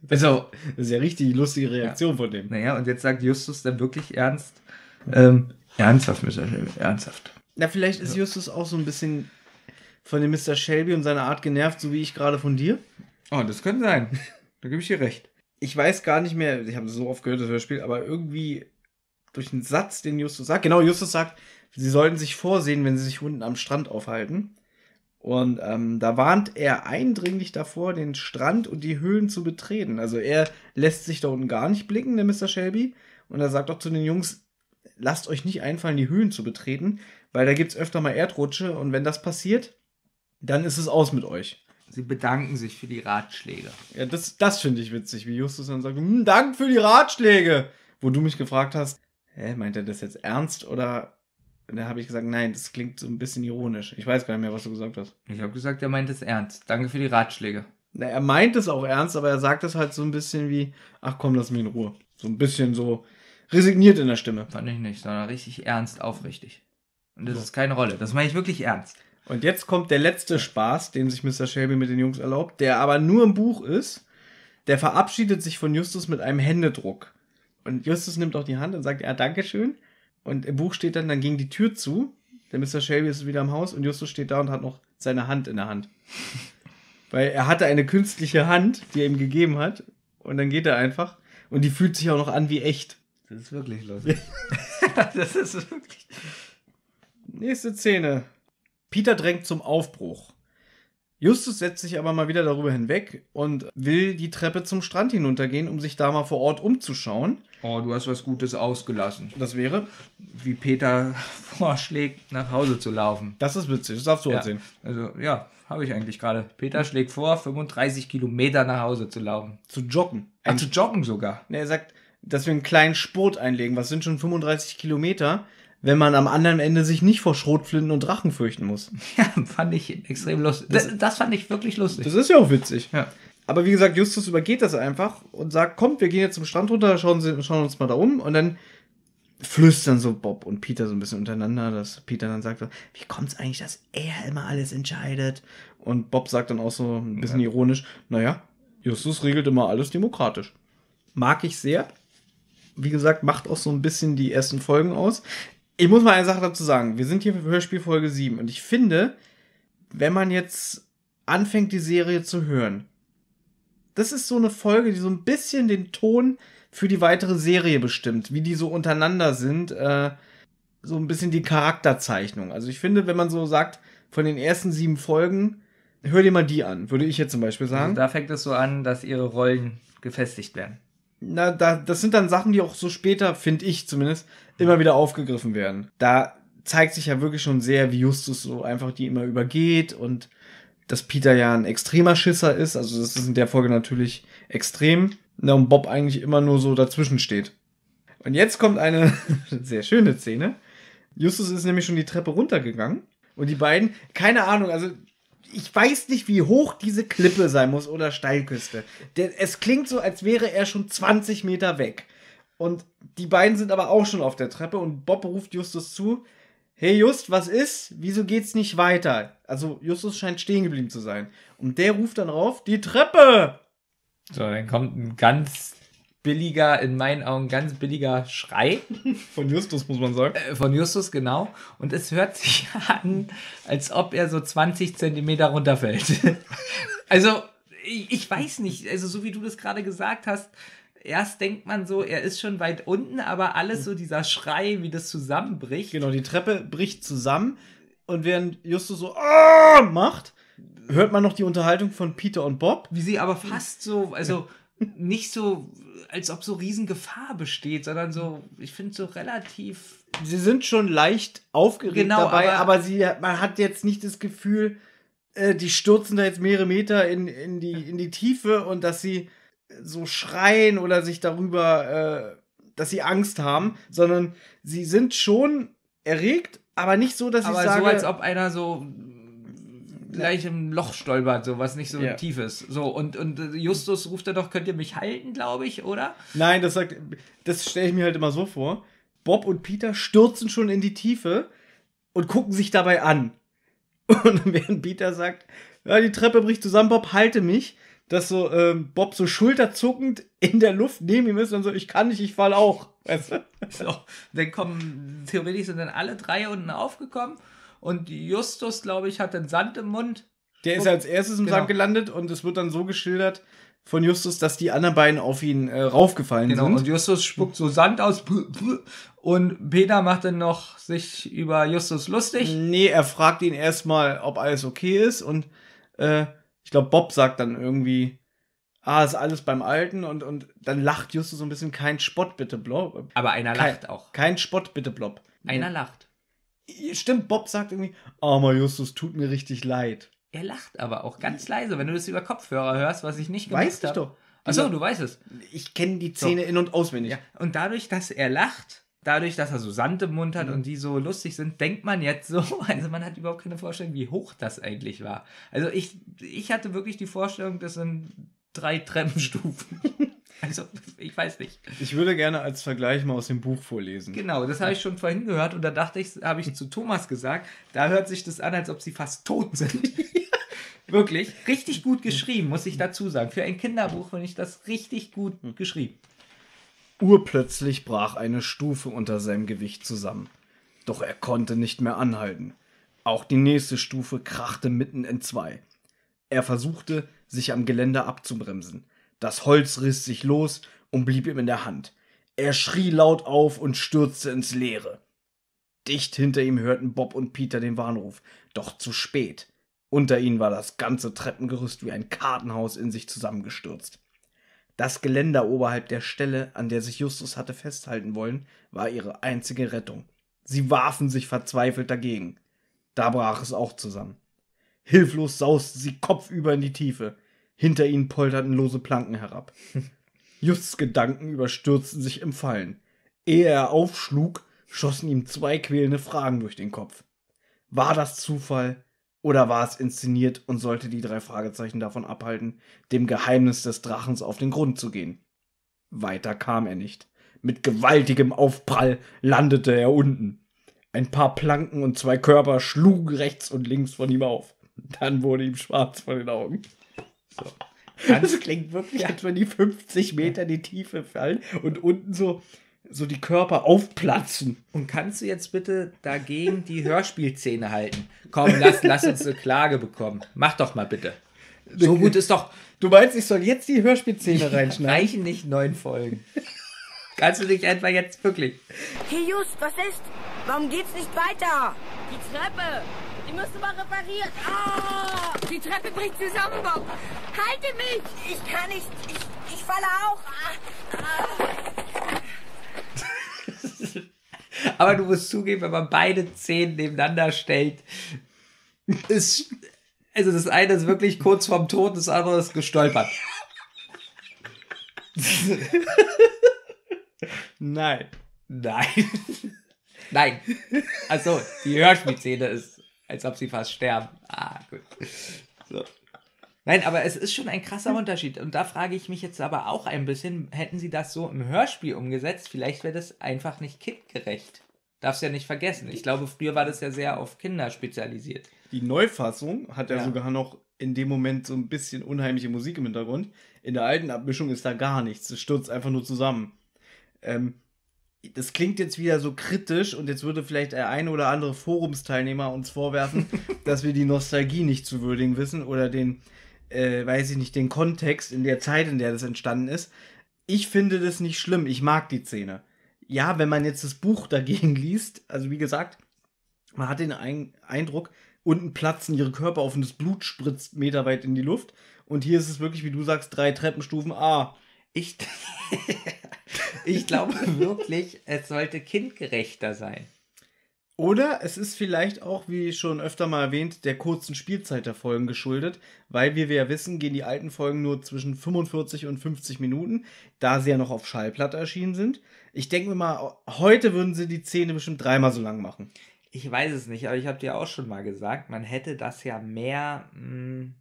das, also, das ist ja richtig lustige Reaktion ja. von dem. Naja, und jetzt sagt Justus dann wirklich ernst. Ähm, ernsthaft, Mr. Shelby, ernsthaft. Na, vielleicht ist Justus auch so ein bisschen von dem Mr. Shelby und seiner Art genervt, so wie ich gerade von dir. Oh, das könnte sein. Da gebe ich dir recht. Ich weiß gar nicht mehr, ich habe so oft gehört, das Hörspiel, aber irgendwie durch einen Satz, den Justus sagt. Genau, Justus sagt, sie sollten sich vorsehen, wenn sie sich unten am Strand aufhalten. Und ähm, da warnt er eindringlich davor, den Strand und die Höhlen zu betreten. Also er lässt sich da unten gar nicht blicken, der Mr. Shelby. Und er sagt auch zu den Jungs, lasst euch nicht einfallen, die Höhlen zu betreten, weil da gibt es öfter mal Erdrutsche. Und wenn das passiert, dann ist es aus mit euch. Sie bedanken sich für die Ratschläge. Ja, das, das finde ich witzig, wie Justus dann sagt, hm, Dank für die Ratschläge. Wo du mich gefragt hast, hä, meint er das jetzt ernst oder da habe ich gesagt, nein, das klingt so ein bisschen ironisch. Ich weiß gar nicht mehr, was du gesagt hast. Ich habe gesagt, er meint es ernst. Danke für die Ratschläge. Na, er meint es auch ernst, aber er sagt es halt so ein bisschen wie, ach komm, lass mich in Ruhe. So ein bisschen so resigniert in der Stimme. Fand ich nicht, sondern richtig ernst, aufrichtig. Und das so. ist keine Rolle. Das meine ich wirklich ernst. Und jetzt kommt der letzte Spaß, den sich Mr. Shelby mit den Jungs erlaubt, der aber nur im Buch ist. Der verabschiedet sich von Justus mit einem Händedruck. Und Justus nimmt auch die Hand und sagt, ja, Dankeschön. Und im Buch steht dann, dann ging die Tür zu, der Mr. Shelby ist wieder im Haus und Justus steht da und hat noch seine Hand in der Hand. Weil er hatte eine künstliche Hand, die er ihm gegeben hat. Und dann geht er einfach. Und die fühlt sich auch noch an wie echt. Das ist wirklich lustig. das ist wirklich. Nächste Szene. Peter drängt zum Aufbruch. Justus setzt sich aber mal wieder darüber hinweg und will die Treppe zum Strand hinuntergehen, um sich da mal vor Ort umzuschauen. Oh, du hast was Gutes ausgelassen. Das wäre? Wie Peter vorschlägt, nach Hause zu laufen. Das ist witzig, das darfst du ja. sehen. Also, ja, habe ich eigentlich gerade. Peter schlägt vor, 35 Kilometer nach Hause zu laufen. Zu joggen. Ein Ach, zu joggen sogar. er sagt, dass wir einen kleinen Sport einlegen. Was sind schon 35 Kilometer? wenn man am anderen Ende sich nicht vor Schrotflinten und Drachen fürchten muss. Ja, fand ich extrem lustig. Das, das fand ich wirklich lustig. Das ist ja auch witzig. Ja. Aber wie gesagt, Justus übergeht das einfach und sagt, kommt, wir gehen jetzt zum Strand runter, schauen, schauen uns mal da um. Und dann flüstern so Bob und Peter so ein bisschen untereinander, dass Peter dann sagt, wie kommt es eigentlich, dass er immer alles entscheidet? Und Bob sagt dann auch so ein bisschen ja. ironisch, naja, Justus regelt immer alles demokratisch. Mag ich sehr. Wie gesagt, macht auch so ein bisschen die ersten Folgen aus ich muss mal eine Sache dazu sagen. Wir sind hier für Hörspielfolge 7 und ich finde, wenn man jetzt anfängt, die Serie zu hören, das ist so eine Folge, die so ein bisschen den Ton für die weitere Serie bestimmt, wie die so untereinander sind, äh, so ein bisschen die Charakterzeichnung. Also ich finde, wenn man so sagt, von den ersten sieben Folgen, hör dir mal die an, würde ich jetzt zum Beispiel also sagen. Also da fängt es so an, dass ihre Rollen gefestigt werden na, da, das sind dann Sachen, die auch so später, finde ich zumindest, immer wieder aufgegriffen werden. Da zeigt sich ja wirklich schon sehr, wie Justus so einfach die immer übergeht und dass Peter ja ein extremer Schisser ist. Also das ist in der Folge natürlich extrem. Na, und Bob eigentlich immer nur so dazwischen steht. Und jetzt kommt eine sehr schöne Szene. Justus ist nämlich schon die Treppe runtergegangen und die beiden, keine Ahnung, also ich weiß nicht, wie hoch diese Klippe sein muss oder Steilküste. Denn es klingt so, als wäre er schon 20 Meter weg. Und die beiden sind aber auch schon auf der Treppe und Bob ruft Justus zu. Hey Just, was ist? Wieso geht's nicht weiter? Also Justus scheint stehen geblieben zu sein. Und der ruft dann rauf, die Treppe! So, dann kommt ein ganz billiger, in meinen Augen ganz billiger Schrei. Von Justus, muss man sagen. Äh, von Justus, genau. Und es hört sich an, als ob er so 20 Zentimeter runterfällt. also, ich, weiß nicht, also so wie du das gerade gesagt hast, erst denkt man so, er ist schon weit unten, aber alles so dieser Schrei, wie das zusammenbricht. Genau, die Treppe bricht zusammen und während Justus so oh! macht, hört man noch die Unterhaltung von Peter und Bob. Wie sie aber fast so, also nicht so, als ob so Riesengefahr besteht, sondern so, ich finde so relativ. Sie sind schon leicht aufgeregt genau, dabei, aber, aber, sie, man hat jetzt nicht das Gefühl, äh, die stürzen da jetzt mehrere Meter in, in, die, in die Tiefe und dass sie so schreien oder sich darüber, äh, dass sie Angst haben, sondern sie sind schon erregt, aber nicht so, dass aber ich sage... Aber so, als ob einer so gleich im Loch stolpert, so was nicht so ja. tief ist. So, und, und Justus ruft er doch, könnt ihr mich halten, glaube ich, oder? Nein, das sagt, das stelle ich mir halt immer so vor. Bob und Peter stürzen schon in die Tiefe und gucken sich dabei an. Und während Peter sagt, ja, die Treppe bricht zusammen, Bob, halte mich, dass so ähm, Bob so schulterzuckend in der Luft neben ihm ist und so, ich kann nicht, ich fall auch. Weißt du? So, dann kommen, theoretisch sind dann alle drei unten aufgekommen und Justus, glaube ich, hat den Sand im Mund. Der ist als erstes im genau. Sand gelandet und es wird dann so geschildert von Justus, dass die anderen beiden auf ihn äh, raufgefallen genau. sind. Genau, und Justus spuckt so Sand aus und Peter macht dann noch sich über Justus lustig. Nee, er fragt ihn erstmal, ob alles okay ist und äh, ich glaube, Bob sagt dann irgendwie, ah, ist alles beim Alten und, und dann lacht Justus so ein bisschen, kein Spott bitte, Blob. Aber einer kein, lacht auch. Kein Spott bitte, Blob. Einer lacht. Stimmt, Bob sagt irgendwie, armer Justus, tut mir richtig leid. Er lacht aber auch ganz leise, wenn du das über Kopfhörer hörst, was ich nicht gemacht Weißt du doch. Achso, du weißt es. Ich kenne die Szene so. in- und auswendig. Ja. Und dadurch, dass er lacht, dadurch, dass er so Sand im Mund hat mhm. und die so lustig sind, denkt man jetzt so, also man hat überhaupt keine Vorstellung, wie hoch das eigentlich war. Also ich, ich hatte wirklich die Vorstellung, das sind drei Treppenstufen. Also, ich weiß nicht. Ich würde gerne als Vergleich mal aus dem Buch vorlesen. Genau, das habe ich schon vorhin gehört und da dachte ich, habe ich zu Thomas gesagt, da hört sich das an, als ob sie fast tot sind. Wirklich. Richtig gut geschrieben, muss ich dazu sagen. Für ein Kinderbuch finde ich das richtig gut geschrieben. Urplötzlich brach eine Stufe unter seinem Gewicht zusammen. Doch er konnte nicht mehr anhalten. Auch die nächste Stufe krachte mitten in zwei. Er versuchte, sich am Geländer abzubremsen, das Holz riss sich los und blieb ihm in der Hand. Er schrie laut auf und stürzte ins Leere. Dicht hinter ihm hörten Bob und Peter den Warnruf, doch zu spät. Unter ihnen war das ganze Treppengerüst wie ein Kartenhaus in sich zusammengestürzt. Das Geländer oberhalb der Stelle, an der sich Justus hatte festhalten wollen, war ihre einzige Rettung. Sie warfen sich verzweifelt dagegen. Da brach es auch zusammen. Hilflos sausten sie kopfüber in die Tiefe. Hinter ihnen polterten lose Planken herab. Justs Gedanken überstürzten sich im Fallen. Ehe er aufschlug, schossen ihm zwei quälende Fragen durch den Kopf. War das Zufall oder war es inszeniert und sollte die drei Fragezeichen davon abhalten, dem Geheimnis des Drachens auf den Grund zu gehen? Weiter kam er nicht. Mit gewaltigem Aufprall landete er unten. Ein paar Planken und zwei Körper schlugen rechts und links von ihm auf. Dann wurde ihm schwarz vor den Augen. So. das klingt wirklich, als wenn die 50 Meter in die Tiefe fallen und unten so, so die Körper aufplatzen. Und kannst du jetzt bitte dagegen die Hörspielszene halten? Komm, lass, lass uns eine Klage bekommen. Mach doch mal bitte. So gut ist doch. Du meinst, ich soll jetzt die Hörspielszene reinschneiden? Reichen nicht neun Folgen. Kannst du dich etwa jetzt wirklich? Hey Just, was ist? Warum geht's nicht weiter? Die Treppe! Die müssen wir reparieren. Ah! Die Treppe bricht zusammen, Bob. Halte mich! Ich kann nicht. Ich, ich falle auch. Aber du musst zugeben, wenn man beide Zehen nebeneinander stellt, ist. Also das eine ist wirklich kurz vorm Tod, das andere ist gestolpert. Nein. Nein. Nein. Achso, die Hörspielszene ist als ob sie fast sterben. Ah, gut. So. Nein, aber es ist schon ein krasser Unterschied. Und da frage ich mich jetzt aber auch ein bisschen, hätten sie das so im Hörspiel umgesetzt, vielleicht wäre das einfach nicht kindgerecht. Darfst ja nicht vergessen. Ich glaube, früher war das ja sehr auf Kinder spezialisiert. Die Neufassung hat ja, ja. sogar noch in dem Moment so ein bisschen unheimliche Musik im Hintergrund. In der alten Abmischung ist da gar nichts. Es stürzt einfach nur zusammen. Ähm, das klingt jetzt wieder so kritisch und jetzt würde vielleicht der eine oder andere Forumsteilnehmer uns vorwerfen, dass wir die Nostalgie nicht zu würdigen wissen oder den, äh, weiß ich nicht, den Kontext in der Zeit, in der das entstanden ist. Ich finde das nicht schlimm. Ich mag die Szene. Ja, wenn man jetzt das Buch dagegen liest, also wie gesagt, man hat den Eindruck, unten platzen ihre Körper auf und das Blut spritzt meterweit in die Luft. Und hier ist es wirklich, wie du sagst, drei Treppenstufen. Ah, ich, ich glaube wirklich, es sollte kindgerechter sein. Oder es ist vielleicht auch, wie schon öfter mal erwähnt, der kurzen Spielzeit der Folgen geschuldet, weil wie wir ja wissen, gehen die alten Folgen nur zwischen 45 und 50 Minuten, da sie ja noch auf Schallplatte erschienen sind. Ich denke mir mal, heute würden sie die Szene bestimmt dreimal so lang machen. Ich weiß es nicht, aber ich habe dir auch schon mal gesagt, man hätte das ja mehr mh, hm,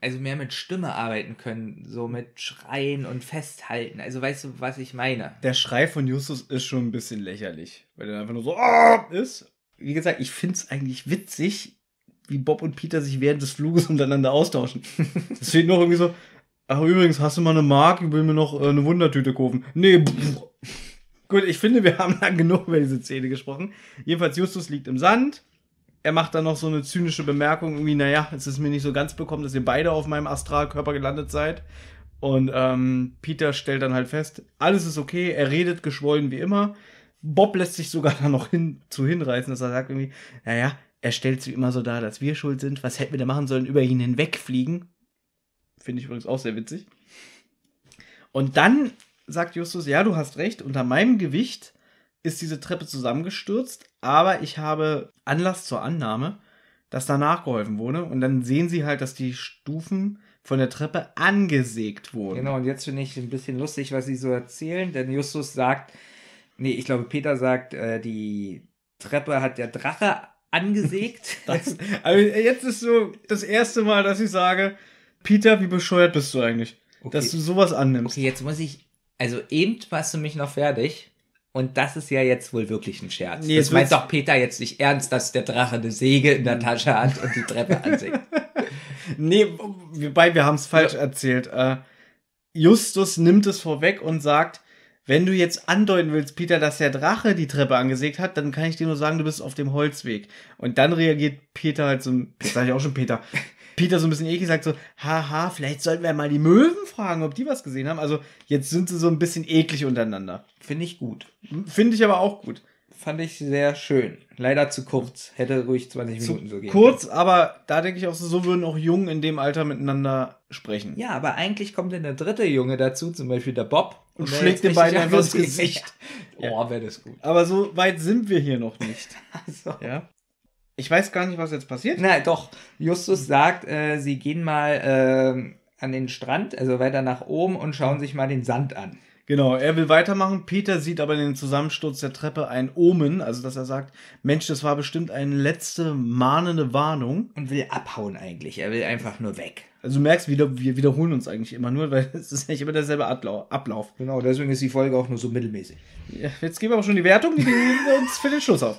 also mehr mit Stimme arbeiten können, so mhm. mit Schreien und Festhalten. Also weißt du, was ich meine? Der Schrei von Justus ist schon ein bisschen lächerlich, weil er einfach nur so Aah! ist. Wie gesagt, ich finde es eigentlich witzig, wie Bob und Peter sich während des Fluges untereinander austauschen. Es fehlt noch irgendwie so, ach übrigens, hast du mal eine Mark? Ich will mir noch äh, eine Wundertüte kaufen. Nee, pff. Gut, ich finde, wir haben lang genug über diese Szene gesprochen. Jedenfalls, Justus liegt im Sand er macht dann noch so eine zynische Bemerkung, irgendwie, naja, es ist mir nicht so ganz bekommen, dass ihr beide auf meinem Astralkörper gelandet seid. Und ähm, Peter stellt dann halt fest, alles ist okay, er redet geschwollen wie immer. Bob lässt sich sogar dann noch hin, zu hinreißen, dass er sagt irgendwie, naja, er stellt sich immer so dar, dass wir schuld sind. Was hätten wir da machen sollen? Über ihn hinwegfliegen. Finde ich übrigens auch sehr witzig. Und dann sagt Justus, ja, du hast recht, unter meinem Gewicht ist diese Treppe zusammengestürzt, aber ich habe Anlass zur Annahme, dass da nachgeholfen wurde. Und dann sehen sie halt, dass die Stufen von der Treppe angesägt wurden. Genau, und jetzt finde ich ein bisschen lustig, was sie so erzählen, denn Justus sagt, nee, ich glaube, Peter sagt, äh, die Treppe hat der Drache angesägt. das, also jetzt ist so das erste Mal, dass ich sage, Peter, wie bescheuert bist du eigentlich, okay. dass du sowas annimmst. Okay, jetzt muss ich, also eben warst du mich noch fertig und das ist ja jetzt wohl wirklich ein Scherz. Nee, das meint doch Peter jetzt nicht ernst, dass der Drache eine Säge in der Tasche hat und die Treppe ansinkt. nee, wobei wir haben es falsch ja. erzählt. Äh, Justus nimmt es vorweg und sagt, wenn du jetzt andeuten willst, Peter, dass der Drache die Treppe angesägt hat, dann kann ich dir nur sagen, du bist auf dem Holzweg. Und dann reagiert Peter halt so, jetzt sage ich auch schon Peter, Peter so ein bisschen eklig sagt so, haha, vielleicht sollten wir mal die Möwen fragen, ob die was gesehen haben. Also jetzt sind sie so ein bisschen eklig untereinander. Finde ich gut. Hm, finde ich aber auch gut. Fand ich sehr schön. Leider zu kurz. Hätte ruhig 20 zu Minuten so gehen. Kurz, können. aber da denke ich auch so, so würden auch Jungen in dem Alter miteinander sprechen. Ja, aber eigentlich kommt denn der dritte Junge dazu, zum Beispiel der Bob. Und, und schlägt den beiden einfach ins Gesicht. Ja. Oh, wäre das gut. Aber so weit sind wir hier noch nicht. also. Ja. Ich weiß gar nicht, was jetzt passiert. Nein, doch. Justus sagt, äh, sie gehen mal äh, an den Strand, also weiter nach oben und schauen sich mal den Sand an. Genau, er will weitermachen. Peter sieht aber in den Zusammensturz der Treppe ein Omen, also dass er sagt, Mensch, das war bestimmt eine letzte mahnende Warnung. Und will abhauen eigentlich, er will einfach nur weg. Also du merkst, wir wiederholen uns eigentlich immer nur, weil es ist nicht immer derselbe Ablauf. Genau, deswegen ist die Folge auch nur so mittelmäßig. Ja, jetzt geben wir auch schon die Wertung, die geben wir uns für den Schluss auf.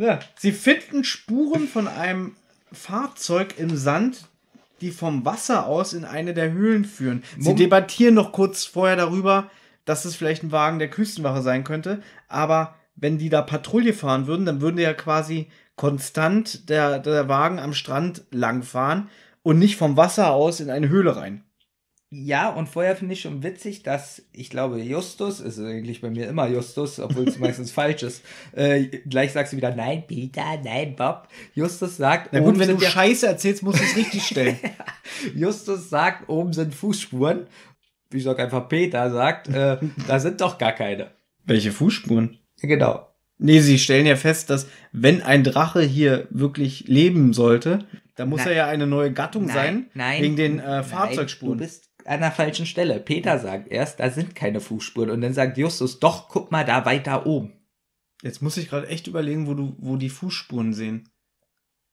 Ja. Sie finden Spuren von einem Fahrzeug im Sand, die vom Wasser aus in eine der Höhlen führen. Sie Moment. debattieren noch kurz vorher darüber, dass es vielleicht ein Wagen der Küstenwache sein könnte, aber wenn die da Patrouille fahren würden, dann würde ja quasi konstant der, der Wagen am Strand langfahren und nicht vom Wasser aus in eine Höhle rein. Ja, und vorher finde ich schon witzig, dass ich glaube, Justus, ist eigentlich bei mir immer Justus, obwohl es meistens falsch ist, äh, gleich sagst du wieder, nein, Peter, nein, Bob. Justus sagt, Na gut, wenn du Scheiße erzählst, musst du es richtig stellen. Justus sagt, oben sind Fußspuren. Wie sag einfach, Peter sagt, äh, da sind doch gar keine. Welche Fußspuren? Genau. Nee, sie stellen ja fest, dass wenn ein Drache hier wirklich leben sollte, dann muss nein. er ja eine neue Gattung nein, sein. Nein. Wegen den äh, Fahrzeugspuren. du bist an der falschen Stelle. Peter sagt erst, da sind keine Fußspuren. Und dann sagt Justus, doch, guck mal da weiter oben. Jetzt muss ich gerade echt überlegen, wo, du, wo die Fußspuren sehen.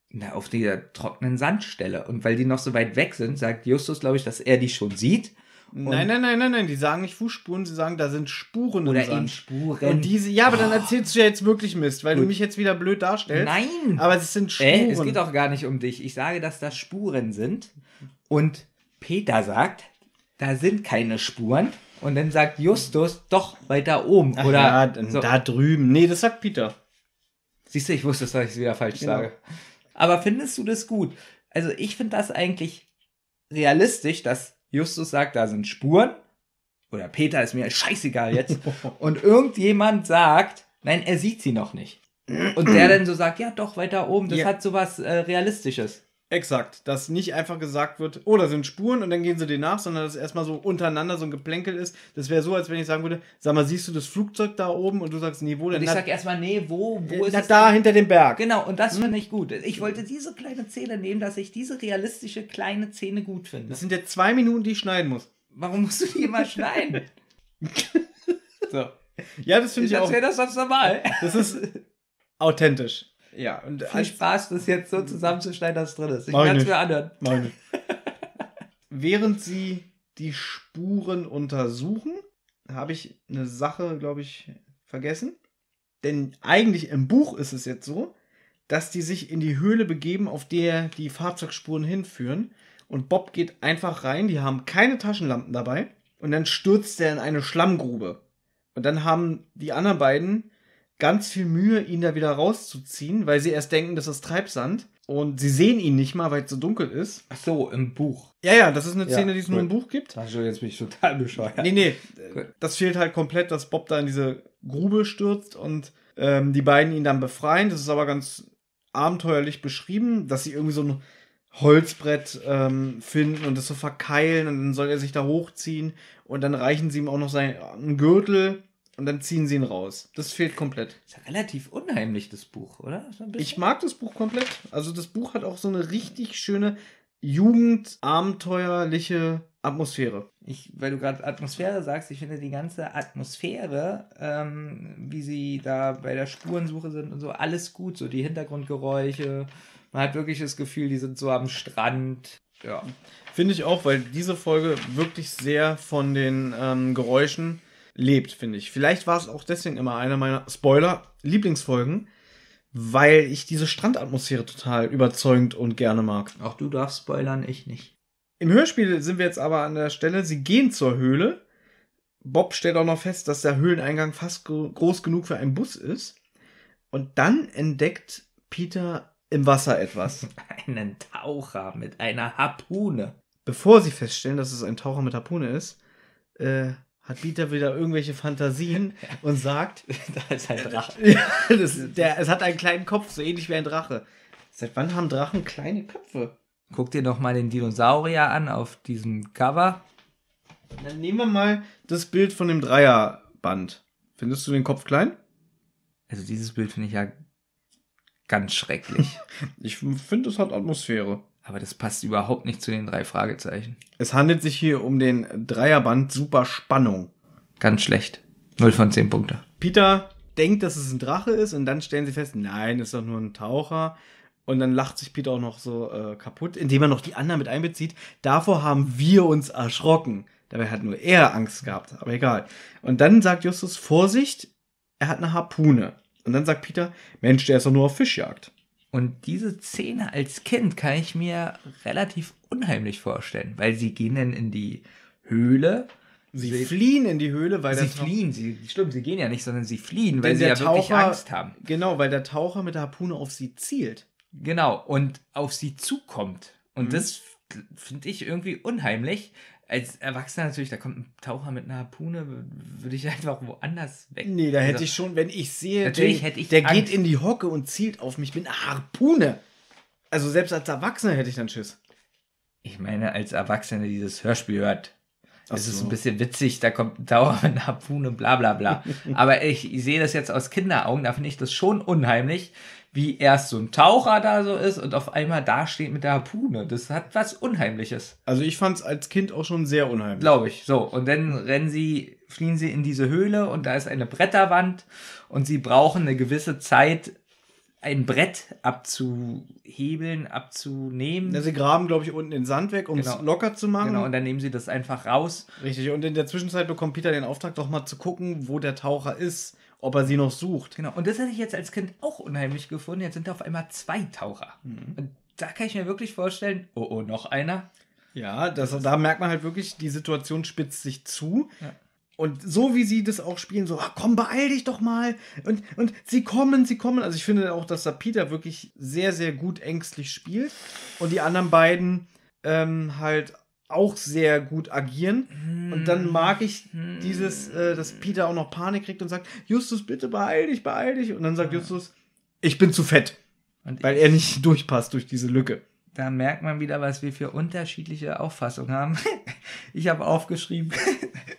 Na, auf dieser trockenen Sandstelle. Und weil die noch so weit weg sind, sagt Justus, glaube ich, dass er die schon sieht. Nein, nein, nein, nein, nein. Die sagen nicht Fußspuren, sie sagen, da sind Spuren oder im Sand. eben Spuren. Und diese, ja, aber dann oh. erzählst du ja jetzt wirklich Mist, weil Gut. du mich jetzt wieder blöd darstellst. Nein. Aber es sind Spuren. Äh, es geht auch gar nicht um dich. Ich sage, dass das Spuren sind. Und Peter sagt, da sind keine Spuren. Und dann sagt Justus, doch, weiter oben. Ach oder ja, so. da drüben. Nee, das sagt Peter. Siehst du, ich wusste, dass ich es wieder falsch genau. sage. Aber findest du das gut? Also ich finde das eigentlich realistisch, dass Justus sagt, da sind Spuren. Oder Peter ist mir scheißegal jetzt. und irgendjemand sagt, nein, er sieht sie noch nicht. Und der dann so sagt, ja doch, weiter oben, das ja. hat sowas äh, Realistisches. Exakt, dass nicht einfach gesagt wird, oh, da sind Spuren und dann gehen sie denen nach, sondern dass erstmal so untereinander so ein Geplänkel ist. Das wäre so, als wenn ich sagen würde, sag mal, siehst du das Flugzeug da oben und du sagst, nee, wo denn? Und ich sag erstmal, nee, wo, wo äh, ist da es? Da hinter dem Berg. Genau, und das hm? finde ich gut. Ich wollte diese kleine Szene nehmen, dass ich diese realistische kleine Szene gut finde. Das sind ja zwei Minuten, die ich schneiden muss. Warum musst du die immer schneiden? so. Ja, das finde ich das auch. Das wäre das sonst normal. Das ist authentisch. Ja, und viel Spaß, das jetzt so zusammenzuschneiden, dass es drin ist. Ich kann es mir anhören. Meine. Während sie die Spuren untersuchen, habe ich eine Sache, glaube ich, vergessen. Denn eigentlich im Buch ist es jetzt so, dass die sich in die Höhle begeben, auf der die Fahrzeugspuren hinführen. Und Bob geht einfach rein, die haben keine Taschenlampen dabei. Und dann stürzt er in eine Schlammgrube. Und dann haben die anderen beiden ganz viel Mühe, ihn da wieder rauszuziehen, weil sie erst denken, das ist Treibsand. Und sie sehen ihn nicht mal, weil es so dunkel ist. Ach so, im Buch. Ja, ja, das ist eine Szene, ja, die es nur im Buch gibt. Also jetzt bin ich total bescheuert. Nee, nee, gut. das fehlt halt komplett, dass Bob da in diese Grube stürzt und ähm, die beiden ihn dann befreien. Das ist aber ganz abenteuerlich beschrieben, dass sie irgendwie so ein Holzbrett ähm, finden und das so verkeilen und dann soll er sich da hochziehen und dann reichen sie ihm auch noch seinen Gürtel und dann ziehen sie ihn raus. Das fehlt komplett. Ist ja relativ unheimlich, das Buch, oder? So ich mag das Buch komplett. Also das Buch hat auch so eine richtig schöne jugendabenteuerliche Atmosphäre. Ich, weil du gerade Atmosphäre sagst, ich finde die ganze Atmosphäre, ähm, wie sie da bei der Spurensuche sind und so, alles gut. So die Hintergrundgeräusche. Man hat wirklich das Gefühl, die sind so am Strand. Ja. Finde ich auch, weil diese Folge wirklich sehr von den ähm, Geräuschen lebt, finde ich. Vielleicht war es auch deswegen immer einer meiner Spoiler Lieblingsfolgen, weil ich diese Strandatmosphäre total überzeugend und gerne mag. Auch du darfst spoilern, ich nicht. Im Hörspiel sind wir jetzt aber an der Stelle, sie gehen zur Höhle. Bob stellt auch noch fest, dass der Höhleneingang fast groß genug für einen Bus ist. Und dann entdeckt Peter im Wasser etwas. Einen Taucher mit einer Harpune. Bevor sie feststellen, dass es ein Taucher mit Harpune ist, äh, hat Peter wieder irgendwelche Fantasien und sagt. da ist ein Drache. ja, das, der, es hat einen kleinen Kopf, so ähnlich wie ein Drache. Seit wann haben Drachen kleine Köpfe? Guck dir doch mal den Dinosaurier an auf diesem Cover. Dann nehmen wir mal das Bild von dem Dreierband. Findest du den Kopf klein? Also dieses Bild finde ich ja ganz schrecklich. ich finde, es hat Atmosphäre. Aber das passt überhaupt nicht zu den drei Fragezeichen. Es handelt sich hier um den Dreierband Superspannung. Ganz schlecht. Null von zehn Punkte. Peter denkt, dass es ein Drache ist und dann stellen sie fest, nein, ist doch nur ein Taucher. Und dann lacht sich Peter auch noch so äh, kaputt, indem er noch die anderen mit einbezieht. Davor haben wir uns erschrocken. Dabei hat nur er Angst gehabt, aber egal. Und dann sagt Justus, Vorsicht, er hat eine Harpune. Und dann sagt Peter, Mensch, der ist doch nur auf Fischjagd. Und diese Szene als Kind kann ich mir relativ unheimlich vorstellen, weil sie gehen dann in die Höhle. Sie, sie fliehen in die Höhle, weil sie fliehen. Sie, stimmt, sie gehen ja nicht, sondern sie fliehen, weil sie ja Taucher, wirklich Angst haben. Genau, weil der Taucher mit der Harpune auf sie zielt. Genau und auf sie zukommt. Und mhm. das finde ich irgendwie unheimlich, als Erwachsener natürlich, da kommt ein Taucher mit einer Harpune, würde ich einfach woanders weg. Nee, da hätte also, ich schon, wenn ich sehe, natürlich der, hätte ich der Angst. geht in die Hocke und zielt auf mich mit einer Harpune. Also selbst als Erwachsener hätte ich dann Schiss. Ich meine, als Erwachsener dieses Hörspiel hört, das so. ist ein bisschen witzig, da kommt ein Taucher mit einer Harpune, bla bla bla. Aber ich, ich sehe das jetzt aus Kinderaugen, da finde ich das schon unheimlich, wie erst so ein Taucher da so ist und auf einmal da steht mit der Harpune. Das hat was Unheimliches. Also ich fand es als Kind auch schon sehr unheimlich. Glaube ich. So, und dann rennen sie, fliehen sie in diese Höhle und da ist eine Bretterwand und sie brauchen eine gewisse Zeit, ein Brett abzuhebeln, abzunehmen. Ja, sie graben, glaube ich, unten den Sand weg, um genau. es locker zu machen. Genau, und dann nehmen sie das einfach raus. Richtig, und in der Zwischenzeit bekommt Peter den Auftrag, doch mal zu gucken, wo der Taucher ist ob er sie noch sucht. Genau. Und das hätte ich jetzt als Kind auch unheimlich gefunden. Jetzt sind da auf einmal zwei Taucher. Mhm. Und da kann ich mir wirklich vorstellen, oh oh, noch einer. Ja, das, da merkt man halt wirklich, die Situation spitzt sich zu. Ja. Und so wie sie das auch spielen, so, ach, komm, beeil dich doch mal. Und, und sie kommen, sie kommen. Also ich finde auch, dass da Peter wirklich sehr, sehr gut ängstlich spielt. Und die anderen beiden ähm, halt auch sehr gut agieren. Mm. Und dann hm. mag ich hm. dieses, äh, dass Peter auch noch Panik kriegt und sagt, Justus, bitte beeil dich, beeil dich. Und dann sagt ja. Justus, ich bin zu fett. Und weil er nicht durchpasst durch diese Lücke. Da merkt man wieder, was wir für unterschiedliche Auffassungen haben. ich habe aufgeschrieben,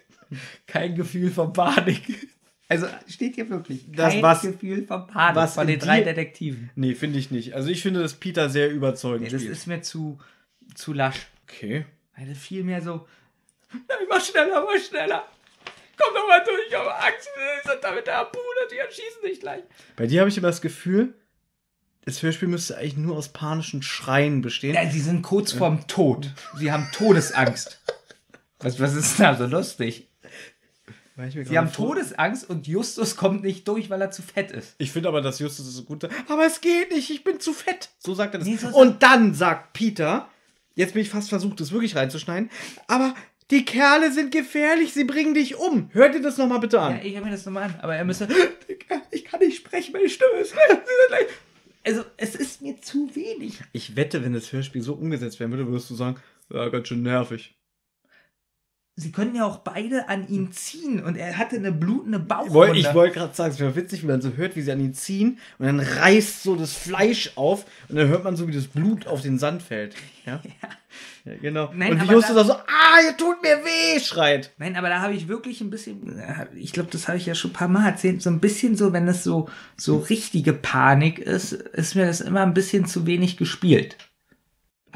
kein Gefühl von Panik. Also steht hier wirklich das kein was, Gefühl von Panik was von den drei Detektiven. Nee, finde ich nicht. Also ich finde, dass Peter sehr überzeugend nee, das spielt. ist mir zu, zu lasch. Okay. Weil viel mehr so, mach schneller, mach schneller. Komm doch mal durch, ich habe Angst, wir sind da mit der Harpune, die erschießen dich gleich. Bei dir habe ich immer das Gefühl, das Hörspiel müsste eigentlich nur aus panischen Schreien bestehen. Ja, sie sind kurz vorm Tod. Sie haben Todesangst. was, was ist da so lustig? Sie haben vor. Todesangst und Justus kommt nicht durch, weil er zu fett ist. Ich finde aber, dass Justus so gut sagt, aber es geht nicht, ich bin zu fett. So sagt er das. Dieses und dann sagt Peter, Jetzt bin ich fast versucht, das wirklich reinzuschneiden. Aber die Kerle sind gefährlich, sie bringen dich um. Hört dir das nochmal bitte an. Ja, ich höre mir das nochmal an, aber er müsste. Ich kann nicht sprechen, meine Stimme ist. Also, es ist mir zu wenig. Ich wette, wenn das Hörspiel so umgesetzt werden würde, würdest du sagen, ja, ganz schön nervig sie können ja auch beide an ihn ziehen und er hatte eine blutende Bauchwunde. Ich wollte gerade sagen, es wäre witzig, wenn man so hört, wie sie an ihn ziehen und dann reißt so das Fleisch auf und dann hört man so, wie das Blut auf den Sand fällt. Ja, ja. ja genau. Nein, und Justus da so, ah, ihr tut mir weh, schreit. Nein, aber da habe ich wirklich ein bisschen, äh, ich glaube, das habe ich ja schon ein paar Mal erzählt, so ein bisschen so, wenn das so, so richtige Panik ist, ist mir das immer ein bisschen zu wenig gespielt.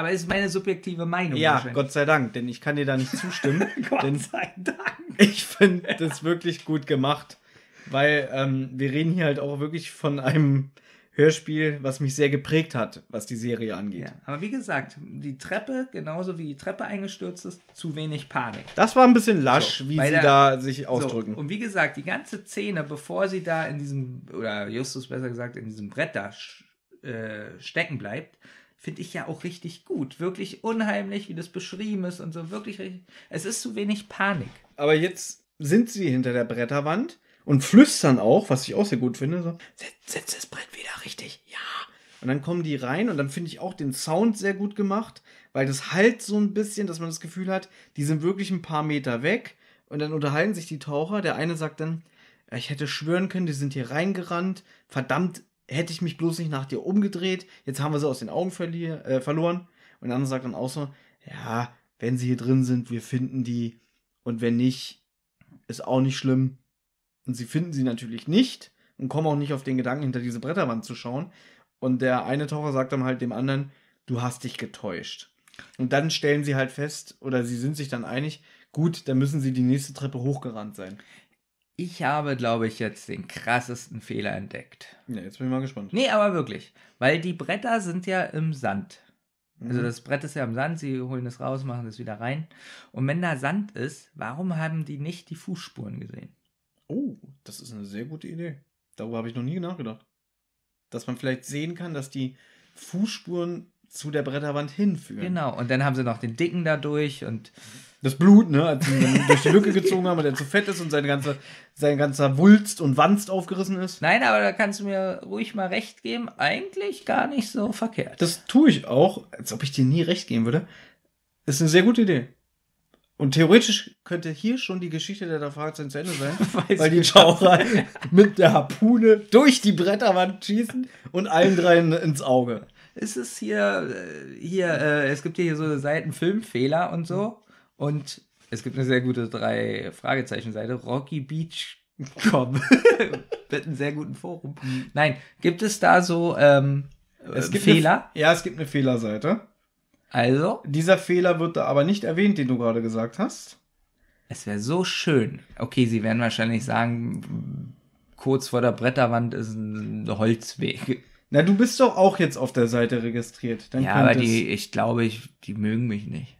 Aber es ist meine subjektive Meinung. Ja, Gott sei Dank, denn ich kann dir da nicht zustimmen. Gott sei Dank. Ich finde das wirklich gut gemacht, weil ähm, wir reden hier halt auch wirklich von einem Hörspiel, was mich sehr geprägt hat, was die Serie angeht. Ja, aber wie gesagt, die Treppe, genauso wie die Treppe eingestürzt ist, zu wenig Panik. Das war ein bisschen lasch, so, wie sie der, da sich ausdrücken. So, und wie gesagt, die ganze Szene, bevor sie da in diesem, oder Justus besser gesagt, in diesem Brett da äh, stecken bleibt, finde ich ja auch richtig gut. Wirklich unheimlich, wie das beschrieben ist und so. Wirklich, es ist zu wenig Panik. Aber jetzt sind sie hinter der Bretterwand und flüstern auch, was ich auch sehr gut finde. So, setz, das Brett wieder richtig, ja. Und dann kommen die rein und dann finde ich auch den Sound sehr gut gemacht, weil das halt so ein bisschen, dass man das Gefühl hat, die sind wirklich ein paar Meter weg und dann unterhalten sich die Taucher. Der eine sagt dann, ich hätte schwören können, die sind hier reingerannt. Verdammt, hätte ich mich bloß nicht nach dir umgedreht, jetzt haben wir sie aus den Augen äh, verloren. Und der andere sagt dann auch so, ja, wenn sie hier drin sind, wir finden die. Und wenn nicht, ist auch nicht schlimm. Und sie finden sie natürlich nicht und kommen auch nicht auf den Gedanken, hinter diese Bretterwand zu schauen. Und der eine Taucher sagt dann halt dem anderen, du hast dich getäuscht. Und dann stellen sie halt fest, oder sie sind sich dann einig, gut, dann müssen sie die nächste Treppe hochgerannt sein. Ich habe, glaube ich, jetzt den krassesten Fehler entdeckt. Ja, jetzt bin ich mal gespannt. Nee, aber wirklich. Weil die Bretter sind ja im Sand. Also mhm. das Brett ist ja im Sand, sie holen es raus, machen es wieder rein. Und wenn da Sand ist, warum haben die nicht die Fußspuren gesehen? Oh, das ist eine sehr gute Idee. Darüber habe ich noch nie nachgedacht. Dass man vielleicht sehen kann, dass die Fußspuren zu der Bretterwand hinführen. Genau, und dann haben sie noch den Dicken dadurch und mhm das Blut, ne, als sie ihn durch die Lücke gezogen haben und er zu fett ist und sein ganzer, sein ganzer Wulst und Wanst aufgerissen ist. Nein, aber da kannst du mir ruhig mal recht geben. Eigentlich gar nicht so verkehrt. Das tue ich auch, als ob ich dir nie recht geben würde. Ist eine sehr gute Idee. Und theoretisch könnte hier schon die Geschichte der Fragezeichen zu Ende sein, Weiß weil die Schauer mit der Harpune durch die Bretterwand schießen und allen dreien ins Auge. Es ist hier, äh, hier, äh, es gibt hier so Seitenfilmfehler und so. Und es gibt eine sehr gute drei Fragezeichen-Seite, Rocky Beach. Komm, mit einem sehr guten Forum. Nein, gibt es da so ähm, es gibt Fehler? Eine, ja, es gibt eine Fehlerseite. Also? Dieser Fehler wird da aber nicht erwähnt, den du gerade gesagt hast. Es wäre so schön. Okay, sie werden wahrscheinlich sagen, kurz vor der Bretterwand ist ein Holzweg. Na, du bist doch auch jetzt auf der Seite registriert. Dann ja, aber die, ich glaube, ich, die mögen mich nicht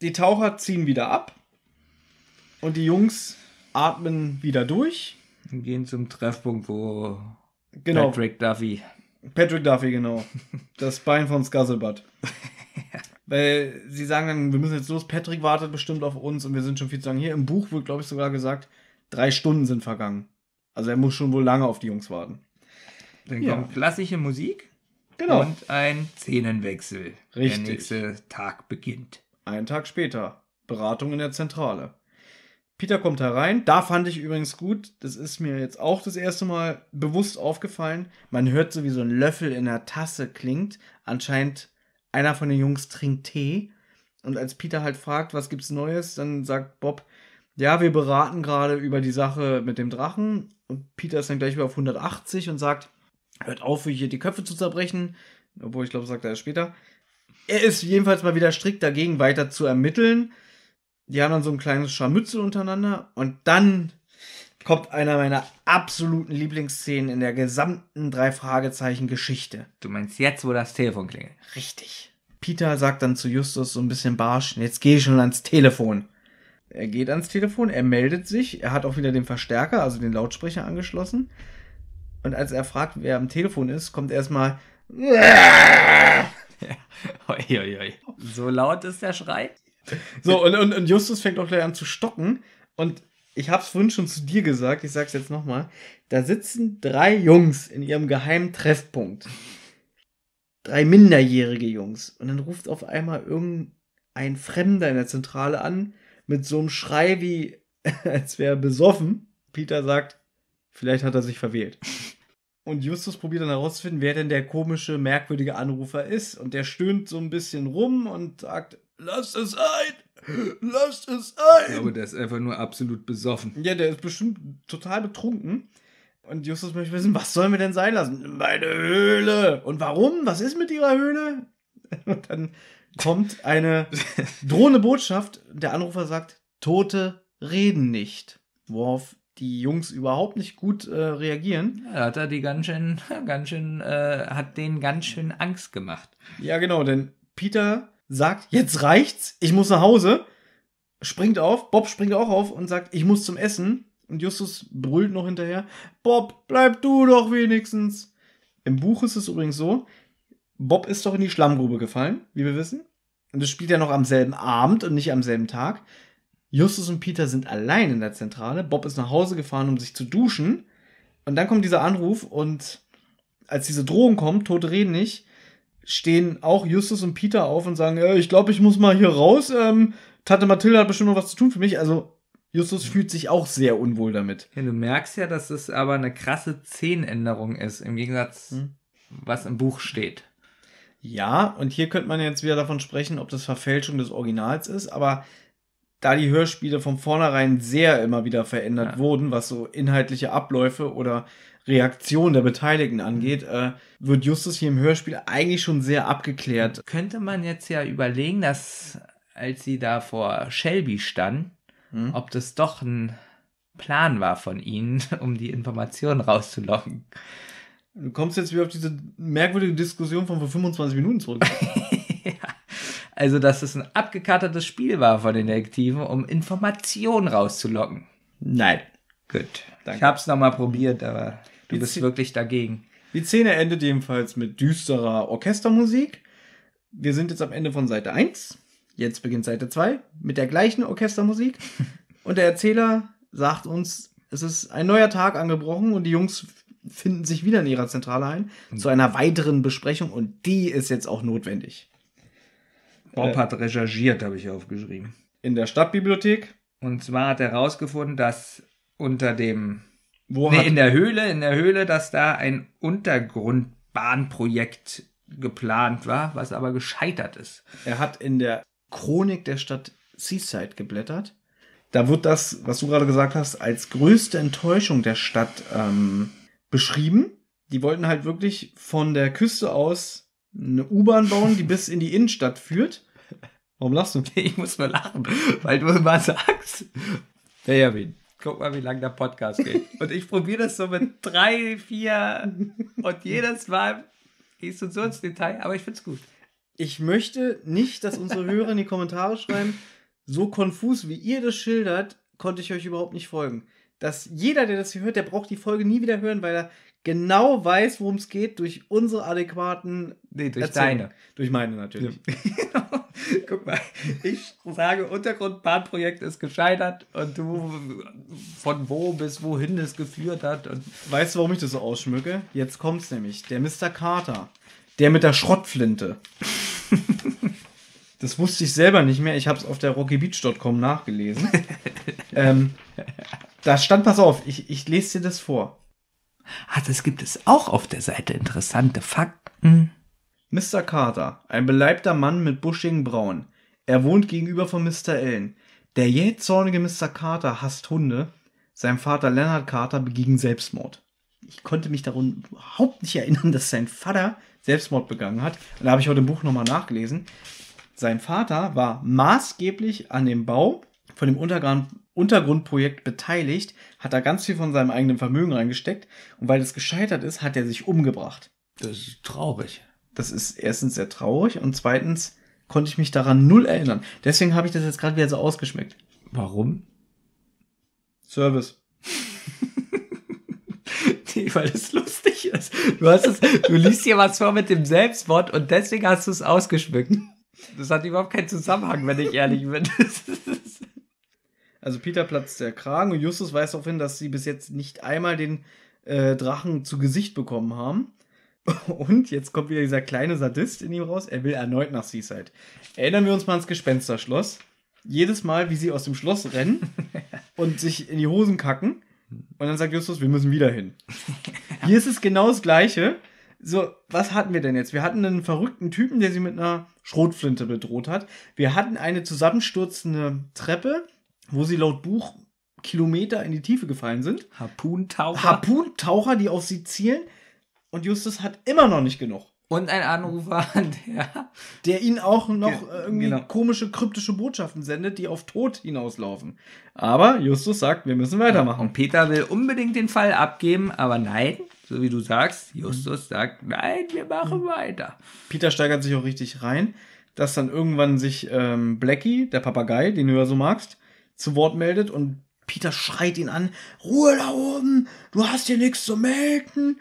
die Taucher ziehen wieder ab und die Jungs atmen wieder durch. Und gehen zum Treffpunkt, wo genau. Patrick Duffy. Patrick Duffy, genau. Das Bein von Scuzzlebutt. Weil sie sagen dann, wir müssen jetzt los, Patrick wartet bestimmt auf uns und wir sind schon viel zu lange hier. Im Buch wird, glaube ich, sogar gesagt, drei Stunden sind vergangen. Also er muss schon wohl lange auf die Jungs warten. Dann ja. kommt klassische Musik. Genau. Und ein Szenenwechsel. Richtig. Der nächste Tag beginnt. Einen Tag später. Beratung in der Zentrale. Peter kommt herein. Da fand ich übrigens gut, das ist mir jetzt auch das erste Mal bewusst aufgefallen. Man hört so, wie so ein Löffel in der Tasse klingt. Anscheinend einer von den Jungs trinkt Tee. Und als Peter halt fragt, was gibt's Neues, dann sagt Bob, ja, wir beraten gerade über die Sache mit dem Drachen. Und Peter ist dann gleich wieder auf 180 und sagt, hört auf, hier die Köpfe zu zerbrechen. Obwohl, ich glaube, sagt er erst später er ist jedenfalls mal wieder strikt dagegen, weiter zu ermitteln. Die haben dann so ein kleines Scharmützel untereinander und dann kommt einer meiner absoluten Lieblingsszenen in der gesamten drei Fragezeichen Geschichte. Du meinst jetzt, wo das Telefon klingelt? Richtig. Peter sagt dann zu Justus so ein bisschen barsch, jetzt gehe ich schon ans Telefon. Er geht ans Telefon, er meldet sich, er hat auch wieder den Verstärker, also den Lautsprecher angeschlossen. Und als er fragt, wer am Telefon ist, kommt erstmal oi, oi, oi. So laut ist der Schrei. So, und, und, und Justus fängt auch gleich an zu stocken. Und ich hab's vorhin schon zu dir gesagt, ich sag's jetzt nochmal. Da sitzen drei Jungs in ihrem geheimen Treffpunkt. Drei minderjährige Jungs. Und dann ruft auf einmal irgendein Fremder in der Zentrale an mit so einem Schrei wie, als wäre er besoffen. Peter sagt, vielleicht hat er sich verwählt. Und Justus probiert dann herauszufinden, wer denn der komische, merkwürdige Anrufer ist. Und der stöhnt so ein bisschen rum und sagt, Lass es ein! Lass es ein! Ich glaube, der ist einfach nur absolut besoffen. Ja, der ist bestimmt total betrunken. Und Justus möchte wissen, was sollen wir denn sein lassen? Meine Höhle! Und warum? Was ist mit ihrer Höhle? Und dann kommt eine drohende Botschaft. Der Anrufer sagt, Tote reden nicht. Worauf die Jungs überhaupt nicht gut äh, reagieren. Ja, hat er die ganz schön, ganz schön, äh, hat denen ganz schön Angst gemacht. Ja, genau, denn Peter sagt, jetzt reicht's, ich muss nach Hause, springt auf, Bob springt auch auf und sagt, ich muss zum Essen. Und Justus brüllt noch hinterher, Bob, bleib du doch wenigstens. Im Buch ist es übrigens so, Bob ist doch in die Schlammgrube gefallen, wie wir wissen. Und das spielt ja noch am selben Abend und nicht am selben Tag. Justus und Peter sind allein in der Zentrale. Bob ist nach Hause gefahren, um sich zu duschen. Und dann kommt dieser Anruf und als diese Drohung kommt, Tote reden nicht, stehen auch Justus und Peter auf und sagen, äh, ich glaube, ich muss mal hier raus. Ähm, Tante Mathilde hat bestimmt noch was zu tun für mich. Also Justus fühlt sich auch sehr unwohl damit. Ja, du merkst ja, dass es aber eine krasse Zehnänderung ist, im Gegensatz, hm. was im Buch steht. Ja, und hier könnte man jetzt wieder davon sprechen, ob das Verfälschung des Originals ist, aber da die Hörspiele von vornherein sehr immer wieder verändert ja. wurden, was so inhaltliche Abläufe oder Reaktionen der Beteiligten angeht, mhm. äh, wird Justus hier im Hörspiel eigentlich schon sehr abgeklärt. Könnte man jetzt ja überlegen, dass als sie da vor Shelby standen, hm? ob das doch ein Plan war von ihnen, um die Informationen rauszulocken. Du kommst jetzt wieder auf diese merkwürdige Diskussion von vor 25 Minuten zurück. ja. Also, dass es ein abgekatertes Spiel war von den Detektiven, um Informationen rauszulocken. Nein. Gut. Danke. Ich hab's nochmal probiert, aber du die bist Z wirklich dagegen. Die Szene endet jedenfalls mit düsterer Orchestermusik. Wir sind jetzt am Ende von Seite 1. Jetzt beginnt Seite 2 mit der gleichen Orchestermusik. Und der Erzähler sagt uns, es ist ein neuer Tag angebrochen und die Jungs finden sich wieder in ihrer Zentrale ein mhm. zu einer weiteren Besprechung und die ist jetzt auch notwendig. Bob äh. hat recherchiert, habe ich aufgeschrieben. In der Stadtbibliothek. Und zwar hat er herausgefunden, dass unter dem Wo nee, in der Höhle, in der Höhle, dass da ein Untergrundbahnprojekt geplant war, was aber gescheitert ist. Er hat in der Chronik der Stadt Seaside geblättert. Da wird das, was du gerade gesagt hast, als größte Enttäuschung der Stadt ähm, beschrieben. Die wollten halt wirklich von der Küste aus eine U-Bahn bauen, die bis in die Innenstadt führt. Warum lachst du? Ich muss nur lachen, weil du immer sagst, Benjamin, guck mal, wie lang der Podcast geht. Und ich probiere das so mit drei, vier und jedes Mal gehst du so ins Detail, aber ich finde es gut. Ich möchte nicht, dass unsere Hörer in die Kommentare schreiben, so konfus wie ihr das schildert, konnte ich euch überhaupt nicht folgen. Dass jeder, der das hier hört, der braucht die Folge nie wieder hören, weil er genau weiß, worum es geht, durch unsere adäquaten. Nee, durch Erzählung. deine. Durch meine natürlich. Ja. Guck mal, ich sage, Untergrundbahnprojekt ist gescheitert und du von wo bis wohin es geführt hat. Und weißt du, warum ich das so ausschmücke? Jetzt kommt's nämlich. Der Mr. Carter. Der mit der Schrottflinte. das wusste ich selber nicht mehr. Ich habe es auf der rockybeach.com nachgelesen. ähm, da stand, pass auf, ich, ich lese dir das vor hat ah, es gibt es auch auf der Seite interessante Fakten. Mr. Carter, ein beleibter Mann mit buschigen Brauen. Er wohnt gegenüber von Mr. Allen. Der jähzornige Mr. Carter hasst Hunde. Sein Vater Leonard Carter beging Selbstmord. Ich konnte mich darum überhaupt nicht erinnern, dass sein Vater Selbstmord begangen hat. da habe ich heute im Buch nochmal nachgelesen. Sein Vater war maßgeblich an dem Bau von dem Untergang Untergrundprojekt beteiligt, hat da ganz viel von seinem eigenen Vermögen reingesteckt und weil es gescheitert ist, hat er sich umgebracht. Das ist traurig. Das ist erstens sehr traurig und zweitens konnte ich mich daran null erinnern. Deswegen habe ich das jetzt gerade wieder so ausgeschmeckt. Warum? Service. nee, weil es lustig ist. Du, hast es, du liest hier was vor mit dem Selbstwort und deswegen hast du es ausgeschmückt. Das hat überhaupt keinen Zusammenhang, wenn ich ehrlich bin. Also Peter platzt der Kragen und Justus weist darauf hin, dass sie bis jetzt nicht einmal den äh, Drachen zu Gesicht bekommen haben. Und jetzt kommt wieder dieser kleine Sadist in ihm raus. Er will erneut nach Seaside. Erinnern wir uns mal ans Gespensterschloss. Jedes Mal, wie sie aus dem Schloss rennen und sich in die Hosen kacken. Und dann sagt Justus, wir müssen wieder hin. Hier ist es genau das Gleiche. So, was hatten wir denn jetzt? Wir hatten einen verrückten Typen, der sie mit einer Schrotflinte bedroht hat. Wir hatten eine zusammenstürzende Treppe wo sie laut Buch Kilometer in die Tiefe gefallen sind. Harpuntaucher. Harpuntaucher, die auf sie zielen. Und Justus hat immer noch nicht genug. Und ein Anrufer, der, der ihnen auch noch äh, irgendwie genau. komische, kryptische Botschaften sendet, die auf Tod hinauslaufen. Aber Justus sagt, wir müssen weitermachen. Und Peter will unbedingt den Fall abgeben, aber nein, so wie du sagst, Justus mhm. sagt, nein, wir machen mhm. weiter. Peter steigert sich auch richtig rein, dass dann irgendwann sich ähm, Blackie, der Papagei, den du ja so magst, zu Wort meldet und Peter schreit ihn an, Ruhe da oben, du hast hier nichts zu melden.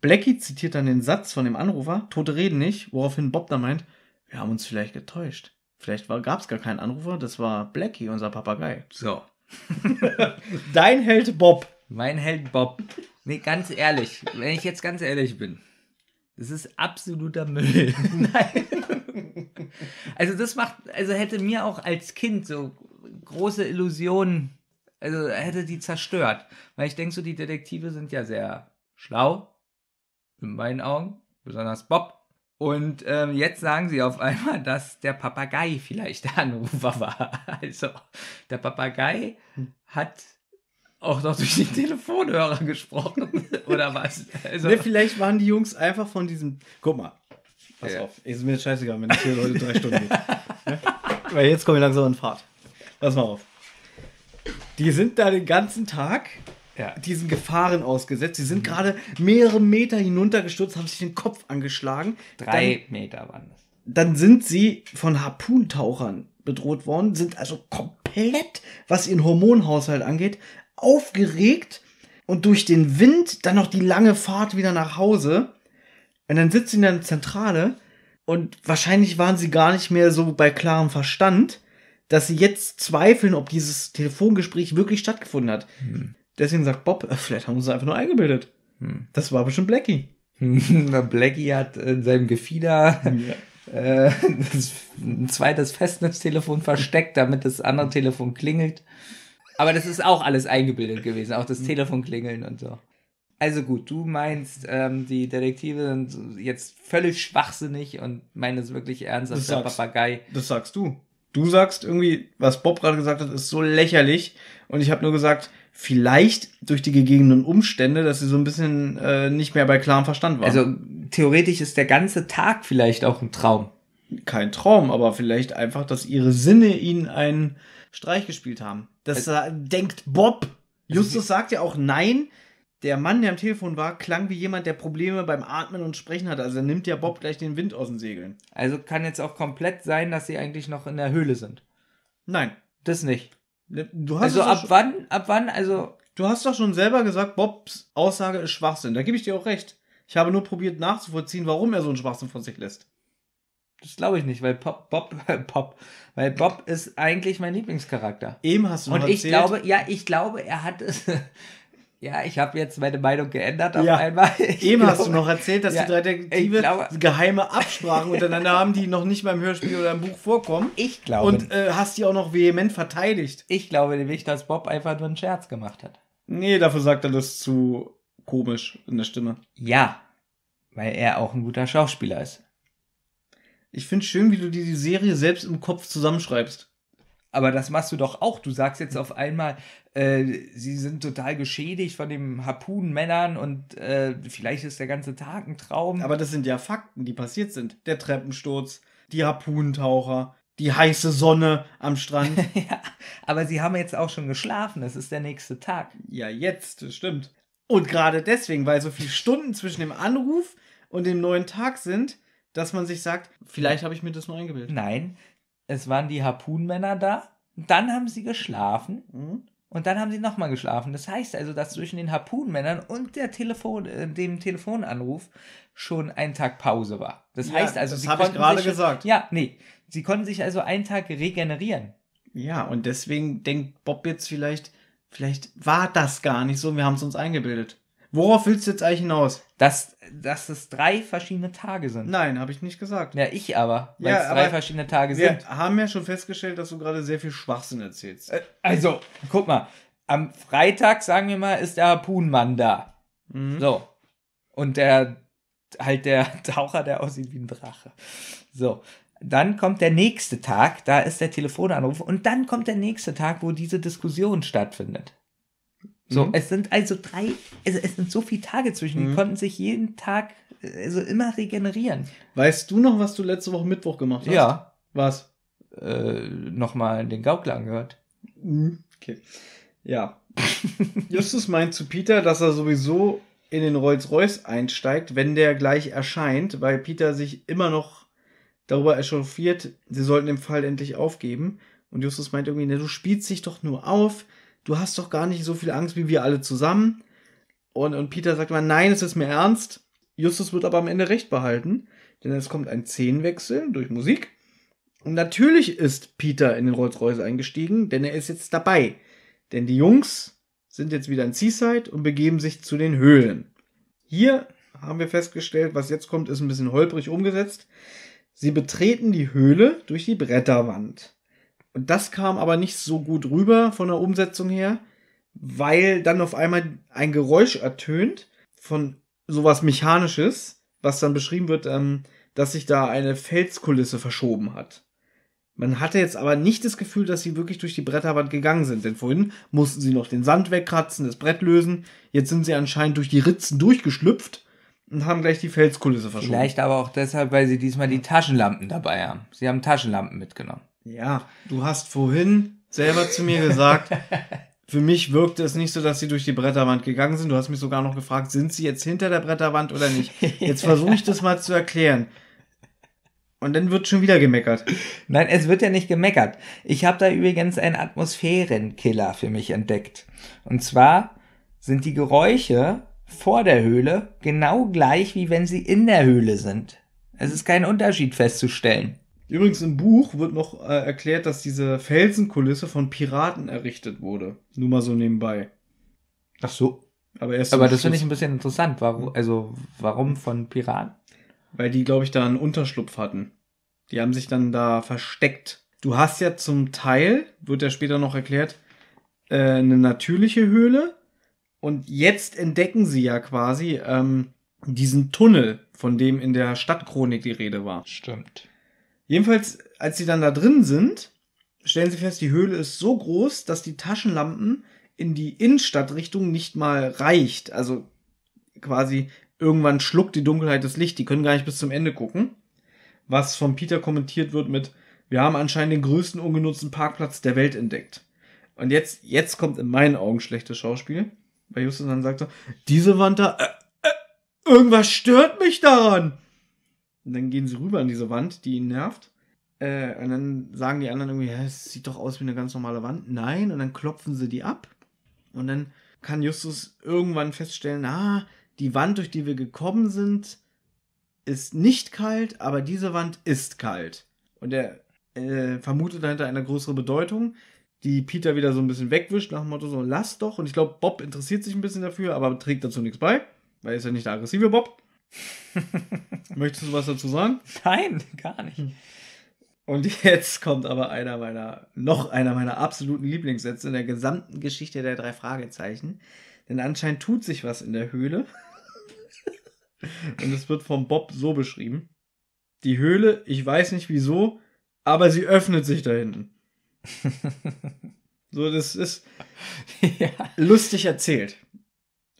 Blackie zitiert dann den Satz von dem Anrufer, Tote reden nicht, woraufhin Bob dann meint, wir haben uns vielleicht getäuscht. Vielleicht gab es gar keinen Anrufer, das war Blackie, unser Papagei. So. Dein Held Bob. Mein Held Bob. Nee, ganz ehrlich, wenn ich jetzt ganz ehrlich bin, das ist absoluter Müll. Nein. Also das macht, also hätte mir auch als Kind so große Illusionen, also hätte die zerstört. Weil ich denke so, die Detektive sind ja sehr schlau, in meinen Augen, besonders Bob. Und ähm, jetzt sagen sie auf einmal, dass der Papagei vielleicht der Anrufer war. Also der Papagei hm. hat auch noch durch den Telefonhörer gesprochen oder was? Also, ne, vielleicht waren die Jungs einfach von diesem. Guck mal, pass ja. auf, ist mir scheißegal, wenn ich hier Leute drei Stunden. ne? Weil jetzt kommen wir langsam in Fahrt pass mal auf. Die sind da den ganzen Tag ja. diesen Gefahren ausgesetzt. Sie sind gerade mehrere Meter hinuntergestürzt, haben sich den Kopf angeschlagen. Drei dann, Meter waren es. Dann sind sie von Harpuntauchern bedroht worden, sind also komplett, was ihren Hormonhaushalt angeht, aufgeregt und durch den Wind dann noch die lange Fahrt wieder nach Hause. Und dann sitzen sie in der Zentrale und wahrscheinlich waren sie gar nicht mehr so bei klarem Verstand dass sie jetzt zweifeln, ob dieses Telefongespräch wirklich stattgefunden hat. Hm. Deswegen sagt Bob, äh, vielleicht haben sie es einfach nur eingebildet. Hm. Das war bestimmt Blackie. Blackie hat äh, in seinem Gefieder ja. äh, ein zweites Festnetztelefon versteckt, damit das andere Telefon klingelt. Aber das ist auch alles eingebildet gewesen, auch das hm. Telefon klingeln und so. Also gut, du meinst, ähm, die Detektive sind jetzt völlig schwachsinnig und meinen es wirklich ernst als der Papagei. Das sagst du du sagst irgendwie, was Bob gerade gesagt hat, ist so lächerlich. Und ich habe nur gesagt, vielleicht durch die gegebenen Umstände, dass sie so ein bisschen äh, nicht mehr bei klarem Verstand waren. Also theoretisch ist der ganze Tag vielleicht auch ein Traum. Kein Traum, aber vielleicht einfach, dass ihre Sinne ihnen einen Streich gespielt haben. Das also, denkt Bob. Also Justus sagt ja auch nein, der Mann, der am Telefon war, klang wie jemand, der Probleme beim Atmen und Sprechen hatte. Also er nimmt ja Bob gleich den Wind aus den Segeln. Also kann jetzt auch komplett sein, dass sie eigentlich noch in der Höhle sind. Nein. Das nicht. Ne, du hast also ab wann, ab wann, also. Du hast doch schon selber gesagt, Bobs Aussage ist Schwachsinn. Da gebe ich dir auch recht. Ich habe nur probiert nachzuvollziehen, warum er so einen Schwachsinn von sich lässt. Das glaube ich nicht, weil Pop, Bob, Pop, weil Bob ist eigentlich mein Lieblingscharakter. Eben hast du Und erzählt. ich glaube, ja, ich glaube, er hat es, ja, ich habe jetzt meine Meinung geändert auf ja. einmal. Ich Eben glaube, hast du noch erzählt, dass ja, die drei Detektive glaube, geheime Absprachen untereinander haben, die noch nicht beim Hörspiel oder im Buch vorkommen. Ich glaube. Und äh, hast die auch noch vehement verteidigt. Ich glaube nämlich, dass Bob einfach nur einen Scherz gemacht hat. Nee, dafür sagt er das zu komisch in der Stimme. Ja, weil er auch ein guter Schauspieler ist. Ich finde schön, wie du dir die Serie selbst im Kopf zusammenschreibst. Aber das machst du doch auch. Du sagst jetzt auf einmal, äh, sie sind total geschädigt von den Harpunenmännern und äh, vielleicht ist der ganze Tag ein Traum. Aber das sind ja Fakten, die passiert sind. Der Treppensturz, die Harpunentaucher, die heiße Sonne am Strand. ja, aber sie haben jetzt auch schon geschlafen, es ist der nächste Tag. Ja, jetzt, das stimmt. Und gerade deswegen, weil so viele Stunden zwischen dem Anruf und dem neuen Tag sind, dass man sich sagt, vielleicht habe ich mir das nur eingebildet. Nein, es waren die Harpunenmänner da, dann haben sie geschlafen mhm. Und dann haben sie nochmal geschlafen. Das heißt also, dass zwischen den Harpunenmännern und der Telefon, äh, dem Telefonanruf schon ein Tag Pause war. Das ja, heißt also, das sie konnten ich gerade gesagt. Ja, nee, sie konnten sich also einen Tag regenerieren. Ja, und deswegen denkt Bob jetzt vielleicht, vielleicht war das gar nicht so, wir haben es uns eingebildet. Worauf willst du jetzt eigentlich hinaus? Dass, dass es drei verschiedene Tage sind. Nein, habe ich nicht gesagt. Ja, ich aber, weil ja, es drei verschiedene Tage wir sind. Wir haben ja schon festgestellt, dass du gerade sehr viel Schwachsinn erzählst. Äh, also, guck mal, am Freitag, sagen wir mal, ist der Harpunmann da. Mhm. So. Und der, halt der Taucher, der aussieht wie ein Drache. So. Dann kommt der nächste Tag, da ist der Telefonanruf und dann kommt der nächste Tag, wo diese Diskussion stattfindet. So, mhm. es sind also drei, also es sind so viele Tage zwischen, die mhm. konnten sich jeden Tag also immer regenerieren. Weißt du noch, was du letzte Woche Mittwoch gemacht hast? Ja. Was? Äh, nochmal den Gaukler angehört. Mhm, okay. Ja. Justus meint zu Peter, dass er sowieso in den Rolls-Royce einsteigt, wenn der gleich erscheint, weil Peter sich immer noch darüber echauffiert, sie sollten den Fall endlich aufgeben. Und Justus meint irgendwie, na, du spielst dich doch nur auf, du hast doch gar nicht so viel Angst wie wir alle zusammen. Und, und Peter sagt immer, nein, es ist mir ernst. Justus wird aber am Ende recht behalten, denn es kommt ein Szenenwechsel durch Musik. Und natürlich ist Peter in den Rolls-Royce eingestiegen, denn er ist jetzt dabei. Denn die Jungs sind jetzt wieder in Seaside und begeben sich zu den Höhlen. Hier haben wir festgestellt, was jetzt kommt, ist ein bisschen holprig umgesetzt. Sie betreten die Höhle durch die Bretterwand. Und das kam aber nicht so gut rüber von der Umsetzung her, weil dann auf einmal ein Geräusch ertönt von sowas Mechanisches, was dann beschrieben wird, ähm, dass sich da eine Felskulisse verschoben hat. Man hatte jetzt aber nicht das Gefühl, dass sie wirklich durch die Bretterwand gegangen sind, denn vorhin mussten sie noch den Sand wegkratzen, das Brett lösen. Jetzt sind sie anscheinend durch die Ritzen durchgeschlüpft und haben gleich die Felskulisse verschoben. Vielleicht aber auch deshalb, weil sie diesmal die Taschenlampen dabei haben. Sie haben Taschenlampen mitgenommen. Ja, du hast vorhin selber zu mir gesagt, für mich wirkte es nicht so, dass sie durch die Bretterwand gegangen sind. Du hast mich sogar noch gefragt, sind sie jetzt hinter der Bretterwand oder nicht? Jetzt versuche ich das mal zu erklären. Und dann wird schon wieder gemeckert. Nein, es wird ja nicht gemeckert. Ich habe da übrigens einen Atmosphärenkiller für mich entdeckt. Und zwar sind die Geräusche vor der Höhle genau gleich, wie wenn sie in der Höhle sind. Es ist kein Unterschied festzustellen. Übrigens im Buch wird noch äh, erklärt, dass diese Felsenkulisse von Piraten errichtet wurde. Nur mal so nebenbei. Ach so. Aber, erst Aber das finde ich ein bisschen interessant. Warum, hm. also, warum von Piraten? Weil die, glaube ich, da einen Unterschlupf hatten. Die haben sich dann da versteckt. Du hast ja zum Teil, wird ja später noch erklärt, äh, eine natürliche Höhle. Und jetzt entdecken sie ja quasi ähm, diesen Tunnel, von dem in der Stadtchronik die Rede war. Stimmt. Jedenfalls, als sie dann da drin sind, stellen sie fest, die Höhle ist so groß, dass die Taschenlampen in die Innenstadtrichtung nicht mal reicht. Also quasi irgendwann schluckt die Dunkelheit das Licht. Die können gar nicht bis zum Ende gucken. Was von Peter kommentiert wird mit, wir haben anscheinend den größten ungenutzten Parkplatz der Welt entdeckt. Und jetzt, jetzt kommt in meinen Augen schlechtes Schauspiel. Weil Justin dann sagt sagte, diese Wand da, äh, äh, irgendwas stört mich daran. Und dann gehen sie rüber an diese Wand, die ihn nervt. Äh, und dann sagen die anderen irgendwie, es sieht doch aus wie eine ganz normale Wand. Nein, und dann klopfen sie die ab. Und dann kann Justus irgendwann feststellen, ah, die Wand, durch die wir gekommen sind, ist nicht kalt, aber diese Wand ist kalt. Und er äh, vermutet dahinter eine größere Bedeutung, die Peter wieder so ein bisschen wegwischt, nach dem Motto so, lass doch. Und ich glaube, Bob interessiert sich ein bisschen dafür, aber trägt dazu nichts bei, weil er ist ja nicht der aggressive Bob. Möchtest du was dazu sagen? Nein, gar nicht. Und jetzt kommt aber einer meiner, noch einer meiner absoluten Lieblingssätze in der gesamten Geschichte der drei Fragezeichen. Denn anscheinend tut sich was in der Höhle. Und es wird vom Bob so beschrieben. Die Höhle, ich weiß nicht wieso, aber sie öffnet sich da hinten. so, das ist ja. lustig erzählt.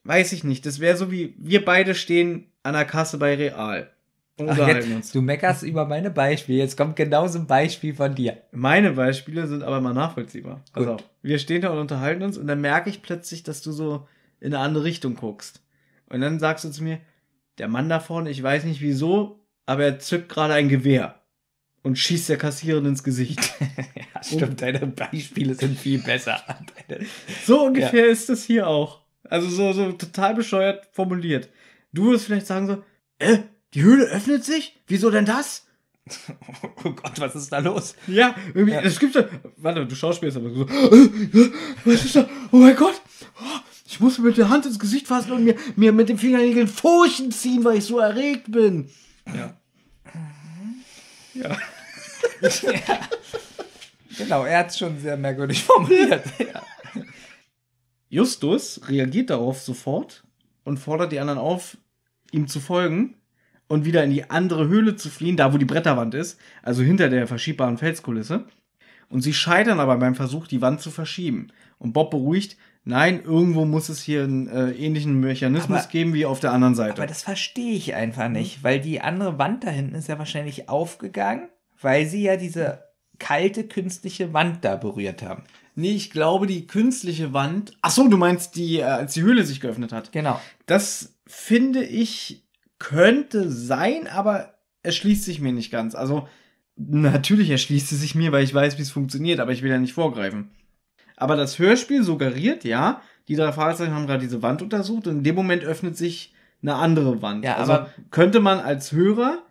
Weiß ich nicht. Das wäre so wie wir beide stehen an der Kasse bei Real. Jetzt, uns. Du meckerst über meine Beispiele. Jetzt kommt genau so ein Beispiel von dir. Meine Beispiele sind aber mal nachvollziehbar. Gut. Also, wir stehen da und unterhalten uns und dann merke ich plötzlich, dass du so in eine andere Richtung guckst. Und dann sagst du zu mir, der Mann da vorne, ich weiß nicht wieso, aber er zückt gerade ein Gewehr und schießt der Kassiererin ins Gesicht. ja, stimmt, und deine Beispiele sind viel besser. so ungefähr ja. ist es hier auch. Also so, so total bescheuert formuliert. Du würdest vielleicht sagen so, äh, die Höhle öffnet sich? Wieso denn das? Oh Gott, was ist da los? Ja, irgendwie, ja. es gibt so, warte, du schauspielst aber so, äh, was ist da? Oh mein Gott, ich muss mir mit der Hand ins Gesicht fassen und mir, mir mit den Fingernägeln Furchen ziehen, weil ich so erregt bin. Ja. Ja. ja. Genau, er hat es schon sehr merkwürdig formuliert. Ja. Justus reagiert darauf sofort und fordert die anderen auf, ihm zu folgen und wieder in die andere Höhle zu fliehen, da wo die Bretterwand ist, also hinter der verschiebbaren Felskulisse. Und sie scheitern aber beim Versuch, die Wand zu verschieben. Und Bob beruhigt, nein, irgendwo muss es hier einen äh, ähnlichen Mechanismus aber, geben wie auf der anderen Seite. Aber das verstehe ich einfach nicht, weil die andere Wand da hinten ist ja wahrscheinlich aufgegangen, weil sie ja diese kalte künstliche Wand da berührt haben. Nee, ich glaube, die künstliche Wand. Ach so, du meinst die, äh, als die Höhle sich geöffnet hat. Genau. Das finde ich könnte sein, aber erschließt sich mir nicht ganz. Also, natürlich erschließt es sich mir, weil ich weiß, wie es funktioniert, aber ich will ja nicht vorgreifen. Aber das Hörspiel suggeriert, ja, die drei Fahrzeuge haben gerade diese Wand untersucht und in dem Moment öffnet sich eine andere Wand. Ja, also aber könnte man als Hörer,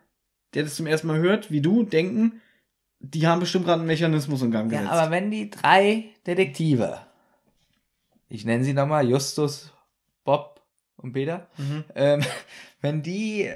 der das zum ersten Mal hört, wie du, denken, die haben bestimmt gerade einen Mechanismus in Gang gesetzt. Ja, aber wenn die drei Detektive, ich nenne sie nochmal Justus, Bob und Peter, mhm. ähm, wenn die äh,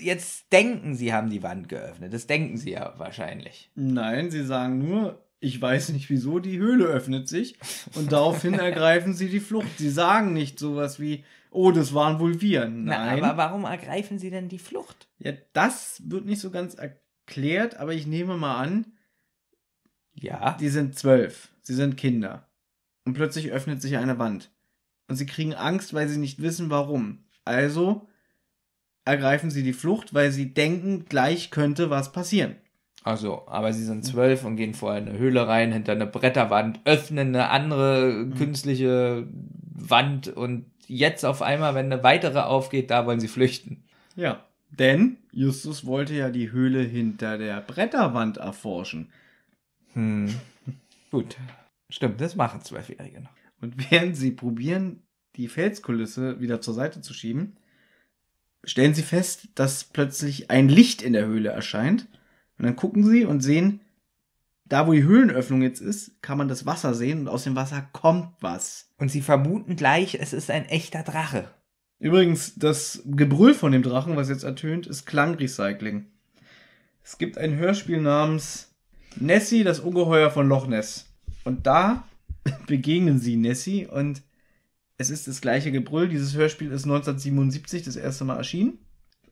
jetzt denken, sie haben die Wand geöffnet, das denken sie ja wahrscheinlich. Nein, sie sagen nur, ich weiß nicht wieso, die Höhle öffnet sich und daraufhin ergreifen sie die Flucht. Sie sagen nicht sowas wie, oh, das waren wohl wir. Nein. Na, aber warum ergreifen sie denn die Flucht? Ja, das wird nicht so ganz erklärt erklärt, aber ich nehme mal an, ja. Die sind zwölf. Sie sind Kinder. Und plötzlich öffnet sich eine Wand. Und sie kriegen Angst, weil sie nicht wissen, warum. Also ergreifen sie die Flucht, weil sie denken, gleich könnte was passieren. Also, aber sie sind zwölf und gehen vor eine Höhle rein, hinter eine Bretterwand, öffnen eine andere mhm. künstliche Wand und jetzt auf einmal, wenn eine weitere aufgeht, da wollen sie flüchten. Ja. Denn Justus wollte ja die Höhle hinter der Bretterwand erforschen. Hm. Gut. Stimmt, das machen Zwölfjährige noch. Und während sie probieren, die Felskulisse wieder zur Seite zu schieben, stellen sie fest, dass plötzlich ein Licht in der Höhle erscheint. Und dann gucken sie und sehen, da wo die Höhlenöffnung jetzt ist, kann man das Wasser sehen und aus dem Wasser kommt was. Und sie vermuten gleich, es ist ein echter Drache. Übrigens, das Gebrüll von dem Drachen, was jetzt ertönt, ist Klangrecycling. Es gibt ein Hörspiel namens Nessie, das Ungeheuer von Loch Ness. Und da begegnen sie Nessie und es ist das gleiche Gebrüll. Dieses Hörspiel ist 1977 das erste Mal erschienen.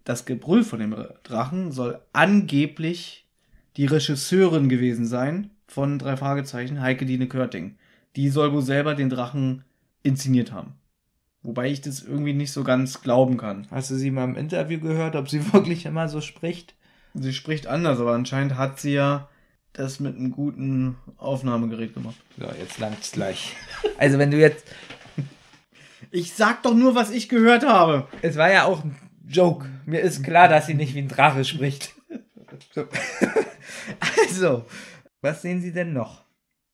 Das Gebrüll von dem Drachen soll angeblich die Regisseurin gewesen sein von drei Fragezeichen, Heike Dine Körting. Die soll wohl selber den Drachen inszeniert haben. Wobei ich das irgendwie nicht so ganz glauben kann. Hast du sie mal im Interview gehört, ob sie wirklich immer so spricht? Sie spricht anders, aber anscheinend hat sie ja das mit einem guten Aufnahmegerät gemacht. So, jetzt langt's gleich. Also wenn du jetzt... Ich sag doch nur, was ich gehört habe. Es war ja auch ein Joke. Mir ist klar, dass sie nicht wie ein Drache spricht. also, was sehen Sie denn noch?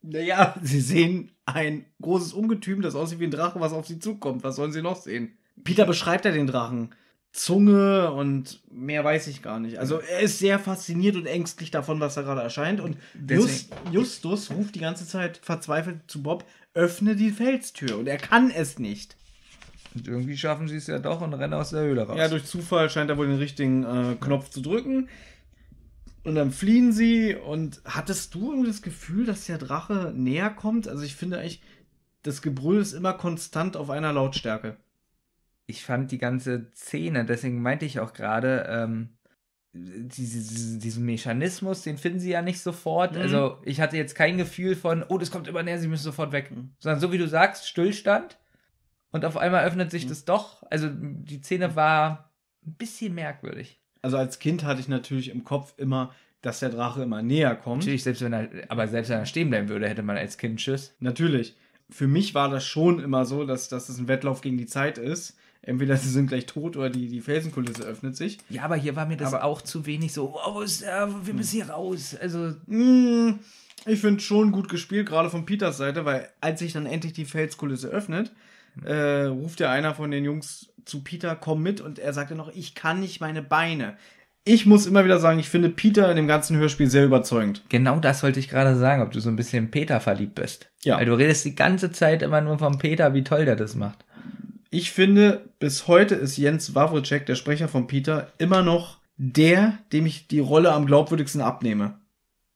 Naja, Sie sehen ein großes Ungetüm, das aussieht wie ein Drache, was auf sie zukommt. Was sollen sie noch sehen? Peter beschreibt ja den Drachen. Zunge und mehr weiß ich gar nicht. Also er ist sehr fasziniert und ängstlich davon, was da gerade erscheint. Und Just, Justus ruft die ganze Zeit verzweifelt zu Bob, öffne die Felstür. Und er kann es nicht. Und irgendwie schaffen sie es ja doch und rennen aus der Höhle raus. Ja, durch Zufall scheint er wohl den richtigen äh, Knopf zu drücken. Und dann fliehen sie und hattest du irgendwie das Gefühl, dass der Drache näher kommt? Also ich finde eigentlich, das Gebrüll ist immer konstant auf einer Lautstärke. Ich fand die ganze Szene, deswegen meinte ich auch gerade, ähm, diesen, diesen Mechanismus, den finden sie ja nicht sofort. Mhm. Also ich hatte jetzt kein Gefühl von, oh, das kommt immer näher, sie müssen sofort wecken. Sondern so wie du sagst, Stillstand und auf einmal öffnet sich mhm. das doch. Also die Szene war ein bisschen merkwürdig. Also als Kind hatte ich natürlich im Kopf immer, dass der Drache immer näher kommt. Natürlich, selbst wenn er, aber selbst wenn er stehen bleiben würde, hätte man als Kind Schiss. Natürlich. Für mich war das schon immer so, dass, dass das ein Wettlauf gegen die Zeit ist. Entweder sie sind gleich tot oder die, die Felsenkulisse öffnet sich. Ja, aber hier war mir das aber auch zu wenig so, wow, ist, äh, wir müssen hier raus. Also. Hm, ich finde schon gut gespielt, gerade von Peters Seite, weil als sich dann endlich die Felskulisse öffnet, äh, ruft ja einer von den Jungs zu Peter, komm mit, und er sagte noch, ich kann nicht meine Beine. Ich muss immer wieder sagen, ich finde Peter in dem ganzen Hörspiel sehr überzeugend. Genau das wollte ich gerade sagen, ob du so ein bisschen Peter verliebt bist. Ja. Weil du redest die ganze Zeit immer nur von Peter, wie toll der das macht. Ich finde, bis heute ist Jens Wawrczyk, der Sprecher von Peter, immer noch der, dem ich die Rolle am glaubwürdigsten abnehme.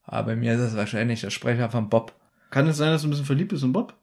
Aber ah, bei mir ist es wahrscheinlich der Sprecher von Bob. Kann es sein, dass du ein bisschen verliebt bist in Bob?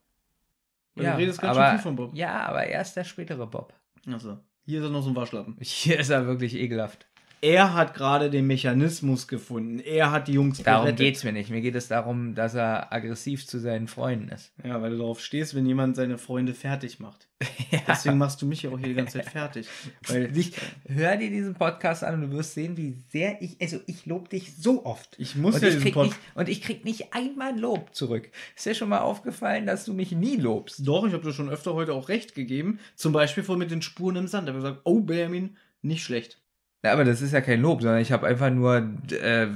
Weil ja, du redest ganz aber, schön viel von Bob. Ja, aber er ist der spätere Bob. Also, hier ist er noch so ein Waschlappen. Hier ist er wirklich ekelhaft er hat gerade den Mechanismus gefunden. Er hat die Jungs darum gerettet. Darum geht's mir nicht. Mir geht es darum, dass er aggressiv zu seinen Freunden ist. Ja, weil du darauf stehst, wenn jemand seine Freunde fertig macht. ja. Deswegen machst du mich ja auch hier die ganze Zeit fertig. Weil ich, hör dir diesen Podcast an und du wirst sehen, wie sehr ich, also ich lobe dich so oft. Ich muss und ja ich diesen nicht, Und ich krieg nicht einmal Lob zurück. Ist dir schon mal aufgefallen, dass du mich nie lobst? Doch, ich habe dir schon öfter heute auch recht gegeben. Zum Beispiel vor mit den Spuren im Sand. Da habe ich gesagt, oh Benjamin, nicht schlecht. Ja, aber das ist ja kein Lob, sondern ich habe einfach nur äh,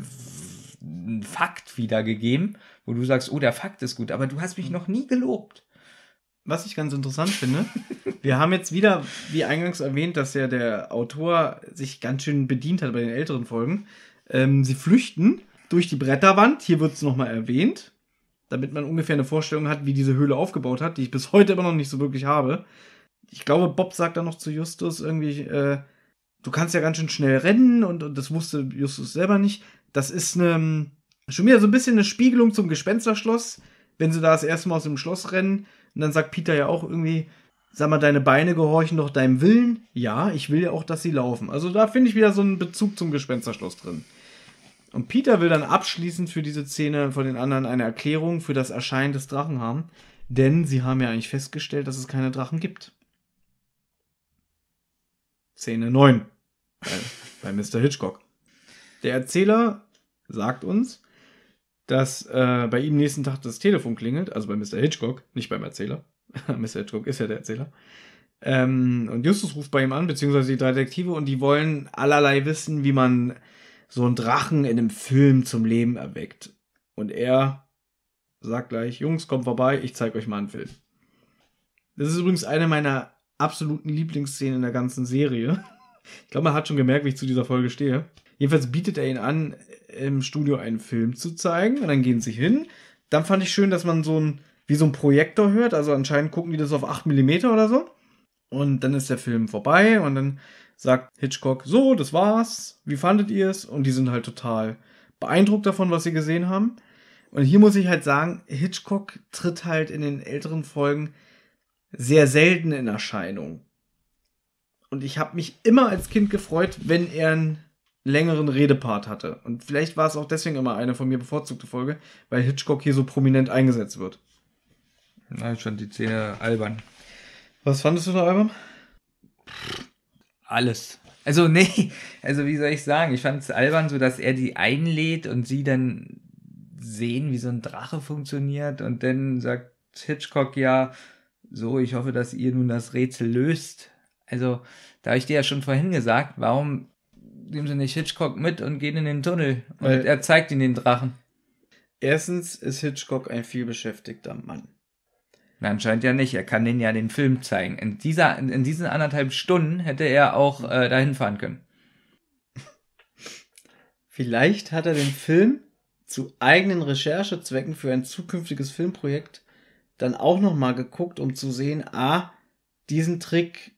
einen Fakt wiedergegeben, wo du sagst, oh, der Fakt ist gut, aber du hast mich noch nie gelobt. Was ich ganz interessant finde, wir haben jetzt wieder, wie eingangs erwähnt, dass ja der Autor sich ganz schön bedient hat bei den älteren Folgen. Ähm, sie flüchten durch die Bretterwand, hier wird es nochmal erwähnt, damit man ungefähr eine Vorstellung hat, wie diese Höhle aufgebaut hat, die ich bis heute immer noch nicht so wirklich habe. Ich glaube, Bob sagt dann noch zu Justus irgendwie, äh, du kannst ja ganz schön schnell rennen und, und das wusste Justus selber nicht. Das ist eine, schon wieder so ein bisschen eine Spiegelung zum Gespensterschloss, wenn sie da das erste Mal aus dem Schloss rennen. Und dann sagt Peter ja auch irgendwie, sag mal, deine Beine gehorchen doch deinem Willen. Ja, ich will ja auch, dass sie laufen. Also da finde ich wieder so einen Bezug zum Gespensterschloss drin. Und Peter will dann abschließend für diese Szene von den anderen eine Erklärung für das Erscheinen des Drachen haben. Denn sie haben ja eigentlich festgestellt, dass es keine Drachen gibt. Szene 9 bei, bei Mr. Hitchcock. Der Erzähler sagt uns, dass äh, bei ihm nächsten Tag das Telefon klingelt, also bei Mr. Hitchcock, nicht beim Erzähler. Mr. Hitchcock ist ja der Erzähler. Ähm, und Justus ruft bei ihm an, beziehungsweise die drei Detektive, und die wollen allerlei wissen, wie man so einen Drachen in einem Film zum Leben erweckt. Und er sagt gleich, Jungs, kommt vorbei, ich zeige euch mal einen Film. Das ist übrigens eine meiner absoluten Lieblingsszenen in der ganzen Serie. Ich glaube, man hat schon gemerkt, wie ich zu dieser Folge stehe. Jedenfalls bietet er ihn an, im Studio einen Film zu zeigen und dann gehen sie hin. Dann fand ich schön, dass man so ein, wie so ein Projektor hört. Also anscheinend gucken die das auf 8 mm oder so. Und dann ist der Film vorbei und dann sagt Hitchcock, so, das war's. Wie fandet ihr es? Und die sind halt total beeindruckt davon, was sie gesehen haben. Und hier muss ich halt sagen, Hitchcock tritt halt in den älteren Folgen sehr selten in Erscheinung. Und ich habe mich immer als Kind gefreut, wenn er einen längeren Redepart hatte. Und vielleicht war es auch deswegen immer eine von mir bevorzugte Folge, weil Hitchcock hier so prominent eingesetzt wird. Nein, ich fand die Szene albern. Was fandest du da albern? Alles. Also, nee, also wie soll ich sagen? Ich fand es albern, so dass er die einlädt und sie dann sehen, wie so ein Drache funktioniert und dann sagt Hitchcock ja, so, ich hoffe, dass ihr nun das Rätsel löst. Also, da habe ich dir ja schon vorhin gesagt, warum nehmen sie nicht Hitchcock mit und gehen in den Tunnel? Und Weil er zeigt ihnen den Drachen. Erstens ist Hitchcock ein vielbeschäftigter Mann. Na, anscheinend ja nicht. Er kann denen ja den Film zeigen. In, dieser, in, in diesen anderthalb Stunden hätte er auch äh, dahin fahren können. Vielleicht hat er den Film zu eigenen Recherchezwecken für ein zukünftiges Filmprojekt dann auch nochmal geguckt, um zu sehen, ah, diesen Trick,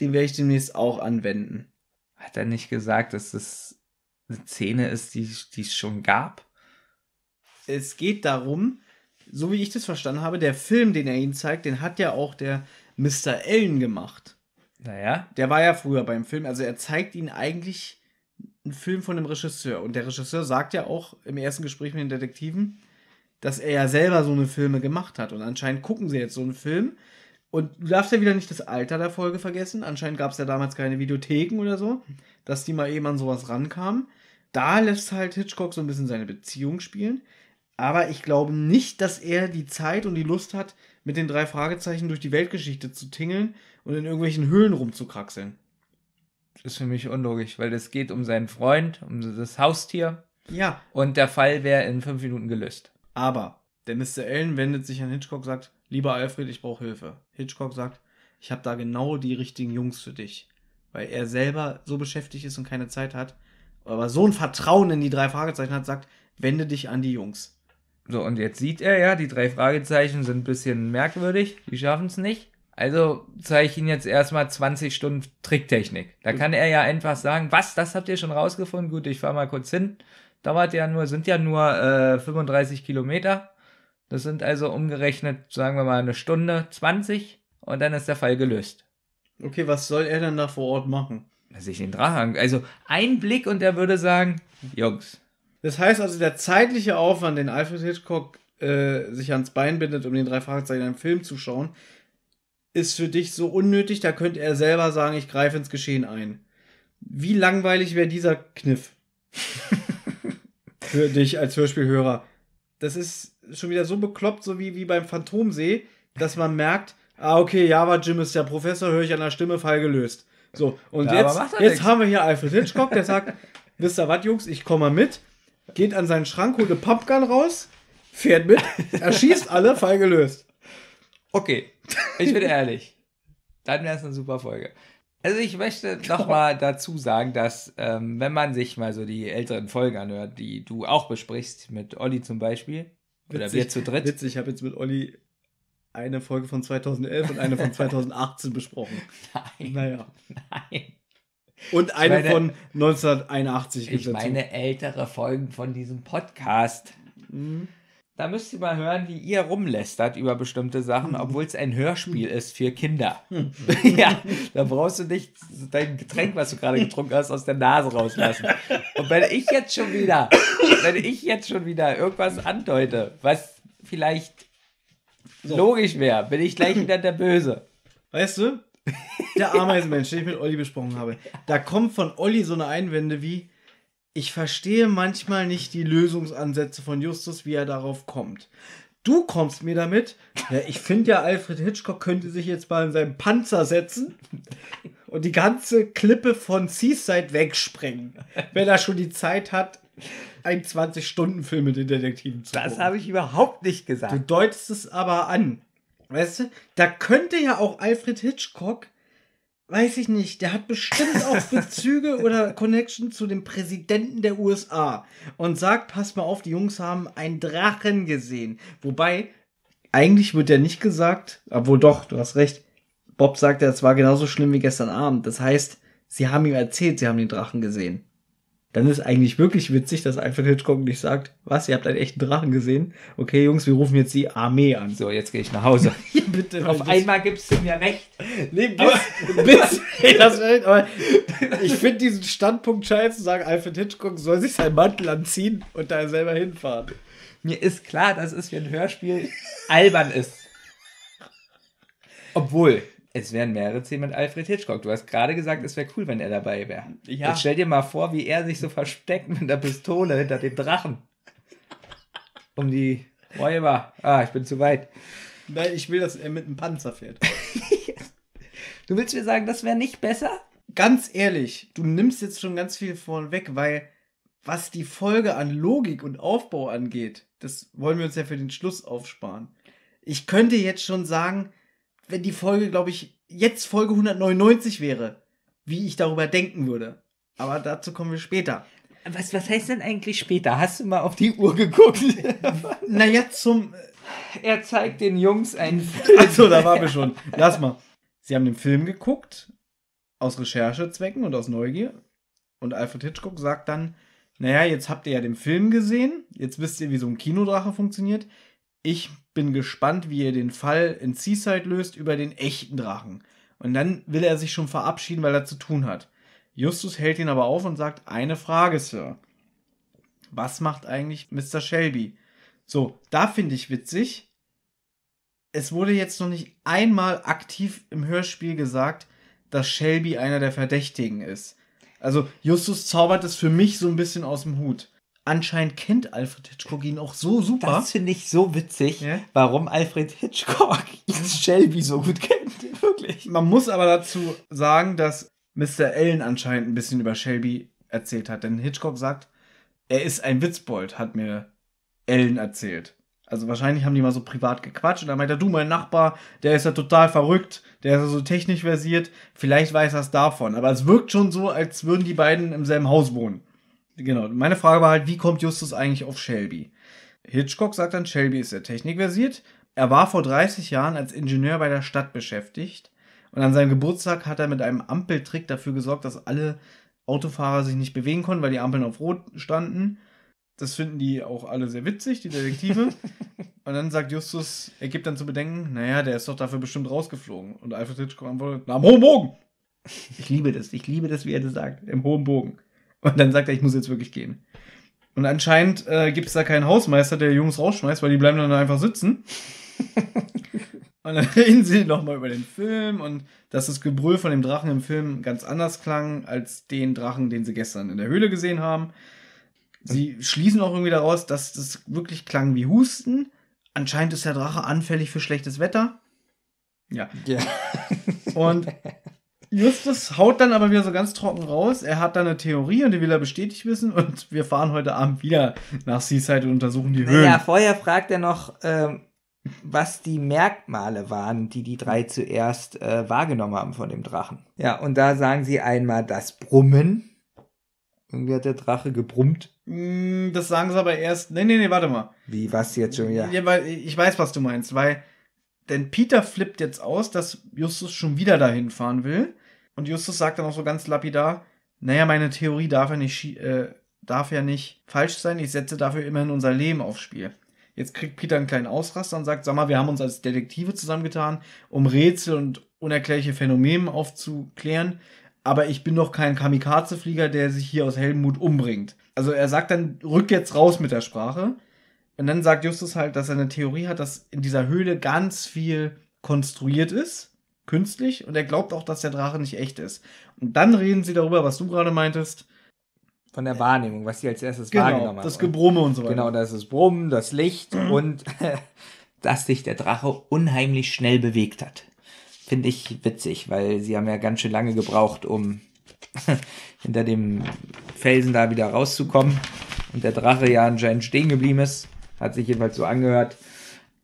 den werde ich demnächst auch anwenden. Hat er nicht gesagt, dass das eine Szene ist, die, es schon gab? Es geht darum, so wie ich das verstanden habe, der Film, den er ihnen zeigt, den hat ja auch der Mr. Ellen gemacht. Naja. Der war ja früher beim Film. Also er zeigt ihnen eigentlich einen Film von einem Regisseur. Und der Regisseur sagt ja auch im ersten Gespräch mit den Detektiven, dass er ja selber so eine Filme gemacht hat. Und anscheinend gucken sie jetzt so einen Film. Und du darfst ja wieder nicht das Alter der Folge vergessen. Anscheinend gab es ja damals keine Videotheken oder so, dass die mal eben an sowas rankamen. Da lässt halt Hitchcock so ein bisschen seine Beziehung spielen. Aber ich glaube nicht, dass er die Zeit und die Lust hat, mit den drei Fragezeichen durch die Weltgeschichte zu tingeln und in irgendwelchen Höhlen rumzukraxeln. Das ist für mich unlogisch, weil es geht um seinen Freund, um das Haustier. Ja. Und der Fall wäre in fünf Minuten gelöst. Aber der Mr. Allen wendet sich an Hitchcock und sagt, lieber Alfred, ich brauche Hilfe. Hitchcock sagt, ich habe da genau die richtigen Jungs für dich. Weil er selber so beschäftigt ist und keine Zeit hat, aber so ein Vertrauen in die drei Fragezeichen hat, sagt, wende dich an die Jungs. So, und jetzt sieht er ja, die drei Fragezeichen sind ein bisschen merkwürdig, die schaffen es nicht. Also zeige ich Ihnen jetzt erstmal 20 Stunden Tricktechnik. Da kann er ja einfach sagen, was, das habt ihr schon rausgefunden, gut, ich fahre mal kurz hin dauert ja nur, sind ja nur äh, 35 Kilometer. Das sind also umgerechnet, sagen wir mal, eine Stunde 20 und dann ist der Fall gelöst. Okay, was soll er denn da vor Ort machen? Sich den Drachen. Also ein Blick und er würde sagen, Jungs. Das heißt also, der zeitliche Aufwand, den Alfred Hitchcock äh, sich ans Bein bindet, um den drei Fragezeichen in einem Film zu schauen, ist für dich so unnötig, da könnte er selber sagen, ich greife ins Geschehen ein. Wie langweilig wäre dieser Kniff? Für dich als Hörspielhörer. Das ist schon wieder so bekloppt, so wie, wie beim Phantomsee, dass man merkt, ah, okay, Java Jim ist der Professor, höre ich an der Stimme, Fall gelöst. So, und ja, jetzt, jetzt haben wir hier Alfred Hitchcock, der sagt, wisst ihr was, Jungs, ich komme mal mit, geht an seinen Schrank, holt eine Pumpgun raus, fährt mit, erschießt alle, Fall gelöst. Okay, ich bin ehrlich. Dann wäre es eine super Folge. Also ich möchte nochmal genau. dazu sagen, dass ähm, wenn man sich mal so die älteren Folgen anhört, die du auch besprichst, mit Olli zum Beispiel, witzig, oder wir zu dritt. Witzig, ich habe jetzt mit Olli eine Folge von 2011 und eine von 2018 besprochen. Nein. Naja. Nein. Und eine meine, von 1981. Ich meine dazu. ältere Folgen von diesem Podcast. Mhm. Da müsst ihr mal hören, wie ihr rumlästert über bestimmte Sachen, mhm. obwohl es ein Hörspiel ist für Kinder. Mhm. ja, da brauchst du nicht dein Getränk, was du gerade getrunken hast, aus der Nase rauslassen. Und wenn ich jetzt schon wieder, wenn ich jetzt schon wieder irgendwas andeute, was vielleicht so. logisch wäre, bin ich gleich wieder der Böse. Weißt du, der Ameisenmensch, den ich mit Olli besprochen habe, da kommt von Olli so eine Einwände wie, ich verstehe manchmal nicht die Lösungsansätze von Justus, wie er darauf kommt. Du kommst mir damit. Ja, ich finde ja, Alfred Hitchcock könnte sich jetzt mal in seinen Panzer setzen und die ganze Klippe von Seaside wegsprengen, wenn er schon die Zeit hat, einen 20-Stunden-Film mit den Detektiven zu machen. Das habe ich überhaupt nicht gesagt. Du deutest es aber an. Weißt du, da könnte ja auch Alfred Hitchcock weiß ich nicht, der hat bestimmt auch Bezüge oder Connection zu dem Präsidenten der USA und sagt, pass mal auf, die Jungs haben einen Drachen gesehen. Wobei, eigentlich wird der nicht gesagt, obwohl doch, du hast recht, Bob sagt ja, es war genauso schlimm wie gestern Abend. Das heißt, sie haben ihm erzählt, sie haben den Drachen gesehen dann ist eigentlich wirklich witzig, dass Alfred Hitchcock nicht sagt, was, ihr habt einen echten Drachen gesehen? Okay, Jungs, wir rufen jetzt die Armee an. So, jetzt gehe ich nach Hause. Bitte, Auf einmal gibst du mir recht. Nee, bis, aber, bis das, aber ich finde diesen Standpunkt scheiße, zu sagen, Alfred Hitchcock soll sich seinen Mantel anziehen und da selber hinfahren. Mir ist klar, dass es für ein Hörspiel albern ist. Obwohl, es wären mehrere Szenen mit Alfred Hitchcock. Du hast gerade gesagt, es wäre cool, wenn er dabei wäre. Ja. Jetzt stell dir mal vor, wie er sich so versteckt mit der Pistole hinter dem Drachen. Um die Räuber. Ah, ich bin zu weit. Nein, ich will, dass er mit einem Panzer fährt. du willst mir sagen, das wäre nicht besser? Ganz ehrlich, du nimmst jetzt schon ganz viel von weg, weil was die Folge an Logik und Aufbau angeht, das wollen wir uns ja für den Schluss aufsparen. Ich könnte jetzt schon sagen, wenn die Folge, glaube ich, jetzt Folge 199 wäre, wie ich darüber denken würde. Aber dazu kommen wir später. Was, was heißt denn eigentlich später? Hast du mal auf die Uhr geguckt? naja, zum. Äh, er zeigt den Jungs einen Film. Achso, da waren wir schon. Lass mal. Sie haben den Film geguckt, aus Recherchezwecken und aus Neugier. Und Alfred Hitchcock sagt dann: Naja, jetzt habt ihr ja den Film gesehen, jetzt wisst ihr, wie so ein Kinodrache funktioniert. Ich bin gespannt, wie ihr den Fall in Seaside löst über den echten Drachen. Und dann will er sich schon verabschieden, weil er zu tun hat. Justus hält ihn aber auf und sagt, eine Frage, Sir. Was macht eigentlich Mr. Shelby? So, da finde ich witzig. Es wurde jetzt noch nicht einmal aktiv im Hörspiel gesagt, dass Shelby einer der Verdächtigen ist. Also Justus zaubert es für mich so ein bisschen aus dem Hut anscheinend kennt Alfred Hitchcock ihn auch so super. Das finde ich so witzig, ja? warum Alfred Hitchcock Shelby so gut kennt. Wirklich. Man muss aber dazu sagen, dass Mr. Allen anscheinend ein bisschen über Shelby erzählt hat. Denn Hitchcock sagt, er ist ein Witzbold, hat mir Allen erzählt. Also wahrscheinlich haben die mal so privat gequatscht und dann meinte er, du, mein Nachbar, der ist ja total verrückt, der ist ja so technisch versiert, vielleicht weiß er es davon. Aber es wirkt schon so, als würden die beiden im selben Haus wohnen. Genau, meine Frage war halt, wie kommt Justus eigentlich auf Shelby? Hitchcock sagt dann, Shelby ist sehr technikversiert. Er war vor 30 Jahren als Ingenieur bei der Stadt beschäftigt. Und an seinem Geburtstag hat er mit einem Ampeltrick dafür gesorgt, dass alle Autofahrer sich nicht bewegen konnten, weil die Ampeln auf Rot standen. Das finden die auch alle sehr witzig, die Detektive. und dann sagt Justus, er gibt dann zu bedenken, naja, der ist doch dafür bestimmt rausgeflogen. Und Alfred Hitchcock antwortet, na, im hohen Bogen! Ich liebe das, ich liebe das, wie er das sagt, im hohen Bogen. Und dann sagt er, ich muss jetzt wirklich gehen. Und anscheinend äh, gibt es da keinen Hausmeister, der Jungs rausschmeißt, weil die bleiben dann einfach sitzen. und dann reden sie nochmal über den Film und dass das Gebrüll von dem Drachen im Film ganz anders klang als den Drachen, den sie gestern in der Höhle gesehen haben. Sie schließen auch irgendwie daraus, dass das wirklich klang wie Husten. Anscheinend ist der Drache anfällig für schlechtes Wetter. Ja. ja. Und Justus haut dann aber wieder so ganz trocken raus. Er hat da eine Theorie und die will er bestätigt wissen. Und wir fahren heute Abend wieder nach Seaside und untersuchen die Höhlen. Ja, vorher fragt er noch, ähm, was die Merkmale waren, die die drei zuerst äh, wahrgenommen haben von dem Drachen. Ja, und da sagen sie einmal das Brummen. Irgendwie hat der Drache gebrummt. Mm, das sagen sie aber erst. Nee, nee, nee, warte mal. Wie, was jetzt schon wieder? Ja, weil ich weiß, was du meinst, weil. Denn Peter flippt jetzt aus, dass Justus schon wieder dahin fahren will. Und Justus sagt dann auch so ganz lapidar, naja, meine Theorie darf ja nicht, äh, darf ja nicht falsch sein, ich setze dafür immerhin unser Leben aufs Spiel. Jetzt kriegt Peter einen kleinen Ausraster und sagt, sag mal, wir haben uns als Detektive zusammengetan, um Rätsel und unerklärliche Phänomene aufzuklären, aber ich bin doch kein Kamikaze-Flieger, der sich hier aus Helmut umbringt. Also er sagt dann, rück jetzt raus mit der Sprache. Und dann sagt Justus halt, dass er eine Theorie hat, dass in dieser Höhle ganz viel konstruiert ist künstlich und er glaubt auch, dass der Drache nicht echt ist. Und dann reden sie darüber, was du gerade meintest. Von der Wahrnehmung, was sie als erstes genau, wahrgenommen haben. Das Gebrumme und so weiter. Genau, das ist Brummen, das Licht und dass sich der Drache unheimlich schnell bewegt hat. Finde ich witzig, weil sie haben ja ganz schön lange gebraucht, um hinter dem Felsen da wieder rauszukommen. Und der Drache ja anscheinend stehen geblieben ist. Hat sich jedenfalls so angehört.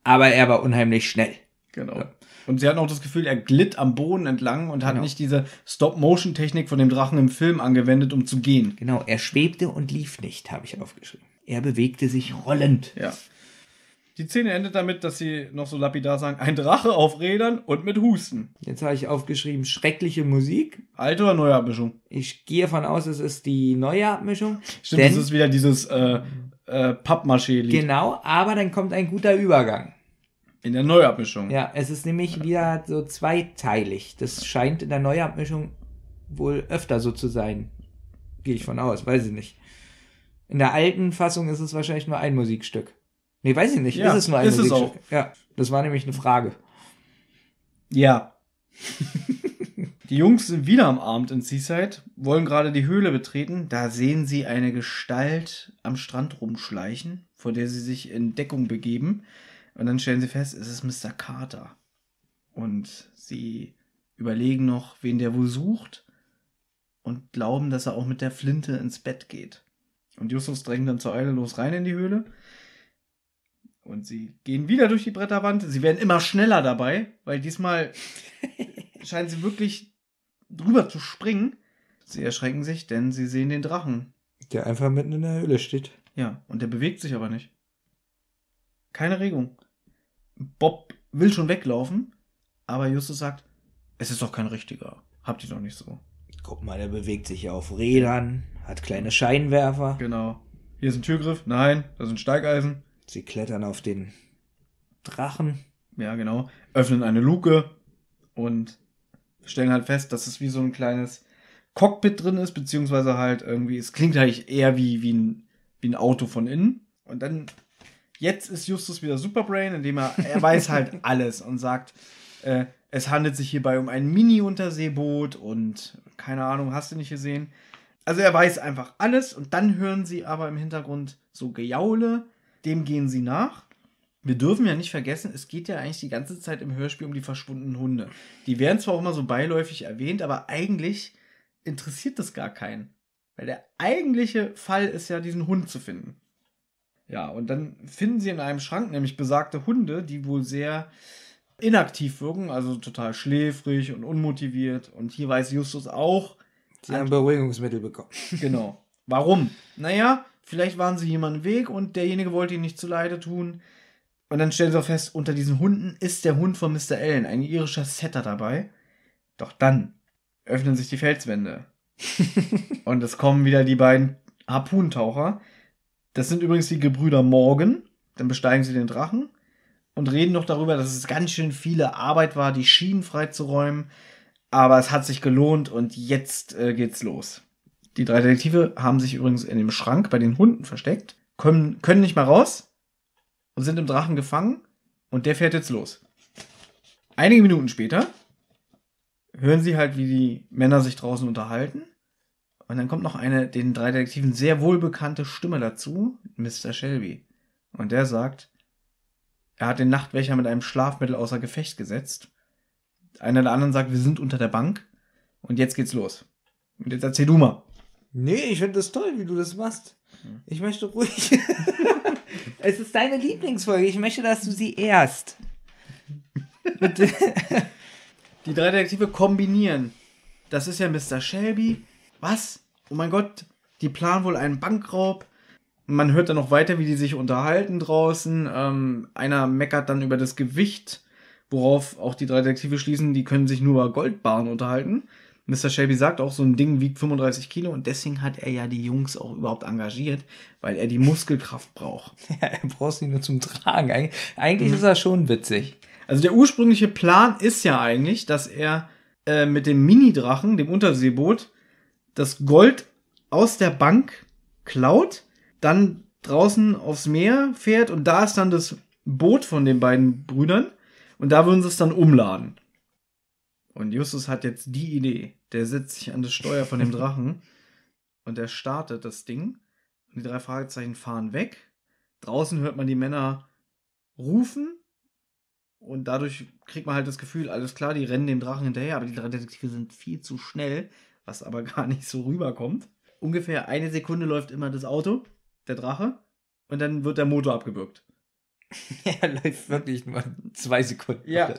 Aber er war unheimlich schnell. Genau. Ja. Und sie hatten auch das Gefühl, er glitt am Boden entlang und hat genau. nicht diese Stop-Motion-Technik von dem Drachen im Film angewendet, um zu gehen. Genau, er schwebte und lief nicht, habe ich aufgeschrieben. Er bewegte sich rollend. Ja. Die Szene endet damit, dass sie noch so lapidar sagen, ein Drache auf Rädern und mit Husten. Jetzt habe ich aufgeschrieben, schreckliche Musik. Alte oder neue Abmischung? Ich gehe davon aus, es ist die neue Abmischung. Stimmt, es ist wieder dieses äh, äh, Pappmaché-Lied. Genau, aber dann kommt ein guter Übergang. In der Neuabmischung. Ja, es ist nämlich wieder so zweiteilig. Das scheint in der Neuabmischung wohl öfter so zu sein. Gehe ich von aus, weiß ich nicht. In der alten Fassung ist es wahrscheinlich nur ein Musikstück. Nee, weiß ich nicht. Ja, ist es nur ein ist Musikstück? Es auch. Ja, das war nämlich eine Frage. Ja. die Jungs sind wieder am Abend in Seaside, wollen gerade die Höhle betreten. Da sehen sie eine Gestalt am Strand rumschleichen, vor der sie sich in Deckung begeben. Und dann stellen sie fest, es ist Mr. Carter. Und sie überlegen noch, wen der wohl sucht und glauben, dass er auch mit der Flinte ins Bett geht. Und Justus drängt dann zur Eile los rein in die Höhle. Und sie gehen wieder durch die Bretterwand. Sie werden immer schneller dabei, weil diesmal scheinen sie wirklich drüber zu springen. Sie erschrecken sich, denn sie sehen den Drachen. Der einfach mitten in der Höhle steht. Ja, und der bewegt sich aber nicht. Keine Regung. Bob will schon weglaufen, aber Justus sagt, es ist doch kein richtiger. Habt ihr doch nicht so. Guck mal, der bewegt sich ja auf Rädern, hat kleine Scheinwerfer. Genau. Hier ist ein Türgriff. Nein, da sind Steigeisen. Sie klettern auf den Drachen. Ja, genau. Öffnen eine Luke und stellen halt fest, dass es wie so ein kleines Cockpit drin ist, beziehungsweise halt irgendwie, es klingt eigentlich eher wie, wie, ein, wie ein Auto von innen. Und dann jetzt ist Justus wieder Superbrain, indem er, er weiß halt alles und sagt, äh, es handelt sich hierbei um ein Mini-Unterseeboot und keine Ahnung, hast du nicht gesehen. Also er weiß einfach alles und dann hören sie aber im Hintergrund so Gejaule, dem gehen sie nach. Wir dürfen ja nicht vergessen, es geht ja eigentlich die ganze Zeit im Hörspiel um die verschwundenen Hunde. Die werden zwar auch immer so beiläufig erwähnt, aber eigentlich interessiert das gar keinen. Weil der eigentliche Fall ist ja, diesen Hund zu finden. Ja, und dann finden sie in einem Schrank nämlich besagte Hunde, die wohl sehr inaktiv wirken, also total schläfrig und unmotiviert. Und hier weiß Justus auch. Sie haben Beruhigungsmittel bekommen. Genau. Warum? Naja, vielleicht waren sie jemanden weg und derjenige wollte ihnen nicht zuleide tun. Und dann stellen sie auch fest, unter diesen Hunden ist der Hund von Mr. Allen, ein irischer Setter dabei. Doch dann öffnen sich die Felswände. und es kommen wieder die beiden Harpuntaucher, das sind übrigens die Gebrüder Morgan. Dann besteigen sie den Drachen und reden noch darüber, dass es ganz schön viele Arbeit war, die Schienen freizuräumen. Aber es hat sich gelohnt und jetzt äh, geht's los. Die drei Detektive haben sich übrigens in dem Schrank bei den Hunden versteckt, können, können nicht mal raus und sind im Drachen gefangen und der fährt jetzt los. Einige Minuten später hören sie halt, wie die Männer sich draußen unterhalten und dann kommt noch eine den drei Detektiven sehr wohlbekannte Stimme dazu, Mr. Shelby. Und der sagt, er hat den Nachtwächer mit einem Schlafmittel außer Gefecht gesetzt. Einer der anderen sagt, wir sind unter der Bank und jetzt geht's los. Und jetzt erzähl du mal. Nee, ich finde das toll, wie du das machst. Hm. Ich möchte ruhig. es ist deine Lieblingsfolge. Ich möchte, dass du sie ehrst. Die drei Detektive kombinieren. Das ist ja Mr. Shelby, was? Oh mein Gott, die planen wohl einen Bankraub. Man hört dann noch weiter, wie die sich unterhalten draußen. Ähm, einer meckert dann über das Gewicht, worauf auch die drei Detektive schließen, die können sich nur über Goldbarren unterhalten. Mr. Shelby sagt auch, so ein Ding wiegt 35 Kilo und deswegen hat er ja die Jungs auch überhaupt engagiert, weil er die Muskelkraft braucht. Ja, er braucht sie nur zum Tragen. Eig eigentlich mhm. ist er schon witzig. Also der ursprüngliche Plan ist ja eigentlich, dass er äh, mit dem Mini-Drachen, dem Unterseeboot, das Gold aus der Bank klaut, dann draußen aufs Meer fährt und da ist dann das Boot von den beiden Brüdern und da würden sie es dann umladen. Und Justus hat jetzt die Idee. Der setzt sich an das Steuer von dem Drachen und er startet das Ding und die drei Fragezeichen fahren weg. Draußen hört man die Männer rufen und dadurch kriegt man halt das Gefühl, alles klar, die rennen dem Drachen hinterher, aber die drei Detektive sind viel zu schnell was aber gar nicht so rüberkommt. Ungefähr eine Sekunde läuft immer das Auto, der Drache, und dann wird der Motor abgewürgt. er läuft wirklich nur zwei Sekunden. Ja.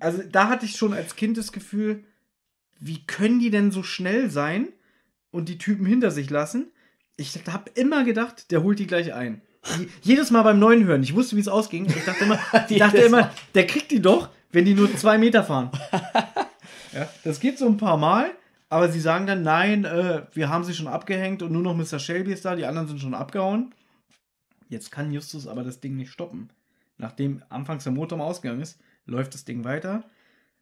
Also da hatte ich schon als Kind das Gefühl, wie können die denn so schnell sein und die Typen hinter sich lassen? Ich habe immer gedacht, der holt die gleich ein. Jedes Mal beim neuen Hören, ich wusste, wie es ausging. Ich dachte immer, ich dachte immer der kriegt die doch, wenn die nur zwei Meter fahren. ja. Das geht so ein paar Mal aber sie sagen dann, nein, äh, wir haben sie schon abgehängt und nur noch Mr. Shelby ist da, die anderen sind schon abgehauen. Jetzt kann Justus aber das Ding nicht stoppen. Nachdem anfangs der Motor mal ausgegangen ist, läuft das Ding weiter.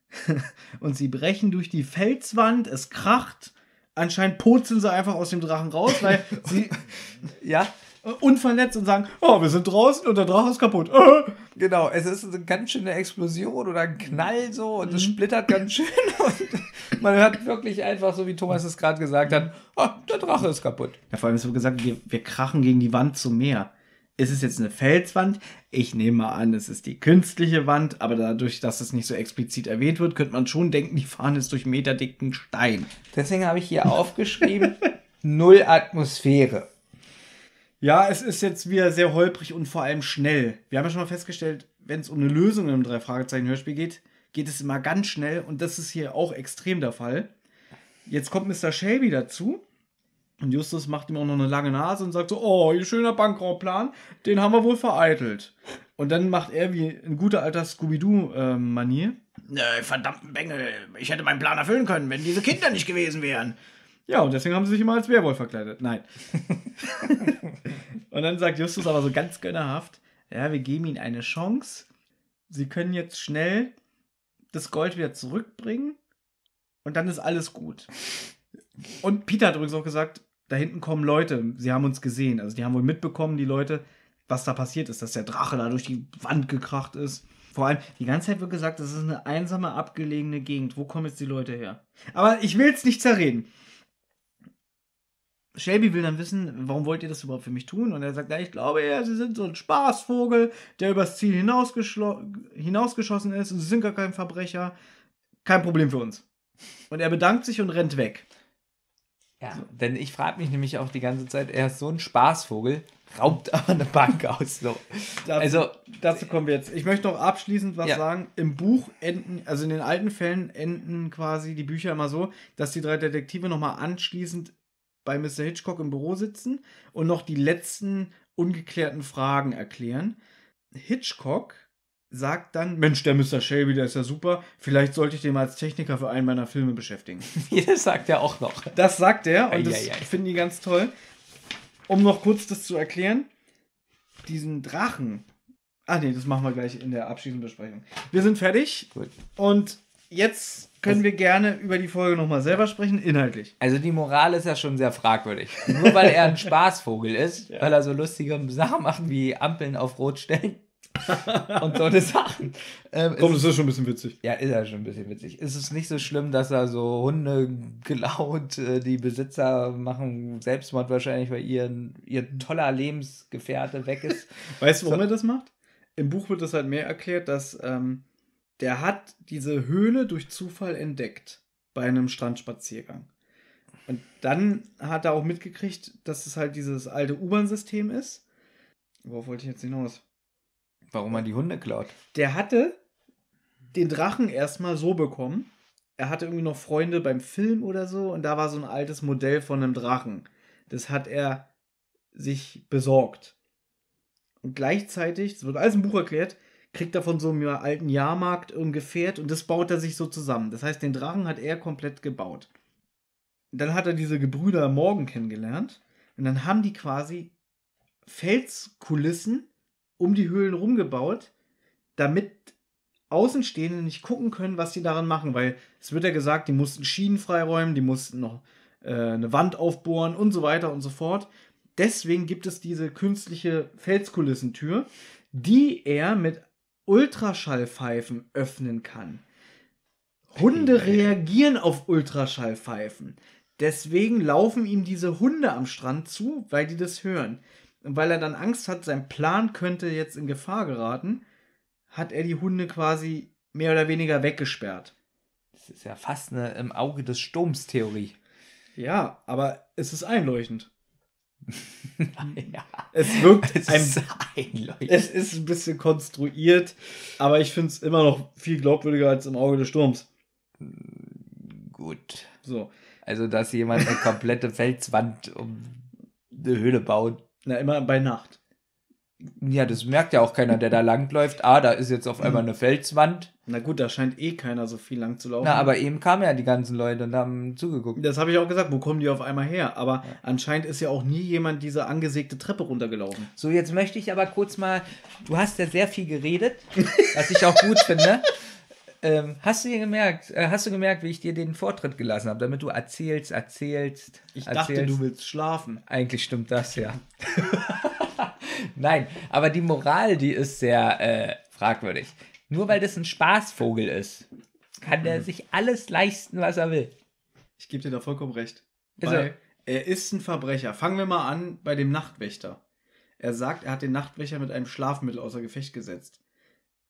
und sie brechen durch die Felswand, es kracht. Anscheinend purzeln sie einfach aus dem Drachen raus, weil sie. ja. Äh, unverletzt und sagen, oh, wir sind draußen und der Drache ist kaputt. Äh. Genau, es ist eine ganz schöne Explosion oder ein Knall so und es mhm. splittert ganz schön und man hört wirklich einfach so, wie Thomas es gerade gesagt hat, oh, der Drache ist kaputt. Ja, vor allem, es wird gesagt, wir, wir krachen gegen die Wand zum Meer. Ist es jetzt eine Felswand? Ich nehme mal an, es ist die künstliche Wand, aber dadurch, dass es nicht so explizit erwähnt wird, könnte man schon denken, die fahren jetzt durch meterdicken Stein. Deswegen habe ich hier aufgeschrieben, null Atmosphäre. Ja, es ist jetzt wieder sehr holprig und vor allem schnell. Wir haben ja schon mal festgestellt, wenn es um eine Lösung in einem Drei-Fragezeichen-Hörspiel geht, geht es immer ganz schnell und das ist hier auch extrem der Fall. Jetzt kommt Mr. Shelby dazu und Justus macht ihm auch noch eine lange Nase und sagt so, oh, ihr schöner Bankraubplan, den haben wir wohl vereitelt. Und dann macht er wie ein guter alter Scooby-Doo-Manier. Ähm, äh, verdammten Bengel, ich hätte meinen Plan erfüllen können, wenn diese Kinder nicht gewesen wären. Ja, und deswegen haben sie sich immer als Werwolf verkleidet. Nein. und dann sagt Justus aber so ganz gönnerhaft, ja, wir geben ihnen eine Chance. Sie können jetzt schnell das Gold wieder zurückbringen und dann ist alles gut. Und Peter hat übrigens auch gesagt, da hinten kommen Leute, sie haben uns gesehen. Also die haben wohl mitbekommen, die Leute, was da passiert ist, dass der Drache da durch die Wand gekracht ist. Vor allem, die ganze Zeit wird gesagt, das ist eine einsame, abgelegene Gegend. Wo kommen jetzt die Leute her? Aber ich will es nicht zerreden. Shelby will dann wissen, warum wollt ihr das überhaupt für mich tun? Und er sagt, ja, ich glaube, ja, sie sind so ein Spaßvogel, der übers Ziel hinausgeschossen ist und sie sind gar kein Verbrecher. Kein Problem für uns. Und er bedankt sich und rennt weg. Ja, so. denn ich frage mich nämlich auch die ganze Zeit, er ist so ein Spaßvogel, raubt aber eine Bank aus. So. dazu, also, dazu kommen wir jetzt. Ich möchte noch abschließend was ja. sagen. Im Buch enden, also in den alten Fällen enden quasi die Bücher immer so, dass die drei Detektive nochmal anschließend bei Mr. Hitchcock im Büro sitzen und noch die letzten ungeklärten Fragen erklären. Hitchcock sagt dann, Mensch, der Mr. Shelby, der ist ja super, vielleicht sollte ich den mal als Techniker für einen meiner Filme beschäftigen. das sagt er auch noch. Das sagt er und das finden die ganz toll. Um noch kurz das zu erklären, diesen Drachen. Ah nee, das machen wir gleich in der abschließenden Besprechung. Wir sind fertig Gut. und jetzt können wir gerne über die Folge nochmal selber sprechen, inhaltlich. Also die Moral ist ja schon sehr fragwürdig. Nur weil er ein Spaßvogel ist, ja. weil er so lustige Sachen macht wie Ampeln auf Rot stellen und so eine Sachen. Ähm, Komm, ist, das ist schon ein bisschen witzig. Ja, ist ja schon ein bisschen witzig. Ist es nicht so schlimm, dass er so Hunde klaut, äh, die Besitzer machen Selbstmord wahrscheinlich, weil ihr, ihr toller Lebensgefährte weg ist. Weißt du, warum so. er das macht? Im Buch wird das halt mehr erklärt, dass ähm, der hat diese Höhle durch Zufall entdeckt bei einem Strandspaziergang. Und dann hat er auch mitgekriegt, dass es halt dieses alte U-Bahn-System ist. Worauf wollte ich jetzt hinaus? Warum man die Hunde klaut. Der hatte den Drachen erstmal so bekommen. Er hatte irgendwie noch Freunde beim Film oder so und da war so ein altes Modell von einem Drachen. Das hat er sich besorgt. Und gleichzeitig, das wird alles im Buch erklärt, kriegt er von so einem alten Jahrmarkt ein Gefährt und das baut er sich so zusammen. Das heißt, den Drachen hat er komplett gebaut. Dann hat er diese Gebrüder Morgen kennengelernt und dann haben die quasi Felskulissen um die Höhlen rumgebaut, damit Außenstehende nicht gucken können, was die daran machen, weil es wird ja gesagt, die mussten Schienen freiräumen, die mussten noch äh, eine Wand aufbohren und so weiter und so fort. Deswegen gibt es diese künstliche Felskulissentür, die er mit Ultraschallpfeifen öffnen kann. Hunde okay. reagieren auf Ultraschallpfeifen. Deswegen laufen ihm diese Hunde am Strand zu, weil die das hören. Und weil er dann Angst hat, sein Plan könnte jetzt in Gefahr geraten, hat er die Hunde quasi mehr oder weniger weggesperrt. Das ist ja fast eine im Auge des Sturms Theorie. Ja, aber es ist einleuchtend ja. Es wirkt es ist ein, Es ist ein bisschen konstruiert, aber ich finde es immer noch viel glaubwürdiger als im Auge des Sturms. Gut. So. Also, dass jemand eine komplette Felswand um eine Höhle baut. Na, immer bei Nacht. Ja, das merkt ja auch keiner, der da langläuft. Ah, da ist jetzt auf einmal eine Felswand. Na gut, da scheint eh keiner so viel lang zu laufen. Na, aber eben kamen ja die ganzen Leute und haben zugeguckt. Das habe ich auch gesagt, wo kommen die auf einmal her? Aber ja. anscheinend ist ja auch nie jemand diese angesägte Treppe runtergelaufen. So, jetzt möchte ich aber kurz mal, du hast ja sehr viel geredet, was ich auch gut finde. Ähm, hast du dir gemerkt, äh, hast du gemerkt, wie ich dir den Vortritt gelassen habe, damit du erzählst, erzählst. Ich dachte, du willst schlafen. Eigentlich stimmt das ja. Nein, aber die Moral, die ist sehr äh, fragwürdig. Nur weil das ein Spaßvogel ist, kann der mhm. sich alles leisten, was er will. Ich gebe dir da vollkommen recht. Also, weil er ist ein Verbrecher. Fangen wir mal an bei dem Nachtwächter. Er sagt, er hat den Nachtwächter mit einem Schlafmittel außer Gefecht gesetzt.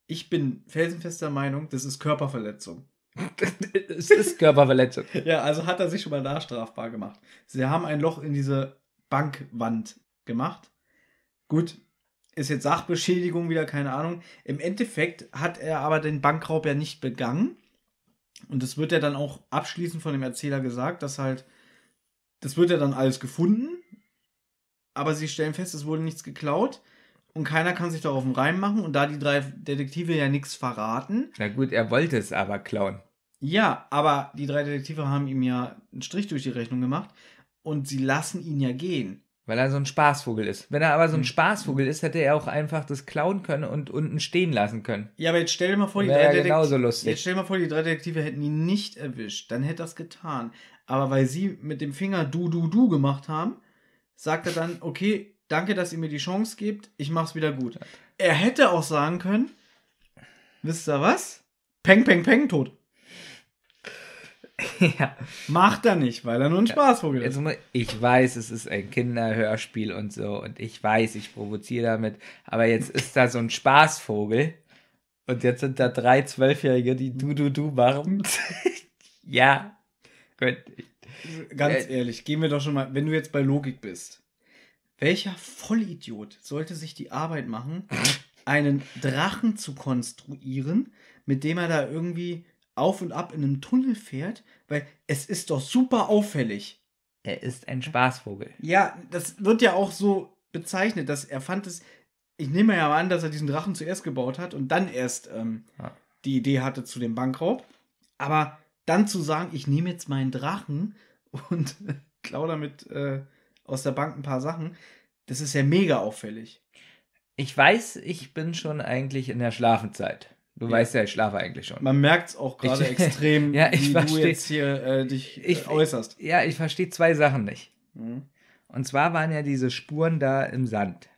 Ich bin felsenfester Meinung, das ist Körperverletzung. es ist Körperverletzung. ja, also hat er sich schon mal da strafbar gemacht. Sie haben ein Loch in diese Bankwand gemacht. Gut, ist jetzt Sachbeschädigung wieder, keine Ahnung. Im Endeffekt hat er aber den Bankraub ja nicht begangen. Und das wird ja dann auch abschließend von dem Erzähler gesagt, dass halt, das wird ja dann alles gefunden. Aber sie stellen fest, es wurde nichts geklaut und keiner kann sich darauf einen Reim machen. Und da die drei Detektive ja nichts verraten. Na gut, er wollte es aber klauen. Ja, aber die drei Detektive haben ihm ja einen Strich durch die Rechnung gemacht und sie lassen ihn ja gehen. Weil er so ein Spaßvogel ist. Wenn er aber so ein hm. Spaßvogel ist, hätte er auch einfach das klauen können und unten stehen lassen können. Ja, aber jetzt stell dir mal vor, die drei, Detektive, Jetzt stell dir mal vor, die drei Detektive hätten ihn nicht erwischt. Dann hätte er es getan. Aber weil sie mit dem Finger du, du, du gemacht haben, sagt er dann, okay, danke, dass ihr mir die Chance gebt, ich mach's wieder gut. Er hätte auch sagen können, wisst ihr was? Peng, peng, peng, tot. ja. Macht er nicht, weil er nur ein Spaßvogel ist. Ich weiß, es ist ein Kinderhörspiel und so und ich weiß, ich provoziere damit, aber jetzt ist da so ein Spaßvogel und jetzt sind da drei Zwölfjährige, die du du du machen. ja, gut. Ganz äh, ehrlich, gehen wir doch schon mal, wenn du jetzt bei Logik bist, welcher Vollidiot sollte sich die Arbeit machen, einen Drachen zu konstruieren, mit dem er da irgendwie auf und ab in einem Tunnel fährt, weil es ist doch super auffällig. Er ist ein Spaßvogel. Ja, das wird ja auch so bezeichnet, dass er fand es. Ich nehme ja mal an, dass er diesen Drachen zuerst gebaut hat und dann erst ähm, ja. die Idee hatte zu dem Bankraub. Aber dann zu sagen, ich nehme jetzt meinen Drachen und klaue damit äh, aus der Bank ein paar Sachen, das ist ja mega auffällig. Ich weiß, ich bin schon eigentlich in der Schlafenzeit. Du ja. weißt ja, ich schlafe eigentlich schon. Man merkt es auch gerade extrem, ja, wie versteh, du jetzt hier äh, dich ich, äh, äußerst. Ja, ich verstehe zwei Sachen nicht. Mhm. Und zwar waren ja diese Spuren da im Sand.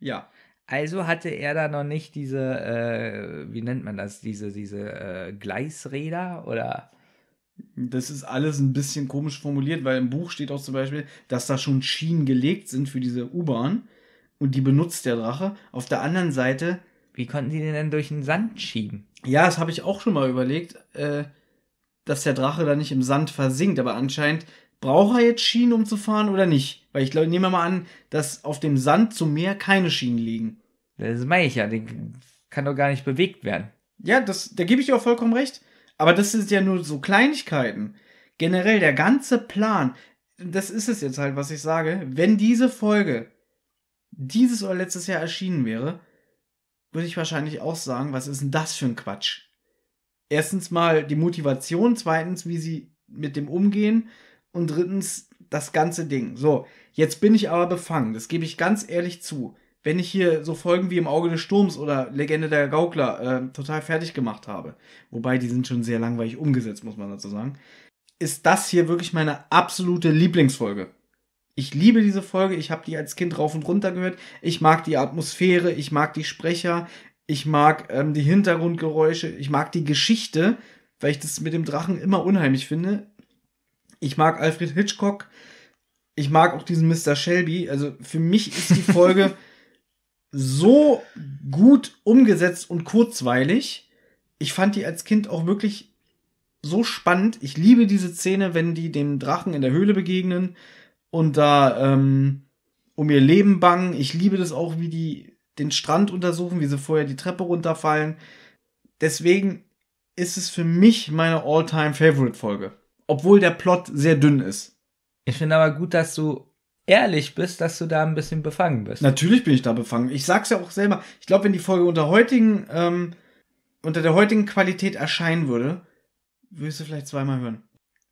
Ja. Also hatte er da noch nicht diese, äh, wie nennt man das, diese, diese äh, Gleisräder oder? Das ist alles ein bisschen komisch formuliert, weil im Buch steht auch zum Beispiel, dass da schon Schienen gelegt sind für diese U-Bahn und die benutzt der Drache. Auf der anderen Seite wie konnten sie den denn durch den Sand schieben? Ja, das habe ich auch schon mal überlegt, äh, dass der Drache da nicht im Sand versinkt, aber anscheinend braucht er jetzt Schienen, um zu fahren oder nicht? Weil ich glaube, nehmen wir mal an, dass auf dem Sand zum Meer keine Schienen liegen. Das meine ich ja, den kann doch gar nicht bewegt werden. Ja, das, da gebe ich dir auch vollkommen recht. Aber das sind ja nur so Kleinigkeiten. Generell der ganze Plan, das ist es jetzt halt, was ich sage. Wenn diese Folge dieses oder letztes Jahr erschienen wäre, würde ich wahrscheinlich auch sagen, was ist denn das für ein Quatsch? Erstens mal die Motivation, zweitens, wie sie mit dem umgehen und drittens das ganze Ding. So, jetzt bin ich aber befangen, das gebe ich ganz ehrlich zu. Wenn ich hier so Folgen wie im Auge des Sturms oder Legende der Gaukler äh, total fertig gemacht habe, wobei die sind schon sehr langweilig umgesetzt, muss man dazu sagen, ist das hier wirklich meine absolute Lieblingsfolge. Ich liebe diese Folge, ich habe die als Kind rauf und runter gehört. Ich mag die Atmosphäre, ich mag die Sprecher, ich mag ähm, die Hintergrundgeräusche, ich mag die Geschichte, weil ich das mit dem Drachen immer unheimlich finde. Ich mag Alfred Hitchcock, ich mag auch diesen Mr. Shelby. Also für mich ist die Folge so gut umgesetzt und kurzweilig. Ich fand die als Kind auch wirklich so spannend. Ich liebe diese Szene, wenn die dem Drachen in der Höhle begegnen und da ähm, um ihr Leben bangen. Ich liebe das auch, wie die den Strand untersuchen, wie sie vorher die Treppe runterfallen. Deswegen ist es für mich meine All-Time-Favorite-Folge. Obwohl der Plot sehr dünn ist. Ich finde aber gut, dass du ehrlich bist, dass du da ein bisschen befangen bist. Natürlich bin ich da befangen. Ich sag's ja auch selber. Ich glaube, wenn die Folge unter heutigen, ähm, unter der heutigen Qualität erscheinen würde, würdest du vielleicht zweimal hören.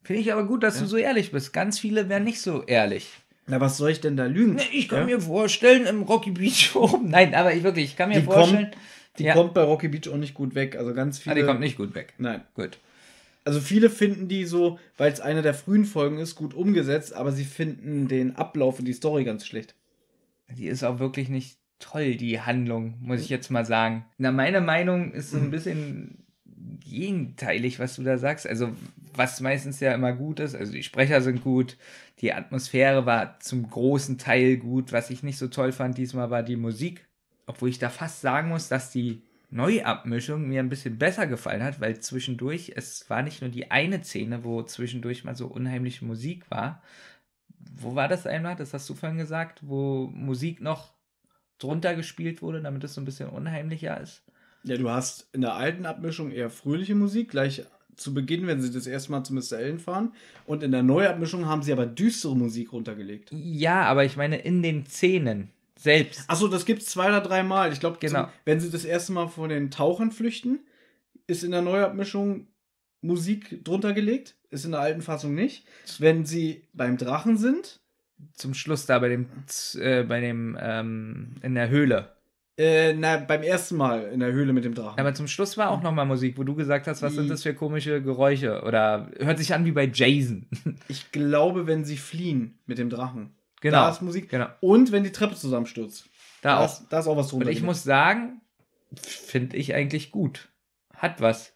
Finde ich aber gut, dass ja. du so ehrlich bist. Ganz viele wären nicht so ehrlich. Na, was soll ich denn da lügen? Nee, ich kann ja? mir vorstellen, im Rocky Beach oben. Nein, aber ich wirklich, ich kann mir die vorstellen. Kommt, die ja. kommt bei Rocky Beach auch nicht gut weg. Also ganz viele. Ah, die kommt nicht gut weg. Nein. Gut. Also viele finden die so, weil es eine der frühen Folgen ist, gut umgesetzt, aber sie finden den Ablauf und die Story ganz schlecht. Die ist auch wirklich nicht toll, die Handlung, muss hm. ich jetzt mal sagen. Na, meine Meinung ist so ein mhm. bisschen gegenteilig, was du da sagst. Also, was meistens ja immer gut ist. Also, die Sprecher sind gut, die Atmosphäre war zum großen Teil gut. Was ich nicht so toll fand diesmal war die Musik. Obwohl ich da fast sagen muss, dass die Neuabmischung mir ein bisschen besser gefallen hat, weil zwischendurch, es war nicht nur die eine Szene, wo zwischendurch mal so unheimliche Musik war. Wo war das einmal? Das hast du vorhin gesagt, wo Musik noch drunter gespielt wurde, damit es so ein bisschen unheimlicher ist. Ja, du hast in der alten Abmischung eher fröhliche Musik, gleich zu Beginn, wenn sie das erste Mal zu Mr. Allen fahren. Und in der Neuabmischung haben sie aber düstere Musik runtergelegt. Ja, aber ich meine in den Szenen selbst. Achso, das gibt es zwei oder drei Mal. Ich glaube, genau. wenn sie das erste Mal von den Tauchern flüchten, ist in der Neuabmischung Musik drunter gelegt. Ist in der alten Fassung nicht. Wenn sie beim Drachen sind. Zum Schluss da bei dem, äh, bei dem, ähm, in der Höhle. Äh, na, beim ersten Mal in der Höhle mit dem Drachen. Aber zum Schluss war auch nochmal Musik, wo du gesagt hast, was die, sind das für komische Geräusche? Oder hört sich an wie bei Jason. ich glaube, wenn sie fliehen mit dem Drachen. Genau. Da ist Musik. Genau. Und wenn die Treppe zusammenstürzt. Da, da auch. Ist, da ist auch was drunter. Und ich muss sagen, finde ich eigentlich gut. Hat was.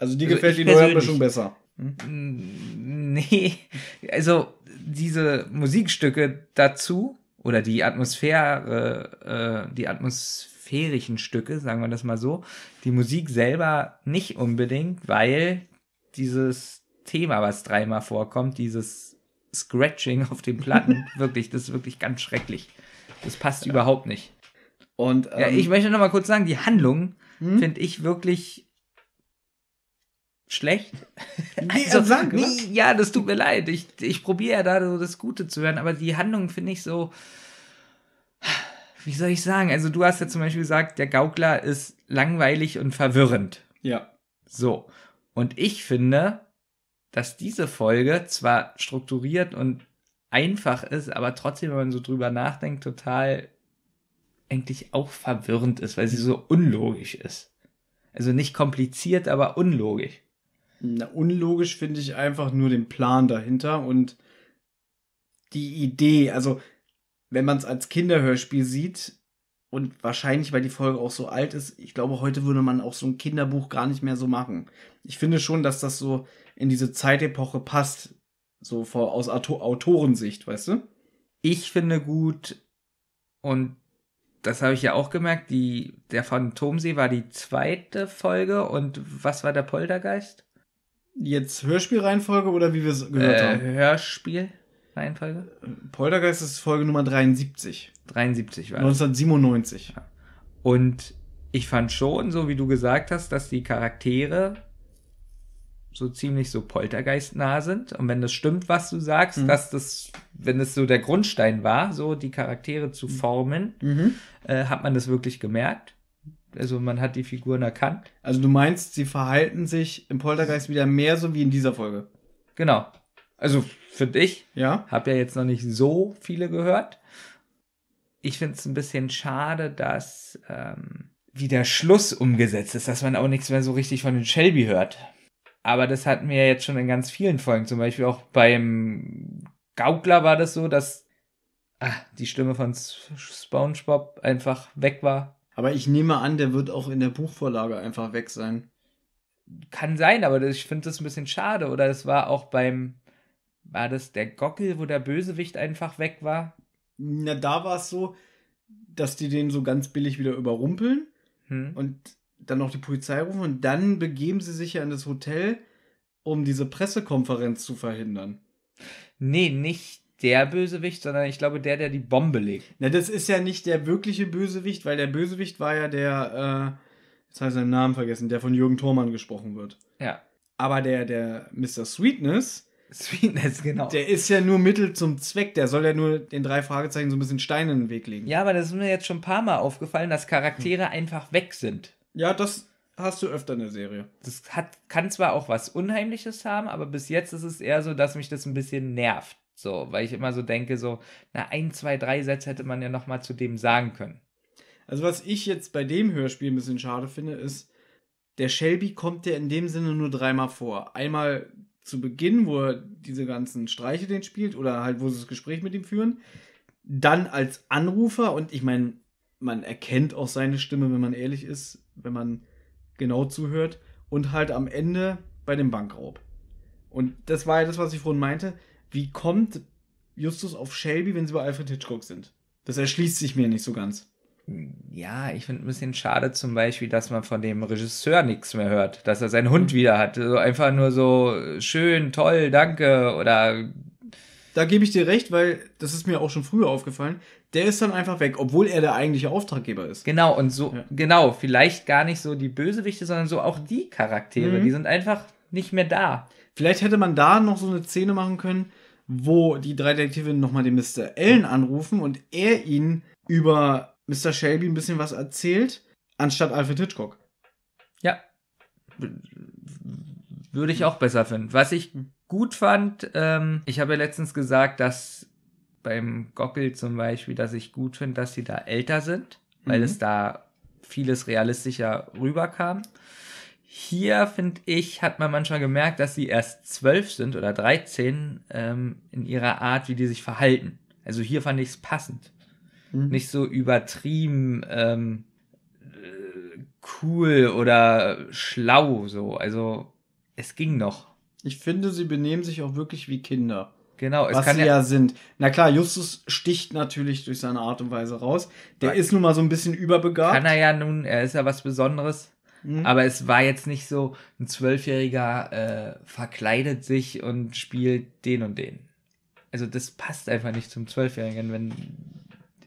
Also dir also gefällt die neue Mischung besser. Hm? Nee, also diese Musikstücke dazu oder die Atmosphäre, äh, die atmosphärischen Stücke, sagen wir das mal so, die Musik selber nicht unbedingt, weil dieses Thema, was dreimal vorkommt, dieses Scratching auf den Platten, wirklich, das ist wirklich ganz schrecklich. Das passt ja. überhaupt nicht. Und ähm, ja, ich ähm, möchte noch mal kurz sagen, die Handlung hm? finde ich wirklich schlecht. Nee, also, sagen, nee, ja, das tut mir leid. Ich, ich probiere ja da so das Gute zu hören, aber die Handlung finde ich so. Wie soll ich sagen? Also, du hast ja zum Beispiel gesagt, der Gaukler ist langweilig und verwirrend. Ja. So. Und ich finde, dass diese Folge zwar strukturiert und einfach ist, aber trotzdem, wenn man so drüber nachdenkt, total eigentlich auch verwirrend ist, weil sie so unlogisch ist. Also nicht kompliziert, aber unlogisch. Na, unlogisch finde ich einfach nur den Plan dahinter und die Idee. Also, wenn man es als Kinderhörspiel sieht, und wahrscheinlich, weil die Folge auch so alt ist, ich glaube, heute würde man auch so ein Kinderbuch gar nicht mehr so machen. Ich finde schon, dass das so in diese Zeitepoche passt, so vor, aus Auto Autorensicht, weißt du? Ich finde gut, und das habe ich ja auch gemerkt, die, der Phantomsee war die zweite Folge und was war der Poltergeist? Jetzt Hörspielreihenfolge oder wie wir es gehört äh, haben? Hörspielreihenfolge? Poltergeist ist Folge Nummer 73. 73 war 1997. Ja. Und ich fand schon, so wie du gesagt hast, dass die Charaktere so ziemlich so poltergeistnah sind. Und wenn das stimmt, was du sagst, mhm. dass das, wenn das so der Grundstein war, so die Charaktere zu mhm. formen, mhm. äh, hat man das wirklich gemerkt. Also man hat die Figuren erkannt. Also du meinst, sie verhalten sich im Poltergeist wieder mehr so wie in dieser Folge? Genau. Also für dich. Ja. Hab ja jetzt noch nicht so viele gehört. Ich finde es ein bisschen schade, dass ähm, wie der Schluss umgesetzt ist, dass man auch nichts mehr so richtig von den Shelby hört. Aber das hatten wir jetzt schon in ganz vielen Folgen. Zum Beispiel auch beim Gaukler war das so, dass ah, die Stimme von SpongeBob einfach weg war aber ich nehme an, der wird auch in der Buchvorlage einfach weg sein. Kann sein, aber ich finde das ein bisschen schade. Oder es war auch beim, war das der Gockel, wo der Bösewicht einfach weg war? Na, da war es so, dass die den so ganz billig wieder überrumpeln hm. und dann noch die Polizei rufen und dann begeben sie sich ja in das Hotel, um diese Pressekonferenz zu verhindern. Nee, nicht der Bösewicht, sondern ich glaube der, der die Bombe legt. Na, das ist ja nicht der wirkliche Bösewicht, weil der Bösewicht war ja der, äh, jetzt habe ich seinen Namen vergessen, der von Jürgen Thormann gesprochen wird. Ja. Aber der, der Mr. Sweetness, Sweetness, genau. Der ist ja nur Mittel zum Zweck, der soll ja nur den drei Fragezeichen so ein bisschen Steine in den Weg legen. Ja, aber das ist mir jetzt schon ein paar Mal aufgefallen, dass Charaktere hm. einfach weg sind. Ja, das hast du öfter in der Serie. Das hat, kann zwar auch was Unheimliches haben, aber bis jetzt ist es eher so, dass mich das ein bisschen nervt. So, weil ich immer so denke, so, na, ein, zwei, drei Sätze hätte man ja nochmal zu dem sagen können. Also, was ich jetzt bei dem Hörspiel ein bisschen schade finde, ist, der Shelby kommt ja in dem Sinne nur dreimal vor. Einmal zu Beginn, wo er diese ganzen Streiche den spielt oder halt, wo sie das Gespräch mit ihm führen. Dann als Anrufer und ich meine, man erkennt auch seine Stimme, wenn man ehrlich ist, wenn man genau zuhört. Und halt am Ende bei dem Bankraub. Und das war ja das, was ich vorhin meinte wie kommt Justus auf Shelby, wenn sie bei Alfred Hitchcock sind? Das erschließt sich mir nicht so ganz. Ja, ich finde ein bisschen schade zum Beispiel, dass man von dem Regisseur nichts mehr hört, dass er seinen Hund wieder hat. Also einfach nur so schön, toll, danke oder. Da gebe ich dir recht, weil das ist mir auch schon früher aufgefallen. Der ist dann einfach weg, obwohl er der eigentliche Auftraggeber ist. Genau, und so, ja. genau, vielleicht gar nicht so die Bösewichte, sondern so auch die Charaktere, mhm. die sind einfach nicht mehr da. Vielleicht hätte man da noch so eine Szene machen können, wo die drei Detektive nochmal den Mr. Allen anrufen und er ihnen über Mr. Shelby ein bisschen was erzählt, anstatt Alfred Hitchcock. Ja. Würde ich auch besser finden. Was ich gut fand, ähm, ich habe ja letztens gesagt, dass beim Gockel zum Beispiel, dass ich gut finde, dass sie da älter sind, weil mhm. es da vieles realistischer rüberkam. Hier, finde ich, hat man manchmal gemerkt, dass sie erst zwölf sind oder 13 ähm, in ihrer Art, wie die sich verhalten. Also hier fand ich es passend. Mhm. Nicht so übertrieben ähm, äh, cool oder schlau so. Also es ging noch. Ich finde, sie benehmen sich auch wirklich wie Kinder. Genau, es was kann sie ja, ja, sind. Na klar, Justus sticht natürlich durch seine Art und Weise raus. Der ist nun mal so ein bisschen überbegabt. Kann er ja nun, er ist ja was Besonderes. Mhm. Aber es war jetzt nicht so, ein Zwölfjähriger äh, verkleidet sich und spielt den und den. Also das passt einfach nicht zum Zwölfjährigen, wenn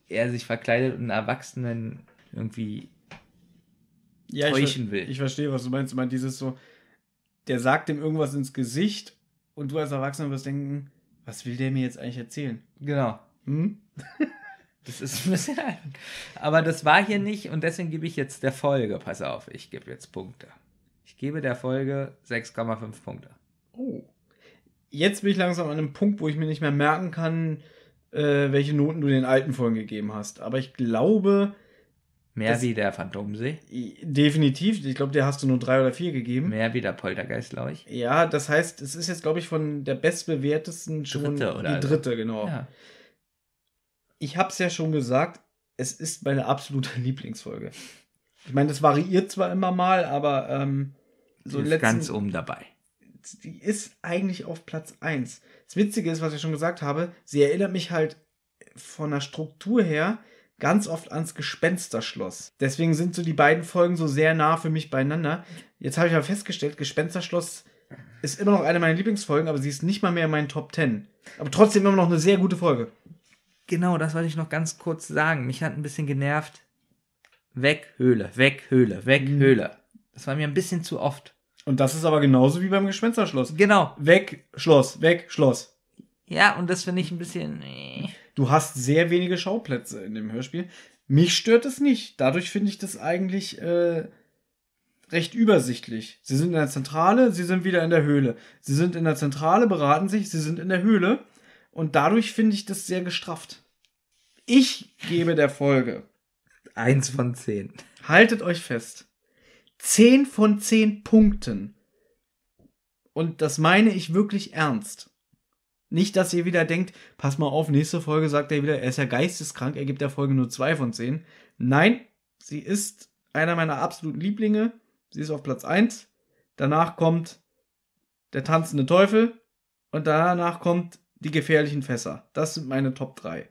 er sich verkleidet und einen Erwachsenen irgendwie ja, täuschen ich, will. Ich verstehe, was du meinst. Ich meine, dieses so, der sagt ihm irgendwas ins Gesicht und du als Erwachsener wirst denken, was will der mir jetzt eigentlich erzählen? Genau. Hm? Das ist ein bisschen. Aber das war hier nicht und deswegen gebe ich jetzt der Folge, pass auf, ich gebe jetzt Punkte. Ich gebe der Folge 6,5 Punkte. Oh. Jetzt bin ich langsam an einem Punkt, wo ich mir nicht mehr merken kann, äh, welche Noten du den alten Folgen gegeben hast. Aber ich glaube. Mehr wie der Phantomsee? Definitiv. Ich glaube, der hast du nur drei oder vier gegeben. Mehr wie der Poltergeist, glaube ich. Ja, das heißt, es ist jetzt, glaube ich, von der bestbewertesten schon dritte, oder die also. dritte, genau. Ja ich habe es ja schon gesagt, es ist meine absolute Lieblingsfolge. Ich meine, das variiert zwar immer mal, aber ähm, so die ist letzten, ganz oben dabei. Die ist eigentlich auf Platz 1. Das Witzige ist, was ich schon gesagt habe, sie erinnert mich halt von der Struktur her ganz oft ans Gespensterschloss. Deswegen sind so die beiden Folgen so sehr nah für mich beieinander. Jetzt habe ich aber festgestellt, Gespensterschloss ist immer noch eine meiner Lieblingsfolgen, aber sie ist nicht mal mehr in meinen Top 10. Aber trotzdem immer noch eine sehr gute Folge. Genau, das wollte ich noch ganz kurz sagen. Mich hat ein bisschen genervt. Weg Höhle, weg Höhle, weg mhm. Höhle. Das war mir ein bisschen zu oft. Und das ist aber genauso wie beim Gespensterschloss. Genau. Weg Schloss, weg Schloss. Ja, und das finde ich ein bisschen. Du hast sehr wenige Schauplätze in dem Hörspiel. Mich stört es nicht. Dadurch finde ich das eigentlich äh, recht übersichtlich. Sie sind in der Zentrale, sie sind wieder in der Höhle. Sie sind in der Zentrale, beraten sich, sie sind in der Höhle. Und dadurch finde ich das sehr gestrafft. Ich gebe der Folge. Eins von zehn. Haltet euch fest. Zehn von zehn Punkten. Und das meine ich wirklich ernst. Nicht, dass ihr wieder denkt, pass mal auf, nächste Folge sagt er wieder, er ist ja geisteskrank, er gibt der Folge nur zwei von zehn. Nein, sie ist einer meiner absoluten Lieblinge. Sie ist auf Platz eins. Danach kommt der tanzende Teufel. Und danach kommt die gefährlichen Fässer. Das sind meine Top 3.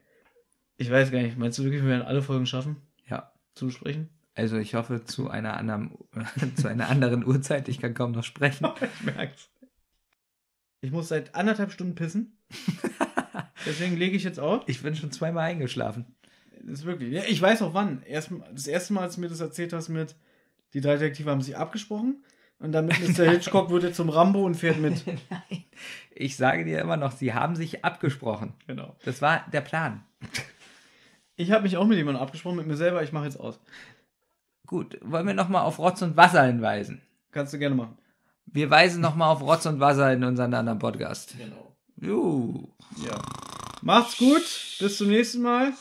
Ich weiß gar nicht, meinst du wirklich, wir werden alle Folgen schaffen? Ja. Zu besprechen? Also ich hoffe zu einer anderen, zu einer anderen Uhrzeit. Ich kann kaum noch sprechen. ich merk's. Ich muss seit anderthalb Stunden pissen. Deswegen lege ich jetzt auf. Ich bin schon zweimal eingeschlafen. Das ist wirklich. Ja, ich weiß auch wann. Erst, das erste Mal, als du mir das erzählt hast mit, die drei Detektive haben sich abgesprochen. Und damit Mr. Hitchcock wird er zum Rambo und fährt mit. Nein. Ich sage dir immer noch, sie haben sich abgesprochen. Genau. Das war der Plan. Ich habe mich auch mit jemandem abgesprochen, mit mir selber. Ich mache jetzt aus. Gut, wollen wir nochmal auf Rotz und Wasser hinweisen? Kannst du gerne machen. Wir weisen nochmal auf Rotz und Wasser in unseren anderen Podcast. Genau. Juhu. Ja. Macht's gut. Bis zum nächsten Mal.